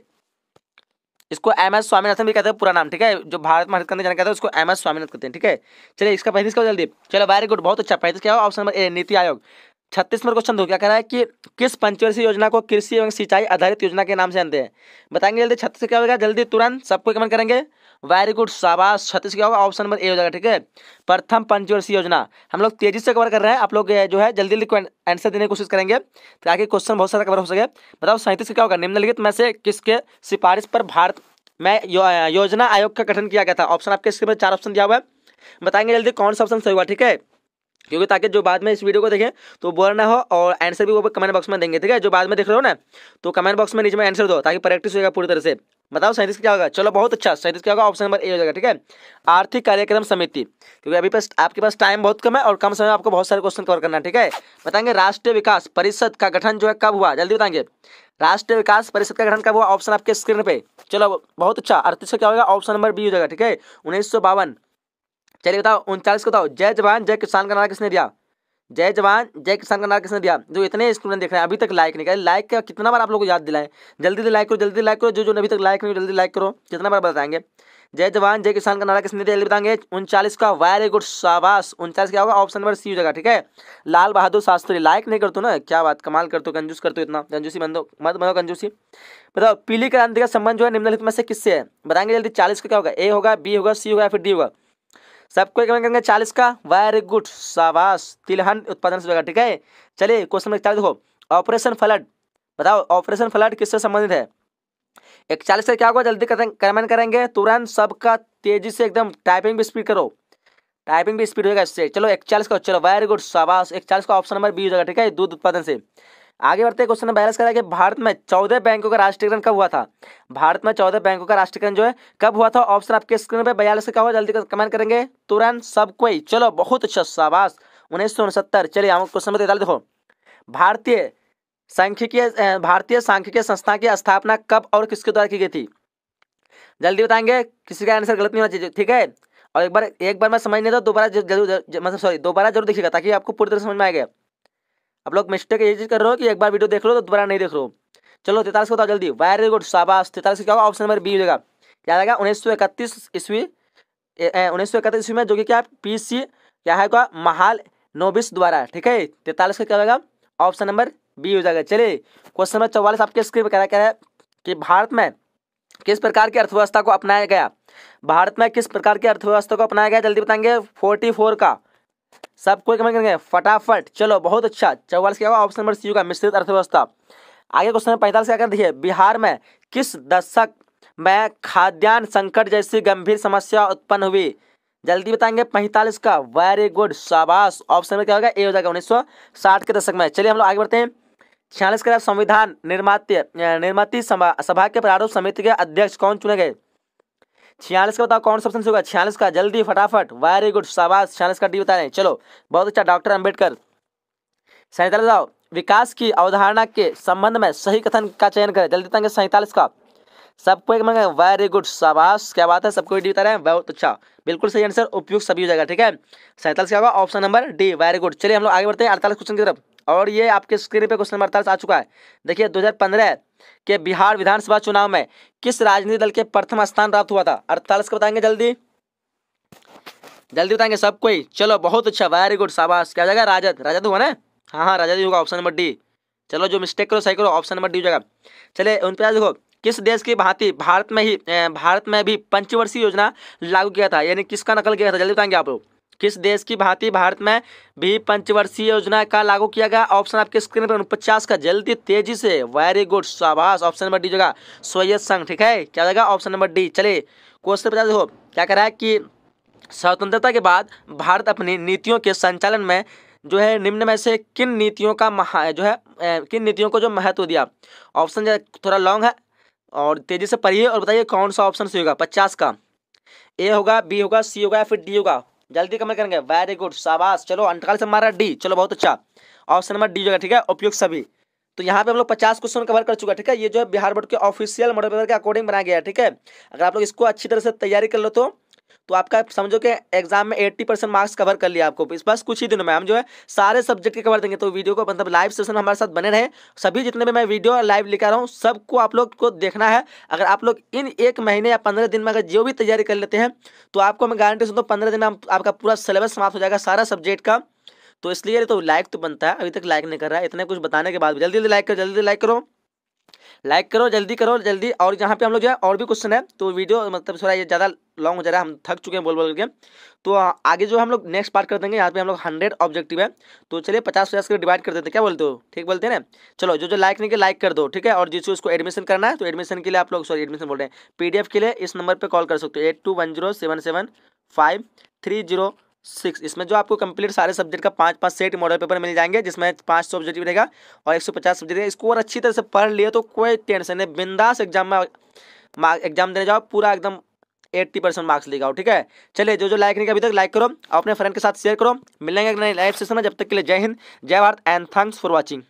इसको एम एस स्वामीनाथन भी कहते हैं पूरा नाम ठीक है जो भारत में करने जाना कहता है उसको एम एस स्वामीनाथ कहते हैं ठीक है चलिए इसका पैंतीस का जल्दी चलो वेरी गुड बहुत अच्छा पैंतीस क्या हो ऑप्शन नंबर ए नीति आयोग छत्तीस नंबर क्वेश्चन दो क्या कह रहा है कि किस पंचवर्षीय योजना को कृषि एवं सिंचाई आधारित योजना के नाम से जानते हैं बताएंगे जल्दी छत्तीस क्या होगा जल्दी तुरंत सबको कमेंट करेंगे वेरी गुड शाबाश छत्तीस क्या होगा ऑप्शन नंबर ए हो जाएगा ठीक है प्रथम पंचवर्षीय योजना हम लोग तेजी से कवर कर रहे हैं आप लोग जो है जल्दी जल्दी आंसर देने की कोशिश करेंगे ताकि क्वेश्चन बहुत सारा कवर हो सके बताओ सैंतीस क्या होगा निम्नलिखित में से किसके सिफारिश पर भारत में यो, योजना आयोग का गठन किया गया था ऑप्शन आपके इसके चार ऑप्शन दिया हुआ है बताएंगे जल्दी कौन सा ऑप्शन सही हुआ ठीक है क्योंकि ताकि जो बाद में इस वीडियो को देखें तो बोर ना हो और आंसर भी वो कमेंट बॉक्स में देंगे ठीक है जो बाद में देख रहे हो ना तो कमेंट बॉक्स में नीचे में आंसर दो ताकि प्रैक्टिस होगा पूरी तरह से बताओ सैंतीस क्या होगा चलो बहुत अच्छा सैंतीस क्या होगा ऑप्शन नंबर ए हो जाएगा ठीक है आर्थिक कार्यक्रम समिति क्योंकि अभी पास आपके पास टाइम बहुत कम है और कम समय में आपको बहुत सारे क्वेश्चन कवर करना है ठीक है बताएंगे राष्ट्रीय विकास परिषद का गठन जो है कब हुआ जल्दी बताएंगे राष्ट्रीय विकास परिषद का गठन कब हुआ ऑप्शन आपके स्क्रीन पे चलो बहुत अच्छा अड़तीस क्या होगा ऑप्शन नंबर बी हो जाएगा ठीक है उन्नीस सौ बावन चलिए बताओ उनचालीस को बताओ जय जवान जय किसान का नारा किसने दिया जय जवान जय किसान का नारा किसने दिया जो इतने स्टूडेंट देख रहे हैं अभी तक लाइक नहीं करें लाइक का कितना बार आप लोगों को याद दिलाएं जल्दी से लाइक करो जल्दी लाइक करो जो जो अभी तक लाइक नहीं जल्दी लाइक करो कितना बार बताएंगे जय जवान जय किसान का नारा किसने दिया जल्दी बताएंगे उनचालीस का वेरी गुड शाबाश उनचालीस क्या होगा ऑप्शन नंबर सी हो जाएगा ठीक है लाल बहादुर शास्त्री लाइक नहीं करते ना क्या बात कमाल करते हो कंजूस करते हो इतना कंजूसी बंदो मत बनो कंजूसी बताओ पीली क्रांति का संबंध जो है निम्नलिखित में से किससे है बताएंगे जल्दी चालीस का क्या होगा ए होगा बी होगा सी होगा फिर डी होगा सबको एक करेंगे चालीस का वेरी गुड शाबाश तिलहन उत्पादन से होगा ठीक है चलिए क्वेश्चन नंबर चालीस देखो ऑपरेशन फ्लड बताओ ऑपरेशन फ्लड किससे संबंधित है एक चालीस से क्या होगा जल्दी कमेंट करेंगे तुरंत सबका तेजी से एकदम टाइपिंग भी स्पीड करो टाइपिंग भी स्पीड होगा इससे चलो एक चालीस का चलो वेरी गुड शाबाश एक चालीस का ऑप्शन नंबर बी हो जाएगा ठीक है दूध उत्पादन से आगे बढ़ते क्वेश्चन बैलेंस करा कि भारत में चौदह बैंकों का राष्ट्रीयकरण कब हुआ था भारत में चौदह बैंकों का राष्ट्रीयकरण जो है कब हुआ था ऑप्शन आपके स्क्रीन पर बयालीस का हुआ जल्दी कमेंट करेंगे तुरंत सब कोई चलो बहुत अच्छा शाबाश उन्नीस सौ उनसत्तर चलिए हम क्वेश्चन में देखो भारतीय सांख्यिकीय भारतीय सांख्यिकीय संस्था की स्थापना कब और किसके द्वारा की गई थी जल्दी बताएंगे किसी का आंसर गलत नहीं होना चाहिए ठीक है और एक बार एक बार मैं समझ नहीं था दोबारा मतलब सॉरी दोबारा जरूर देखिएगा ताकि आपको पूरी तरह समझ में आएगा आप लोग मिस्टेक ये चीज़ कर रहे हो कि एक बार वीडियो देख लो तो दोबारा नहीं देख रहे चलो तैतालीस बताओ जल्दी वेरी गुड शाबाश तैतालीस क्या होगा ऑप्शन नंबर बी होगा क्या आएगा उन्नीस सौ इकतीस ईस्वी उन्नीस सौ इकतीस ईस्वी में जो कि क्या पी सी क्या है महाल नोबिस द्वारा ठीक है तैतालीस का क्या होगा ऑप्शन नंबर बी हो जाएगा चलिए क्वेश्चन नंबर चौवालीस आपके स्क्रीन पर कह क्या है कि भारत में किस प्रकार की अर्थव्यवस्था को अपनाया गया भारत में किस प्रकार की अर्थव्यवस्था को अपनाया गया जल्दी बताएंगे फोर्टी फोर का सब कोई कमेंट करेंगे फटाफट चलो बहुत अच्छा चौवालीस क्या ऑप्शन नंबर सी होगा मिश्रित अर्थव्यवस्था आगे क्वेश्चन पैंतालीस क्या कर दिए बिहार में किस दशक में खाद्यान्न संकट जैसी गंभीर समस्या उत्पन्न हुई जल्दी बताएंगे पैंतालीस का वेरी गुड शाबाश ऑप्शन नंबर क्या होगा ए हो जाएगा उन्नीस के दशक में चलिए हम लोग आगे बढ़ते हैं छियालीस के संविधान निर्मात निर्माती सभा के प्रारूप समिति के अध्यक्ष कौन चुने गए छियालीस का बताओ कौन सा ऑप्शन होगा छियालीस का जल्दी फटाफट वेरी गुड शाबाश छियालीस का डी बता रहे चलो बहुत अच्छा डॉक्टर अम्बेडकर सैंतालीस बताओ विकास की अवधारणा के संबंध में सही कथन का चयन करें जल्दी बताएंगे सैंतालीस का सबको एक मांगा वेरी गुड शाबाश क्या बात है सबको डी बता रहे हैं बहुत अच्छा बिल्कुल सही आंसर उपयुक्त सभी हो जाएगा ठीक है सैंतालीस क्या होगा option number D very good चलिए हम लोग आगे बढ़ते हैं अड़तालीस क्वेश्चन की तरफ और ये आपके स्क्रीन पे क्वेश्चन नंबर अड़तालीस आ चुका है देखिए 2015 के बिहार विधानसभा चुनाव में किस राजनीतिक दल के प्रथम स्थान प्राप्त हुआ था अड़तालीस का बताएंगे जल्दी जल्दी बताएंगे सब कोई चलो बहुत अच्छा वेरी गुड शाबाश क्या जाएगा राजद राजद हुआ ना हाँ हाँ राजद ही होगा ऑप्शन नंबर डी चलो जो मिस्टेक करो सही करो ऑप्शन नंबर डी हो जाएगा चले उन पर देखो किस देश की भांति भारत में ही भारत में भी पंचवर्षीय योजना लागू किया था यानी किसका नकल किया था जल्दी बताएंगे आप लोग किस देश की भांति भारत में भी पंचवर्षीय योजना का लागू किया गया ऑप्शन आपके स्क्रीन पर उनपचास का जल्दी तेजी से वेरी गुड शाबाश ऑप्शन नंबर डी जगह सोयत संघ ठीक है क्या जगह ऑप्शन नंबर डी चलिए क्वेश्चन पचास हो क्या कह रहा है कि स्वतंत्रता के बाद भारत अपनी नीतियों के संचालन में जो है निम्न में से किन नीतियों का महा जो है किन नीतियों को जो महत्व दिया ऑप्शन थोड़ा लॉन्ग है और तेज़ी से पढ़िए और बताइए कौन सा ऑप्शन सही होगा पचास का ए होगा बी होगा सी होगा या फिर डी होगा जल्दी कमेंट करेंगे वेरी गुड शाबाश चलो अंतकाल से हमारा डी चलो बहुत अच्छा ऑप्शन नंबर डी होगा ठीक है उपयोग सभी तो यहाँ पे हम लोग पचास क्वेश्चन कवर कर चुका ठीक है ये जो है बिहार बोर्ड के ऑफिशियल मॉडल पेपर के अकॉर्डिंग बनाया गया है ठीक है अगर आप लोग इसको अच्छी तरह से तैयारी कर लो तो तो आपका समझो कि एग्जाम में एट्टी परसेंट मार्क्स कवर कर लिया आपको इस बस कुछ ही दिनों में हम जो है सारे सब्जेक्ट के कवर देंगे तो वीडियो को मतलब लाइव सेशन हमारे साथ बने रहे सभी जितने भी मैं वीडियो लाइव लेकर रहा हूँ सबको आप लोग को देखना है अगर आप लोग इन एक महीने या पंद्रह दिन में अगर जो भी तैयारी कर लेते हैं तो आपको मैं गारंटी सुनता हूँ पंद्रह दिन में आपका पूरा सिलेबस समाप्त हो जाएगा सारा सब्जेक्ट का तो इसलिए तो लाइक तो बनता है अभी तक लाइक नहीं कर रहा है इतने कुछ बताने के बाद भी जल्दी जल्दी लाइक करो जल्दी जल्दी लाइक करो लाइक करो जल्दी करो जल्दी और यहाँ पे हम लोग जो है और भी क्वेश्चन है तो वीडियो मतलब थोड़ा ये ज़्यादा लॉन्ग हो जा रहा है हम थक चुके हैं बोल बोल के तो आगे जो हम लोग नेक्स्ट पार्ट कर देंगे यहाँ पे हम लोग हंड्रेड ऑब्जेक्टिव है तो चलिए पचास पचास करके डिवाइड कर देते हैं क्या बोलते हो ठीक बोलते हैं ना चलो जो जो लाइक नहीं किया लाइक कर दो ठीक है और जिसको उसको एडमिशन करना है तो एडमिशन के लिए आप लोग सॉरी एडमिशन बोल रहे हैं एफ के लिए इस नंबर पर कॉल कर सकते हो eight two one zero seven seven five three zero six इसमें जो आपको कंप्लीट सारे सब्जेक्ट का पाँच पाँच सेट मॉडल पेपर मिल जाएंगे जिसमें पाँच सौ ऑब्जेक्टिव रहेगा और एक सौ पचास सब्जेक्ट रहेगा इसको और अच्छी तरह से पढ़ लिए तो कोई टेंशन नहीं बिंदास एग्जाम में एग्जाम देने जाओ पूरा एकदम एट्टी परसेंट मार्क्स लेगा ठीक है चलिए जो जो लाइक नहीं अभी तक लाइक करो अपने फ्रेंड के साथ शेयर करो मिलेंगे नए लाइव सेशन में जब तक के लिए जय हिंद जय Bharat and thanks for watching